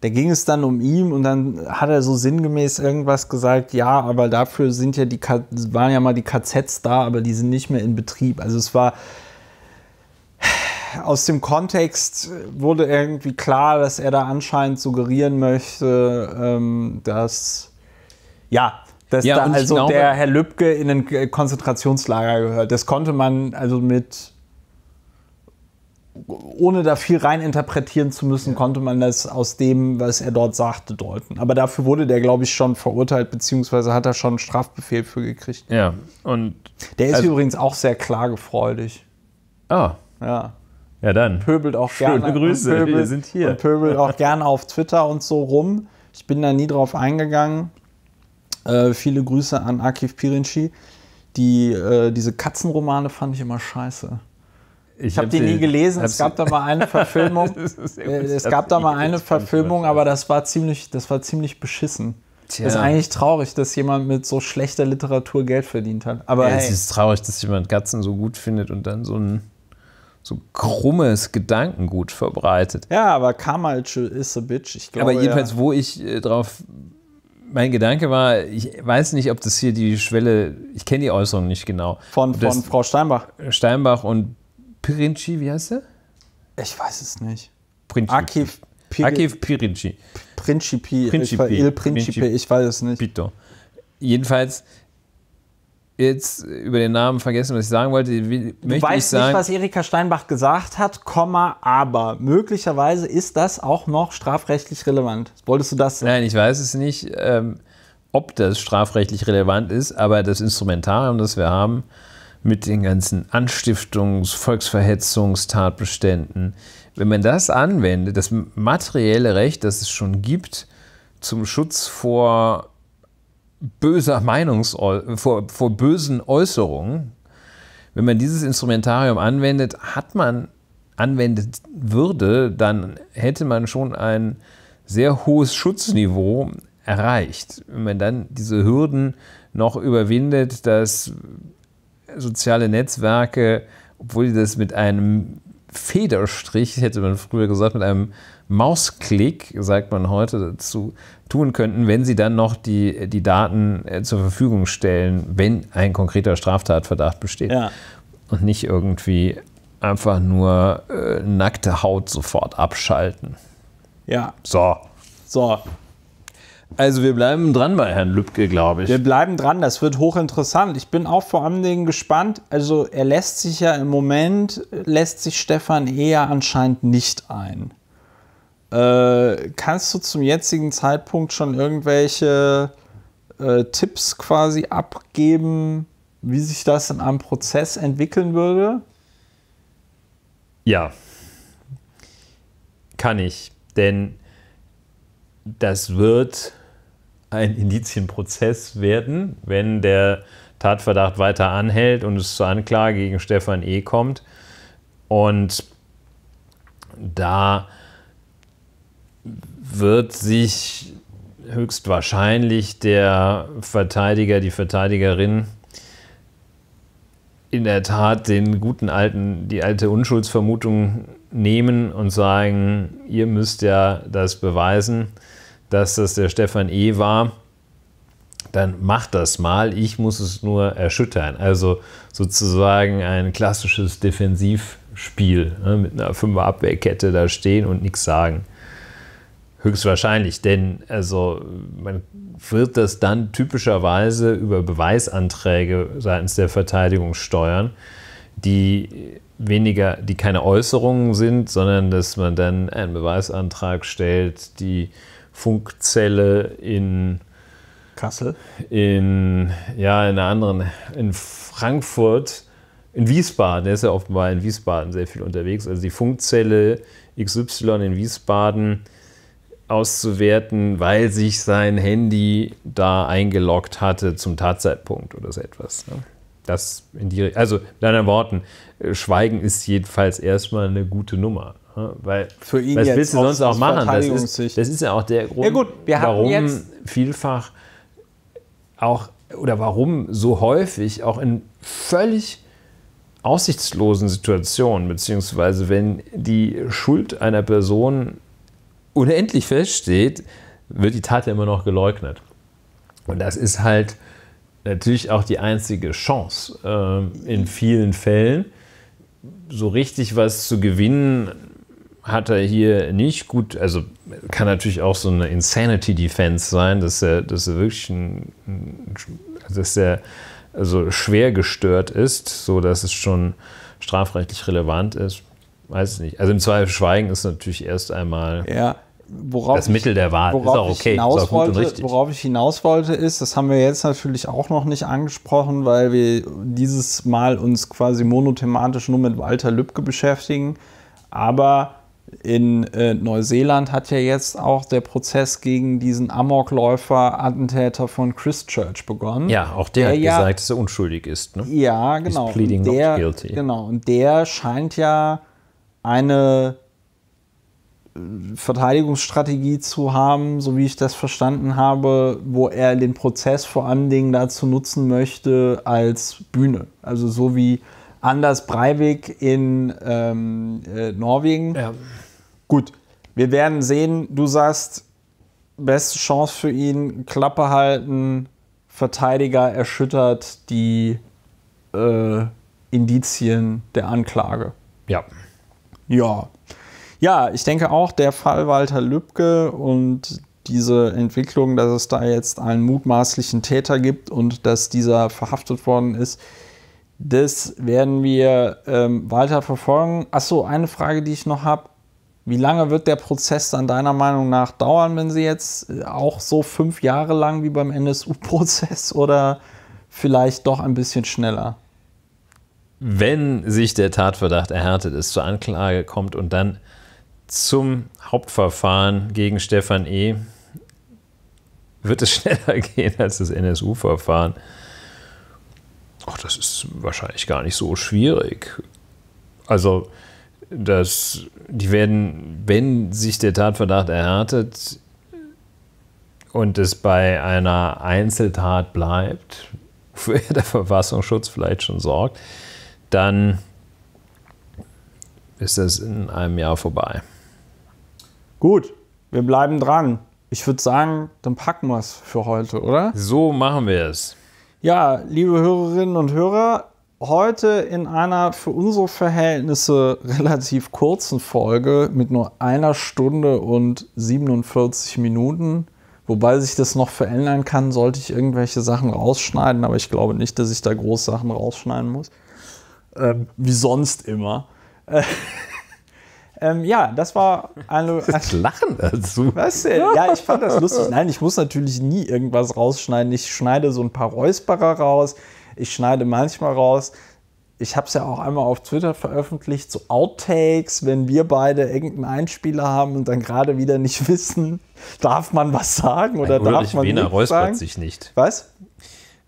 Da ging es dann um ihn und dann hat er so sinngemäß irgendwas gesagt, ja, aber dafür sind ja die waren ja mal die KZs da, aber die sind nicht mehr in Betrieb. Also es war aus dem Kontext wurde irgendwie klar, dass er da anscheinend suggerieren möchte, ähm, dass ja, dass ja, da also glaube, der Herr Lübcke in ein äh, Konzentrationslager gehört. Das konnte man also mit ohne da viel rein interpretieren zu müssen, ja. konnte man das aus dem, was er dort sagte, deuten. Aber dafür wurde der, glaube ich, schon verurteilt, beziehungsweise hat er schon einen Strafbefehl für gekriegt. Ja, und. Der ist also übrigens auch sehr klagefreudig. Ah. Oh. Ja. Ja, dann. Pöbelt auch gerne. Grüße, pöbelt, wir sind hier. Und pöbelt auch gerne auf Twitter und so rum. Ich bin da nie drauf eingegangen. Äh, viele Grüße an Akif Pirinci. Die, äh, diese Katzenromane fand ich immer scheiße. Ich, ich habe hab die nie gelesen. Es gab da mal eine Verfilmung. Äh, es gab da mal eine Verfilmung, aber das war ziemlich, das war ziemlich beschissen. Tja. Ist eigentlich traurig, dass jemand mit so schlechter Literatur Geld verdient hat. Aber ja, hey. es ist traurig, dass jemand Katzen so gut findet und dann so ein so krummes Gedankengut verbreitet. Ja, aber Kamal is a bitch. Ich glaube, aber jedenfalls, ja. wo ich äh, drauf mein Gedanke war, ich weiß nicht, ob das hier die Schwelle, ich kenne die Äußerung nicht genau. Von, von Frau Steinbach. Steinbach und Pirinci, wie heißt er? Ich weiß es nicht. Principi. Akif, Pir Akif Pirinci. Principi. Principi. Il Principe, ich weiß es nicht. Pito. Jedenfalls jetzt über den Namen vergessen, was ich sagen wollte. Möchte du weißt sagen, nicht, was Erika Steinbach gesagt hat, Komma, aber möglicherweise ist das auch noch strafrechtlich relevant. Wolltest du das? Sagen? Nein, ich weiß es nicht, ähm, ob das strafrechtlich relevant ist, aber das Instrumentarium, das wir haben, mit den ganzen Anstiftungs-, Volksverhetzungstatbeständen, wenn man das anwendet, das materielle Recht, das es schon gibt, zum Schutz vor böser Meinungs vor, vor bösen Äußerungen, wenn man dieses Instrumentarium anwendet, hat man anwendet würde, dann hätte man schon ein sehr hohes Schutzniveau erreicht. Wenn man dann diese Hürden noch überwindet, dass soziale Netzwerke, obwohl die das mit einem Federstrich, hätte man früher gesagt, mit einem Mausklick, sagt man heute dazu, tun könnten, wenn sie dann noch die, die Daten äh, zur Verfügung stellen, wenn ein konkreter Straftatverdacht besteht. Ja. Und nicht irgendwie einfach nur äh, nackte Haut sofort abschalten. Ja. So. So. Also wir bleiben dran bei Herrn Lübcke, glaube ich. Wir bleiben dran, das wird hochinteressant. Ich bin auch vor allen Dingen gespannt. Also er lässt sich ja im Moment, lässt sich Stefan eher anscheinend nicht ein. Äh, kannst du zum jetzigen Zeitpunkt schon irgendwelche äh, Tipps quasi abgeben, wie sich das in einem Prozess entwickeln würde? Ja, kann ich, denn das wird ein Indizienprozess werden, wenn der Tatverdacht weiter anhält und es zur Anklage gegen Stefan E. kommt. Und da wird sich höchstwahrscheinlich der Verteidiger, die Verteidigerin in der Tat den guten alten, die alte Unschuldsvermutung nehmen und sagen, ihr müsst ja das beweisen, dass das der Stefan E. war, dann macht das mal, ich muss es nur erschüttern. Also sozusagen ein klassisches Defensivspiel ne, mit einer Fünferabwehrkette da stehen und nichts sagen. Höchstwahrscheinlich, denn also man wird das dann typischerweise über Beweisanträge seitens der Verteidigung steuern, die weniger, die keine Äußerungen sind, sondern dass man dann einen Beweisantrag stellt, die Funkzelle in Kassel, in ja in einer anderen, in Frankfurt, in Wiesbaden, der ist ja offenbar in Wiesbaden sehr viel unterwegs, also die Funkzelle XY in Wiesbaden auszuwerten, weil sich sein Handy da eingeloggt hatte zum Tatzeitpunkt oder so etwas. Ne? Das in die, also mit anderen Worten, äh, Schweigen ist jedenfalls erstmal eine gute Nummer. Ne? Weil Für ihn was willst du sonst auch machen? Das ist, das ist, ja auch der Grund, ja gut, warum vielfach auch oder warum so häufig auch in völlig aussichtslosen Situationen, beziehungsweise wenn die Schuld einer Person unendlich feststeht, wird die Tat ja immer noch geleugnet. Und das ist halt natürlich auch die einzige Chance äh, in vielen Fällen. So richtig was zu gewinnen hat er hier nicht. Gut, also kann natürlich auch so eine Insanity Defense sein, dass er, dass er wirklich ein, dass er also schwer gestört ist, so dass es schon strafrechtlich relevant ist. Weiß nicht. Also im Zweifel schweigen ist natürlich erst einmal. Ja worauf das Mittel der Wahl ist auch okay. Hinaus ist auch gut und richtig. Worauf ich hinaus wollte, ist, das haben wir jetzt natürlich auch noch nicht angesprochen, weil wir dieses Mal uns quasi monothematisch nur mit Walter Lübcke beschäftigen. Aber in äh, Neuseeland hat ja jetzt auch der Prozess gegen diesen Amokläufer, Attentäter von Christchurch begonnen. Ja, auch der, der hat ja, gesagt, dass er unschuldig ist. Ne? Ja, genau. He's pleading der, not guilty. Genau, und der scheint ja eine Verteidigungsstrategie zu haben, so wie ich das verstanden habe, wo er den Prozess vor allen Dingen dazu nutzen möchte als Bühne. Also so wie Anders Breivik in ähm, äh, Norwegen. Ja. Gut, wir werden sehen. Du sagst, beste Chance für ihn, Klappe halten, Verteidiger erschüttert die äh, Indizien der Anklage. Ja. Ja. Ja, ich denke auch, der Fall Walter Lübcke und diese Entwicklung, dass es da jetzt einen mutmaßlichen Täter gibt und dass dieser verhaftet worden ist, das werden wir ähm, weiter verfolgen. Achso, eine Frage, die ich noch habe. Wie lange wird der Prozess dann deiner Meinung nach dauern, wenn sie jetzt äh, auch so fünf Jahre lang wie beim NSU-Prozess oder vielleicht doch ein bisschen schneller? Wenn sich der Tatverdacht erhärtet es zur Anklage kommt und dann zum Hauptverfahren gegen Stefan E. wird es schneller gehen als das NSU-Verfahren. Ach, das ist wahrscheinlich gar nicht so schwierig. Also, dass die werden, wenn sich der Tatverdacht erhärtet und es bei einer Einzeltat bleibt, für der Verfassungsschutz vielleicht schon sorgt, dann ist das in einem Jahr vorbei. Gut, wir bleiben dran. Ich würde sagen, dann packen wir es für heute, oder? So machen wir es. Ja, liebe Hörerinnen und Hörer, heute in einer für unsere Verhältnisse relativ kurzen Folge mit nur einer Stunde und 47 Minuten. Wobei sich das noch verändern kann, sollte ich irgendwelche Sachen rausschneiden, aber ich glaube nicht, dass ich da groß Sachen rausschneiden muss. Ähm, wie sonst immer. Ähm, ja, das war ein. Das Lachen dazu. Was denn? Ja, ich fand das lustig. Nein, ich muss natürlich nie irgendwas rausschneiden. Ich schneide so ein paar Räusperer raus. Ich schneide manchmal raus. Ich habe es ja auch einmal auf Twitter veröffentlicht, so Outtakes, wenn wir beide irgendeinen Einspieler haben und dann gerade wieder nicht wissen, darf man was sagen oder ein darf man Wiener räuspert sagen. sich nicht. Was?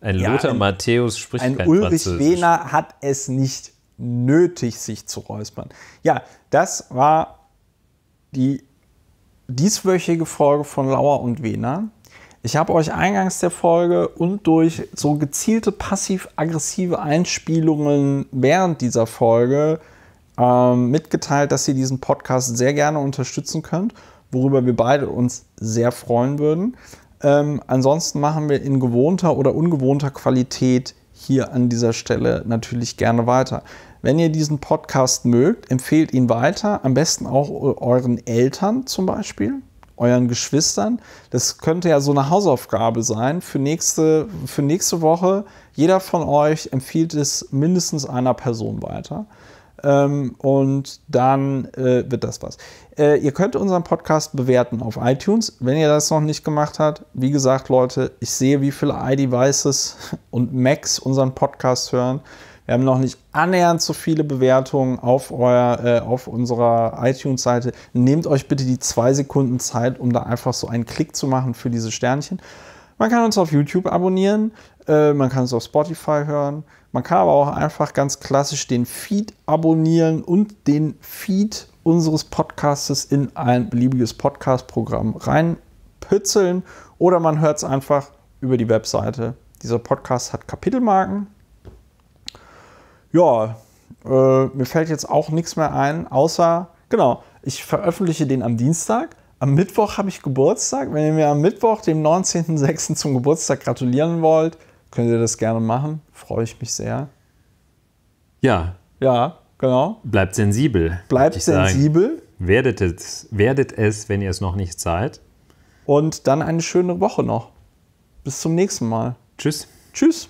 Ein Lothar ja, ein, Matthäus spricht ein kein Ulrich Wehner hat es nicht nötig, sich zu räuspern. Ja, das war die dieswöchige Folge von Lauer und Wehner. Ich habe euch eingangs der Folge und durch so gezielte passiv-aggressive Einspielungen während dieser Folge ähm, mitgeteilt, dass ihr diesen Podcast sehr gerne unterstützen könnt, worüber wir beide uns sehr freuen würden. Ähm, ansonsten machen wir in gewohnter oder ungewohnter Qualität hier an dieser Stelle natürlich gerne weiter. Wenn ihr diesen Podcast mögt, empfehlt ihn weiter, am besten auch euren Eltern zum Beispiel, euren Geschwistern. Das könnte ja so eine Hausaufgabe sein für nächste, für nächste Woche. Jeder von euch empfiehlt es mindestens einer Person weiter. Ähm, und dann äh, wird das was. Äh, ihr könnt unseren Podcast bewerten auf iTunes, wenn ihr das noch nicht gemacht habt. Wie gesagt, Leute, ich sehe, wie viele iDevices und Macs unseren Podcast hören. Wir haben noch nicht annähernd so viele Bewertungen auf, euer, äh, auf unserer iTunes-Seite. Nehmt euch bitte die zwei Sekunden Zeit, um da einfach so einen Klick zu machen für diese Sternchen. Man kann uns auf YouTube abonnieren, äh, man kann es auf Spotify hören, man kann aber auch einfach ganz klassisch den Feed abonnieren und den Feed unseres Podcastes in ein beliebiges Podcast-Programm reinpützeln oder man hört es einfach über die Webseite. Dieser Podcast hat Kapitelmarken, ja, äh, mir fällt jetzt auch nichts mehr ein, außer, genau, ich veröffentliche den am Dienstag. Am Mittwoch habe ich Geburtstag. Wenn ihr mir am Mittwoch, dem 19.06. zum Geburtstag gratulieren wollt, könnt ihr das gerne machen. Freue ich mich sehr. Ja. Ja, genau. Bleibt sensibel. Bleibt sensibel. Werdet es, werdet es, wenn ihr es noch nicht seid. Und dann eine schöne Woche noch. Bis zum nächsten Mal. Tschüss. Tschüss.